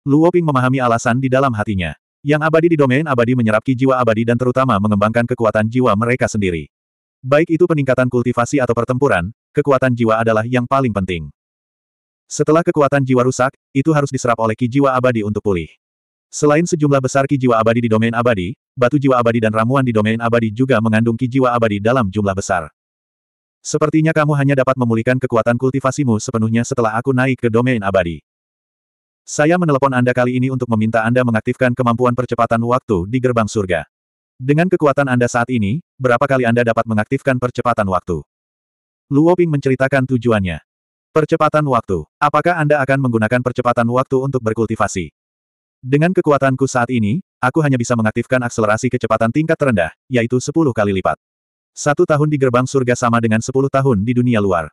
Luo Ping memahami alasan di dalam hatinya. Yang abadi di domain abadi menyerap ki jiwa abadi dan terutama mengembangkan kekuatan jiwa mereka sendiri. Baik itu peningkatan kultivasi atau pertempuran, kekuatan jiwa adalah yang paling penting. Setelah kekuatan jiwa rusak, itu harus diserap oleh ki jiwa abadi untuk pulih. Selain sejumlah besar ki abadi di domain abadi, batu jiwa abadi dan ramuan di domain abadi juga mengandung ki abadi dalam jumlah besar. Sepertinya kamu hanya dapat memulihkan kekuatan kultivasimu sepenuhnya setelah aku naik ke domain abadi. Saya menelepon Anda kali ini untuk meminta Anda mengaktifkan kemampuan percepatan waktu di gerbang surga. Dengan kekuatan Anda saat ini, berapa kali Anda dapat mengaktifkan percepatan waktu? Luo Ping menceritakan tujuannya. Percepatan waktu. Apakah Anda akan menggunakan percepatan waktu untuk berkultivasi? Dengan kekuatanku saat ini, aku hanya bisa mengaktifkan akselerasi kecepatan tingkat terendah, yaitu 10 kali lipat. Satu tahun di gerbang surga sama dengan 10 tahun di dunia luar.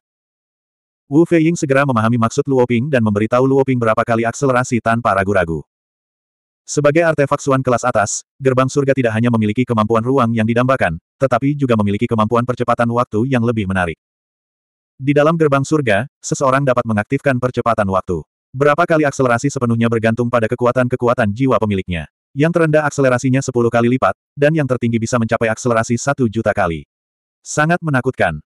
Wu Feiying segera memahami maksud Luoping dan memberitahu Luoping berapa kali akselerasi tanpa ragu-ragu. Sebagai artefak suan kelas atas, gerbang surga tidak hanya memiliki kemampuan ruang yang didambakan, tetapi juga memiliki kemampuan percepatan waktu yang lebih menarik. Di dalam gerbang surga, seseorang dapat mengaktifkan percepatan waktu. Berapa kali akselerasi sepenuhnya bergantung pada kekuatan-kekuatan jiwa pemiliknya. Yang terendah akselerasinya 10 kali lipat, dan yang tertinggi bisa mencapai akselerasi 1 juta kali. Sangat menakutkan.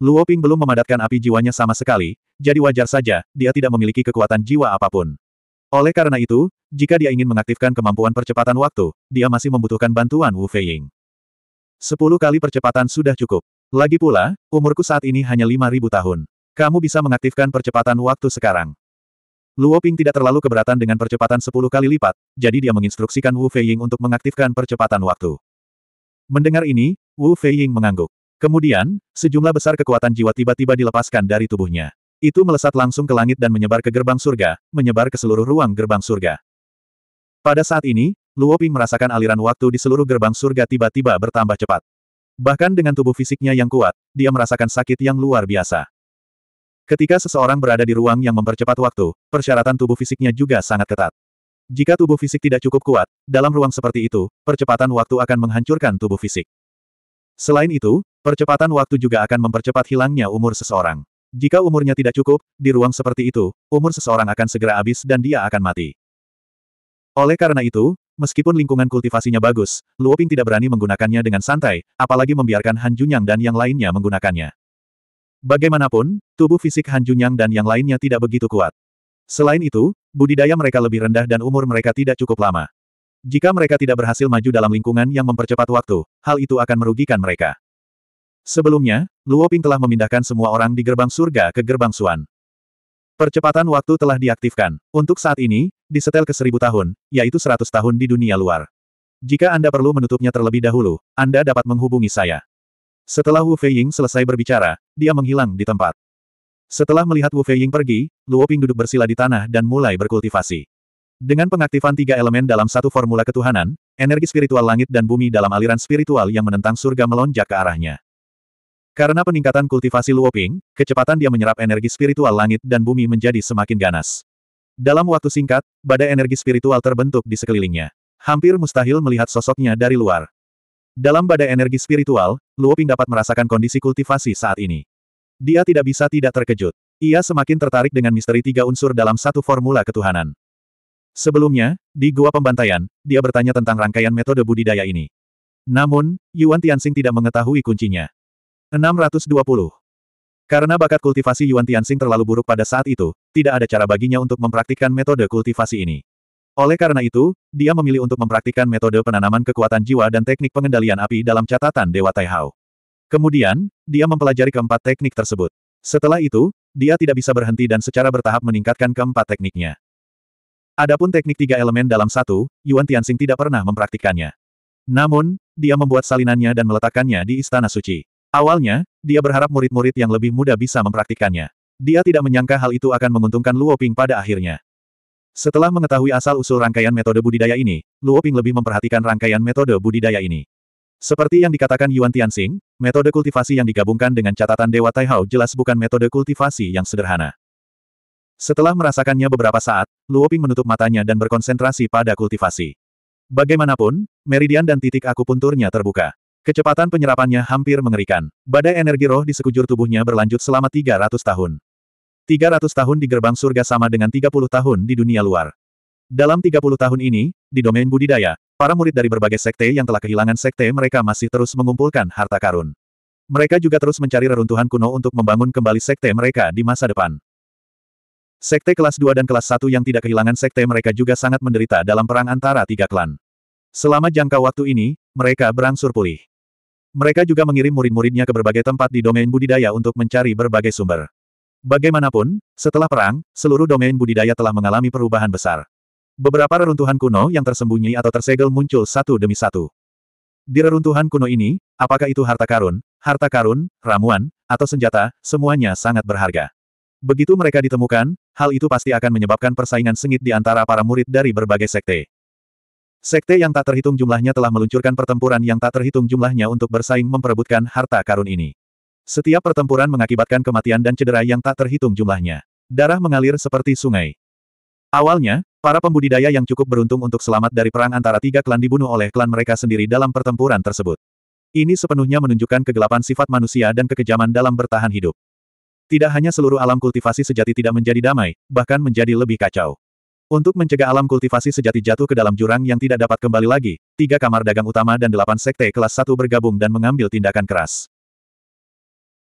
Luo Ping belum memadatkan api jiwanya sama sekali, jadi wajar saja, dia tidak memiliki kekuatan jiwa apapun. Oleh karena itu, jika dia ingin mengaktifkan kemampuan percepatan waktu, dia masih membutuhkan bantuan Wu Feiying. Sepuluh kali percepatan sudah cukup. Lagi pula, umurku saat ini hanya lima ribu tahun. Kamu bisa mengaktifkan percepatan waktu sekarang. Luo Ping tidak terlalu keberatan dengan percepatan 10 kali lipat, jadi dia menginstruksikan Wu Feiying untuk mengaktifkan percepatan waktu. Mendengar ini, Wu Feiying mengangguk. Kemudian, sejumlah besar kekuatan jiwa tiba-tiba dilepaskan dari tubuhnya. Itu melesat langsung ke langit dan menyebar ke gerbang surga, menyebar ke seluruh ruang gerbang surga. Pada saat ini, Luo Ping merasakan aliran waktu di seluruh gerbang surga tiba-tiba bertambah cepat. Bahkan dengan tubuh fisiknya yang kuat, dia merasakan sakit yang luar biasa. Ketika seseorang berada di ruang yang mempercepat waktu, persyaratan tubuh fisiknya juga sangat ketat. Jika tubuh fisik tidak cukup kuat, dalam ruang seperti itu, percepatan waktu akan menghancurkan tubuh fisik. Selain itu, percepatan waktu juga akan mempercepat hilangnya umur seseorang. Jika umurnya tidak cukup, di ruang seperti itu, umur seseorang akan segera habis dan dia akan mati. Oleh karena itu, meskipun lingkungan kultivasinya bagus, Luoping tidak berani menggunakannya dengan santai, apalagi membiarkan Han Junyang dan yang lainnya menggunakannya. Bagaimanapun, tubuh fisik Han Junyang dan yang lainnya tidak begitu kuat. Selain itu, budidaya mereka lebih rendah dan umur mereka tidak cukup lama. Jika mereka tidak berhasil maju dalam lingkungan yang mempercepat waktu, hal itu akan merugikan mereka. Sebelumnya, Luo Ping telah memindahkan semua orang di gerbang surga ke gerbang Suan. Percepatan waktu telah diaktifkan. Untuk saat ini, disetel ke seribu tahun, yaitu seratus tahun di dunia luar. Jika Anda perlu menutupnya terlebih dahulu, Anda dapat menghubungi saya. Setelah Wu Feiying selesai berbicara, dia menghilang di tempat. Setelah melihat Wu Feiying pergi, Luo Ping duduk bersila di tanah dan mulai berkultivasi. Dengan pengaktifan tiga elemen dalam satu formula ketuhanan, energi spiritual langit dan bumi dalam aliran spiritual yang menentang surga melonjak ke arahnya. Karena peningkatan kultivasi Luoping, kecepatan dia menyerap energi spiritual langit dan bumi menjadi semakin ganas. Dalam waktu singkat, badai energi spiritual terbentuk di sekelilingnya. Hampir mustahil melihat sosoknya dari luar. Dalam badai energi spiritual, Luoping dapat merasakan kondisi kultivasi saat ini. Dia tidak bisa tidak terkejut. Ia semakin tertarik dengan misteri tiga unsur dalam satu formula ketuhanan. Sebelumnya, di Gua Pembantaian, dia bertanya tentang rangkaian metode budidaya ini. Namun, Yuan Tianxing tidak mengetahui kuncinya. 620. Karena bakat kultivasi Yuan Tianxing terlalu buruk pada saat itu, tidak ada cara baginya untuk mempraktikkan metode kultivasi ini. Oleh karena itu, dia memilih untuk mempraktikkan metode penanaman kekuatan jiwa dan teknik pengendalian api dalam catatan Dewa Taihao. Kemudian, dia mempelajari keempat teknik tersebut. Setelah itu, dia tidak bisa berhenti dan secara bertahap meningkatkan keempat tekniknya. Adapun teknik tiga elemen dalam satu, Yuan Tianxing tidak pernah mempraktikkannya. Namun, dia membuat salinannya dan meletakkannya di Istana Suci. Awalnya, dia berharap murid-murid yang lebih muda bisa mempraktikkannya. Dia tidak menyangka hal itu akan menguntungkan Luo Ping pada akhirnya. Setelah mengetahui asal-usul rangkaian metode budidaya ini, Luo Ping lebih memperhatikan rangkaian metode budidaya ini. Seperti yang dikatakan Yuan Tianxing, metode kultivasi yang digabungkan dengan catatan Dewa Taihao jelas bukan metode kultivasi yang sederhana. Setelah merasakannya beberapa saat, Luo Ping menutup matanya dan berkonsentrasi pada kultivasi. Bagaimanapun, meridian dan titik akupunturnya terbuka. Kecepatan penyerapannya hampir mengerikan. Badai energi roh di sekujur tubuhnya berlanjut selama 300 tahun. 300 tahun di gerbang surga sama dengan 30 tahun di dunia luar. Dalam 30 tahun ini, di domain budidaya, para murid dari berbagai sekte yang telah kehilangan sekte mereka masih terus mengumpulkan harta karun. Mereka juga terus mencari reruntuhan kuno untuk membangun kembali sekte mereka di masa depan. Sekte kelas 2 dan kelas 1 yang tidak kehilangan sekte mereka juga sangat menderita dalam perang antara tiga klan. Selama jangka waktu ini, mereka berangsur pulih. Mereka juga mengirim murid-muridnya ke berbagai tempat di domain budidaya untuk mencari berbagai sumber. Bagaimanapun, setelah perang, seluruh domain budidaya telah mengalami perubahan besar. Beberapa reruntuhan kuno yang tersembunyi atau tersegel muncul satu demi satu. Di reruntuhan kuno ini, apakah itu harta karun, harta karun, ramuan, atau senjata, semuanya sangat berharga. Begitu mereka ditemukan, hal itu pasti akan menyebabkan persaingan sengit di antara para murid dari berbagai sekte. Sekte yang tak terhitung jumlahnya telah meluncurkan pertempuran yang tak terhitung jumlahnya untuk bersaing memperebutkan harta karun ini. Setiap pertempuran mengakibatkan kematian dan cedera yang tak terhitung jumlahnya. Darah mengalir seperti sungai. Awalnya, para pembudidaya yang cukup beruntung untuk selamat dari perang antara tiga klan dibunuh oleh klan mereka sendiri dalam pertempuran tersebut. Ini sepenuhnya menunjukkan kegelapan sifat manusia dan kekejaman dalam bertahan hidup. Tidak hanya seluruh alam kultivasi sejati tidak menjadi damai, bahkan menjadi lebih kacau. Untuk mencegah alam kultivasi sejati jatuh ke dalam jurang yang tidak dapat kembali lagi, tiga kamar dagang utama dan delapan sekte kelas satu bergabung dan mengambil tindakan keras.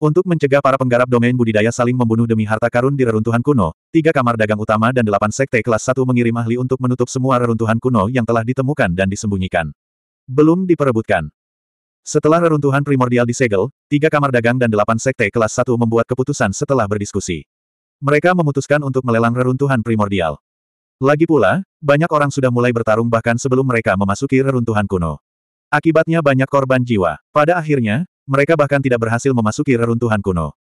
Untuk mencegah para penggarap domain budidaya saling membunuh demi harta karun di reruntuhan kuno, tiga kamar dagang utama dan delapan sekte kelas satu mengirim ahli untuk menutup semua reruntuhan kuno yang telah ditemukan dan disembunyikan. Belum diperebutkan. Setelah reruntuhan primordial disegel, tiga kamar dagang dan delapan sekte kelas satu membuat keputusan setelah berdiskusi. Mereka memutuskan untuk melelang reruntuhan primordial. Lagi pula, banyak orang sudah mulai bertarung bahkan sebelum mereka memasuki reruntuhan kuno. Akibatnya banyak korban jiwa. Pada akhirnya, mereka bahkan tidak berhasil memasuki reruntuhan kuno.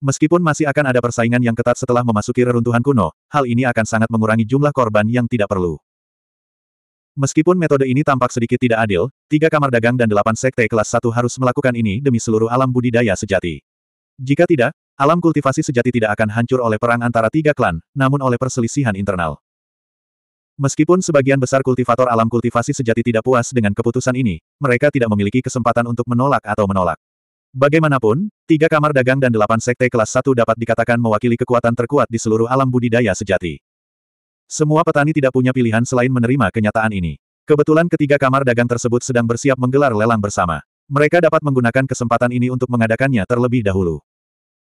Meskipun masih akan ada persaingan yang ketat setelah memasuki reruntuhan kuno, hal ini akan sangat mengurangi jumlah korban yang tidak perlu. Meskipun metode ini tampak sedikit tidak adil, tiga kamar dagang dan delapan sekte kelas satu harus melakukan ini demi seluruh alam budidaya sejati. Jika tidak, alam kultivasi sejati tidak akan hancur oleh perang antara tiga klan, namun oleh perselisihan internal. Meskipun sebagian besar kultivator alam kultivasi sejati tidak puas dengan keputusan ini, mereka tidak memiliki kesempatan untuk menolak atau menolak. Bagaimanapun, tiga kamar dagang dan delapan sekte kelas satu dapat dikatakan mewakili kekuatan terkuat di seluruh alam budidaya sejati. Semua petani tidak punya pilihan selain menerima kenyataan ini. Kebetulan ketiga kamar dagang tersebut sedang bersiap menggelar lelang bersama. Mereka dapat menggunakan kesempatan ini untuk mengadakannya terlebih dahulu.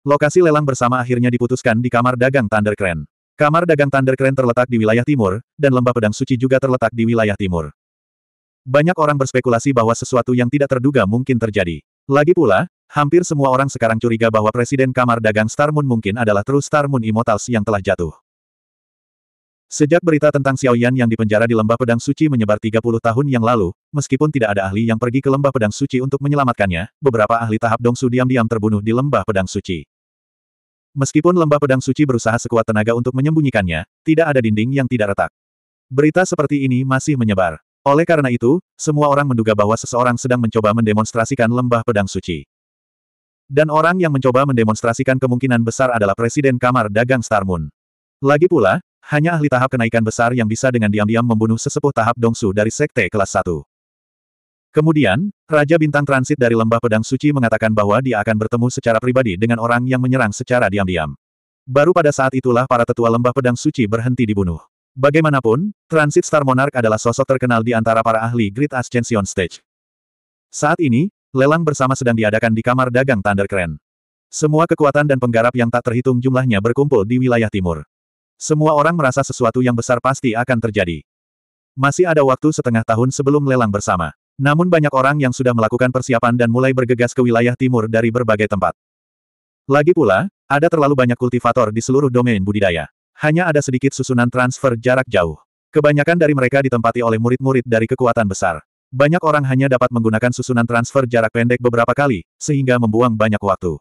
Lokasi lelang bersama akhirnya diputuskan di kamar dagang Thunder Crane. Kamar dagang Thunder Keren terletak di wilayah timur, dan lembah pedang suci juga terletak di wilayah timur. Banyak orang berspekulasi bahwa sesuatu yang tidak terduga mungkin terjadi. Lagi pula, hampir semua orang sekarang curiga bahwa Presiden Kamar Dagang Star Moon mungkin adalah terus Star Moon Immortals yang telah jatuh. Sejak berita tentang Xiao Yan yang dipenjara di Lembah Pedang Suci menyebar 30 tahun yang lalu, meskipun tidak ada ahli yang pergi ke Lembah Pedang Suci untuk menyelamatkannya, beberapa ahli tahap Dongsu diam-diam terbunuh di Lembah Pedang Suci. Meskipun lembah pedang suci berusaha sekuat tenaga untuk menyembunyikannya, tidak ada dinding yang tidak retak. Berita seperti ini masih menyebar. Oleh karena itu, semua orang menduga bahwa seseorang sedang mencoba mendemonstrasikan lembah pedang suci. Dan orang yang mencoba mendemonstrasikan kemungkinan besar adalah Presiden Kamar Dagang Star Moon. Lagi pula, hanya ahli tahap kenaikan besar yang bisa dengan diam-diam membunuh sesepuh tahap dongsu dari Sekte kelas 1. Kemudian, Raja Bintang Transit dari Lembah Pedang Suci mengatakan bahwa dia akan bertemu secara pribadi dengan orang yang menyerang secara diam-diam. Baru pada saat itulah para tetua Lembah Pedang Suci berhenti dibunuh. Bagaimanapun, Transit Star Monarch adalah sosok terkenal di antara para ahli Great Ascension Stage. Saat ini, lelang bersama sedang diadakan di kamar dagang Thunder Keren. Semua kekuatan dan penggarap yang tak terhitung jumlahnya berkumpul di wilayah timur. Semua orang merasa sesuatu yang besar pasti akan terjadi. Masih ada waktu setengah tahun sebelum lelang bersama. Namun banyak orang yang sudah melakukan persiapan dan mulai bergegas ke wilayah timur dari berbagai tempat. Lagi pula, ada terlalu banyak kultivator di seluruh domain budidaya. Hanya ada sedikit susunan transfer jarak jauh. Kebanyakan dari mereka ditempati oleh murid-murid dari kekuatan besar. Banyak orang hanya dapat menggunakan susunan transfer jarak pendek beberapa kali, sehingga membuang banyak waktu.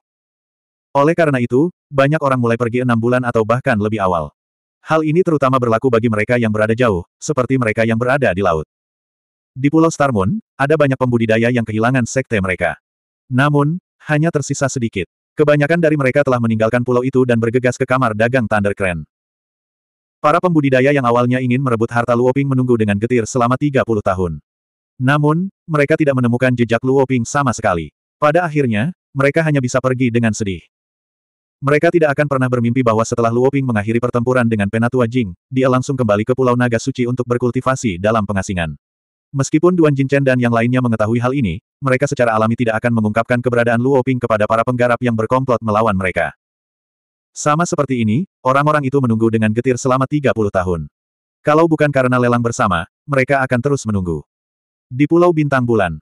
Oleh karena itu, banyak orang mulai pergi enam bulan atau bahkan lebih awal. Hal ini terutama berlaku bagi mereka yang berada jauh, seperti mereka yang berada di laut. Di Pulau Starmon, ada banyak pembudidaya yang kehilangan sekte mereka. Namun, hanya tersisa sedikit. Kebanyakan dari mereka telah meninggalkan pulau itu dan bergegas ke kamar dagang Thunder Crane. Para pembudidaya yang awalnya ingin merebut harta Luoping menunggu dengan getir selama 30 tahun. Namun, mereka tidak menemukan jejak Luoping sama sekali. Pada akhirnya, mereka hanya bisa pergi dengan sedih. Mereka tidak akan pernah bermimpi bahwa setelah Luoping mengakhiri pertempuran dengan Penatua Jing, dia langsung kembali ke Pulau Naga Suci untuk berkultivasi dalam pengasingan. Meskipun Duan Jinchen dan yang lainnya mengetahui hal ini, mereka secara alami tidak akan mengungkapkan keberadaan Luo Ping kepada para penggarap yang berkomplot melawan mereka. Sama seperti ini, orang-orang itu menunggu dengan getir selama 30 tahun. Kalau bukan karena lelang bersama, mereka akan terus menunggu. Di Pulau Bintang Bulan.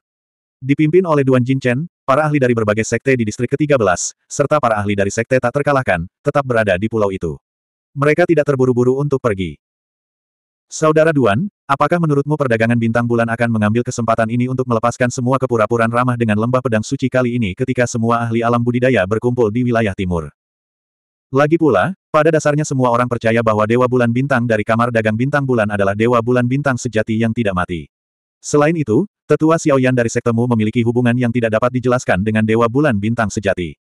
Dipimpin oleh Duan Jinchen, para ahli dari berbagai sekte di distrik ke-13, serta para ahli dari sekte tak terkalahkan, tetap berada di pulau itu. Mereka tidak terburu-buru untuk pergi. Saudara Duan, Apakah menurutmu perdagangan bintang bulan akan mengambil kesempatan ini untuk melepaskan semua kepura-puraan ramah dengan lembah pedang suci kali ini ketika semua ahli alam budidaya berkumpul di wilayah timur? Lagi pula, pada dasarnya semua orang percaya bahwa Dewa Bulan Bintang dari Kamar Dagang Bintang Bulan adalah Dewa Bulan Bintang sejati yang tidak mati. Selain itu, tetua Xiaoyan dari sektemu memiliki hubungan yang tidak dapat dijelaskan dengan Dewa Bulan Bintang sejati.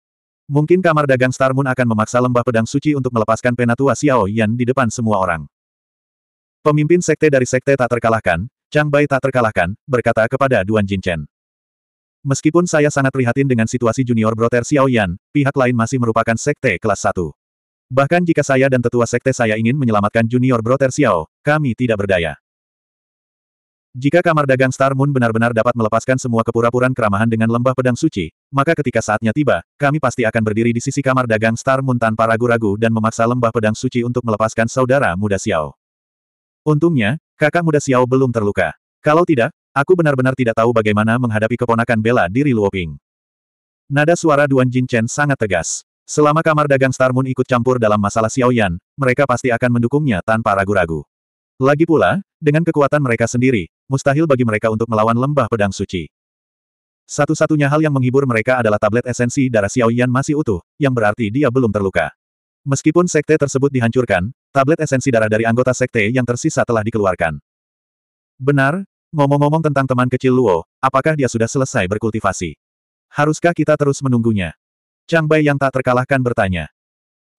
Mungkin Kamar Dagang Star Moon akan memaksa lembah pedang suci untuk melepaskan penatua Xiaoyan di depan semua orang. Pemimpin sekte dari sekte tak terkalahkan, Chang Bai tak terkalahkan, berkata kepada Duan Jinchen. Meskipun saya sangat prihatin dengan situasi junior broter Yan, pihak lain masih merupakan sekte kelas 1. Bahkan jika saya dan tetua sekte saya ingin menyelamatkan junior Brother Xiao, kami tidak berdaya. Jika kamar dagang Star Moon benar-benar dapat melepaskan semua kepura puraan keramahan dengan lembah pedang suci, maka ketika saatnya tiba, kami pasti akan berdiri di sisi kamar dagang Star Moon tanpa ragu-ragu dan memaksa lembah pedang suci untuk melepaskan saudara muda Xiao. Untungnya, kakak muda Xiao belum terluka. Kalau tidak, aku benar-benar tidak tahu bagaimana menghadapi keponakan bela diri Luoping. Nada suara Duan Jin Chen sangat tegas. Selama kamar dagang Star Moon ikut campur dalam masalah Xiao Yan, mereka pasti akan mendukungnya tanpa ragu-ragu. Lagi pula, dengan kekuatan mereka sendiri, mustahil bagi mereka untuk melawan lembah pedang suci. Satu-satunya hal yang menghibur mereka adalah tablet esensi darah Xiao Yan masih utuh, yang berarti dia belum terluka. Meskipun sekte tersebut dihancurkan, tablet esensi darah dari anggota sekte yang tersisa telah dikeluarkan. Benar, ngomong-ngomong tentang teman kecil Luo, apakah dia sudah selesai berkultivasi? Haruskah kita terus menunggunya? Chang Bai yang tak terkalahkan bertanya.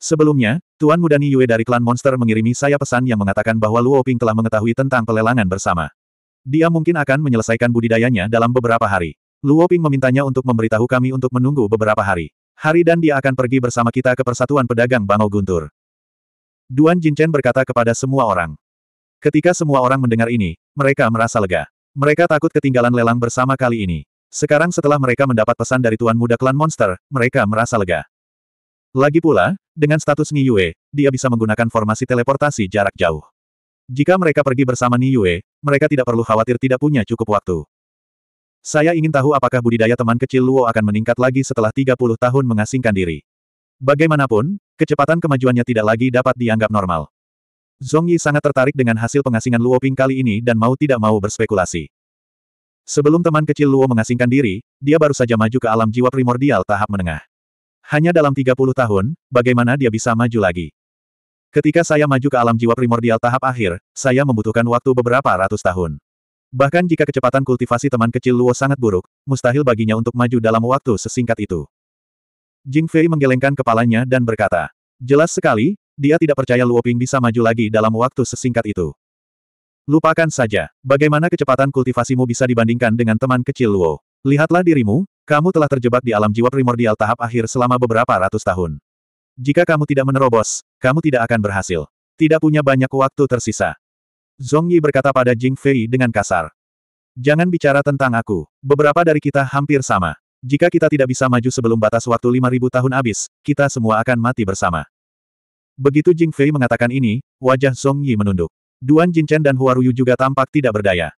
Sebelumnya, Tuan Muda Ni Yue dari klan monster mengirimi saya pesan yang mengatakan bahwa Luo Ping telah mengetahui tentang pelelangan bersama. Dia mungkin akan menyelesaikan budidayanya dalam beberapa hari. Luo Ping memintanya untuk memberitahu kami untuk menunggu beberapa hari. Hari dan dia akan pergi bersama kita ke Persatuan Pedagang Bango Guntur. Duan Jinchen berkata kepada semua orang. Ketika semua orang mendengar ini, mereka merasa lega. Mereka takut ketinggalan lelang bersama kali ini. Sekarang setelah mereka mendapat pesan dari Tuan Muda Klan Monster, mereka merasa lega. Lagi pula, dengan status Ni Yue, dia bisa menggunakan formasi teleportasi jarak jauh. Jika mereka pergi bersama Ni Yue, mereka tidak perlu khawatir tidak punya cukup waktu. Saya ingin tahu apakah budidaya teman kecil Luo akan meningkat lagi setelah 30 tahun mengasingkan diri. Bagaimanapun, kecepatan kemajuannya tidak lagi dapat dianggap normal. Zongyi sangat tertarik dengan hasil pengasingan Luo Ping kali ini dan mau tidak mau berspekulasi. Sebelum teman kecil Luo mengasingkan diri, dia baru saja maju ke alam jiwa primordial tahap menengah. Hanya dalam 30 tahun, bagaimana dia bisa maju lagi? Ketika saya maju ke alam jiwa primordial tahap akhir, saya membutuhkan waktu beberapa ratus tahun. Bahkan jika kecepatan kultivasi teman kecil Luo sangat buruk, mustahil baginya untuk maju dalam waktu sesingkat itu. Jing Fei menggelengkan kepalanya dan berkata, Jelas sekali, dia tidak percaya Luo Ping bisa maju lagi dalam waktu sesingkat itu. Lupakan saja, bagaimana kecepatan kultivasimu bisa dibandingkan dengan teman kecil Luo. Lihatlah dirimu, kamu telah terjebak di alam jiwa primordial tahap akhir selama beberapa ratus tahun. Jika kamu tidak menerobos, kamu tidak akan berhasil. Tidak punya banyak waktu tersisa. Zong Yi berkata pada Jing Fei dengan kasar. Jangan bicara tentang aku. Beberapa dari kita hampir sama. Jika kita tidak bisa maju sebelum batas waktu 5000 tahun habis, kita semua akan mati bersama. Begitu Jing Fei mengatakan ini, wajah Zong Yi menunduk. Duan Jinchen dan Huaruyu juga tampak tidak berdaya.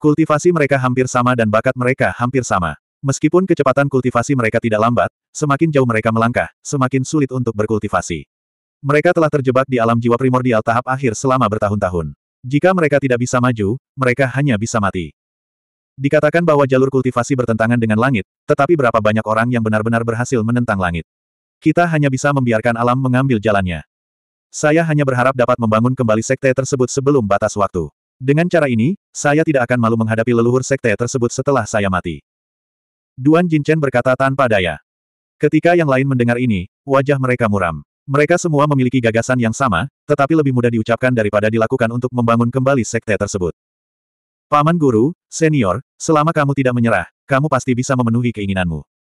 Kultivasi mereka hampir sama dan bakat mereka hampir sama. Meskipun kecepatan kultivasi mereka tidak lambat, semakin jauh mereka melangkah, semakin sulit untuk berkultivasi. Mereka telah terjebak di alam jiwa primordial tahap akhir selama bertahun-tahun. Jika mereka tidak bisa maju, mereka hanya bisa mati. Dikatakan bahwa jalur kultivasi bertentangan dengan langit, tetapi berapa banyak orang yang benar-benar berhasil menentang langit. Kita hanya bisa membiarkan alam mengambil jalannya. Saya hanya berharap dapat membangun kembali sekte tersebut sebelum batas waktu. Dengan cara ini, saya tidak akan malu menghadapi leluhur sekte tersebut setelah saya mati. Duan Jinchen berkata tanpa daya. Ketika yang lain mendengar ini, wajah mereka muram. Mereka semua memiliki gagasan yang sama, tetapi lebih mudah diucapkan daripada dilakukan untuk membangun kembali sekte tersebut. Paman Guru, senior, selama kamu tidak menyerah, kamu pasti bisa memenuhi keinginanmu.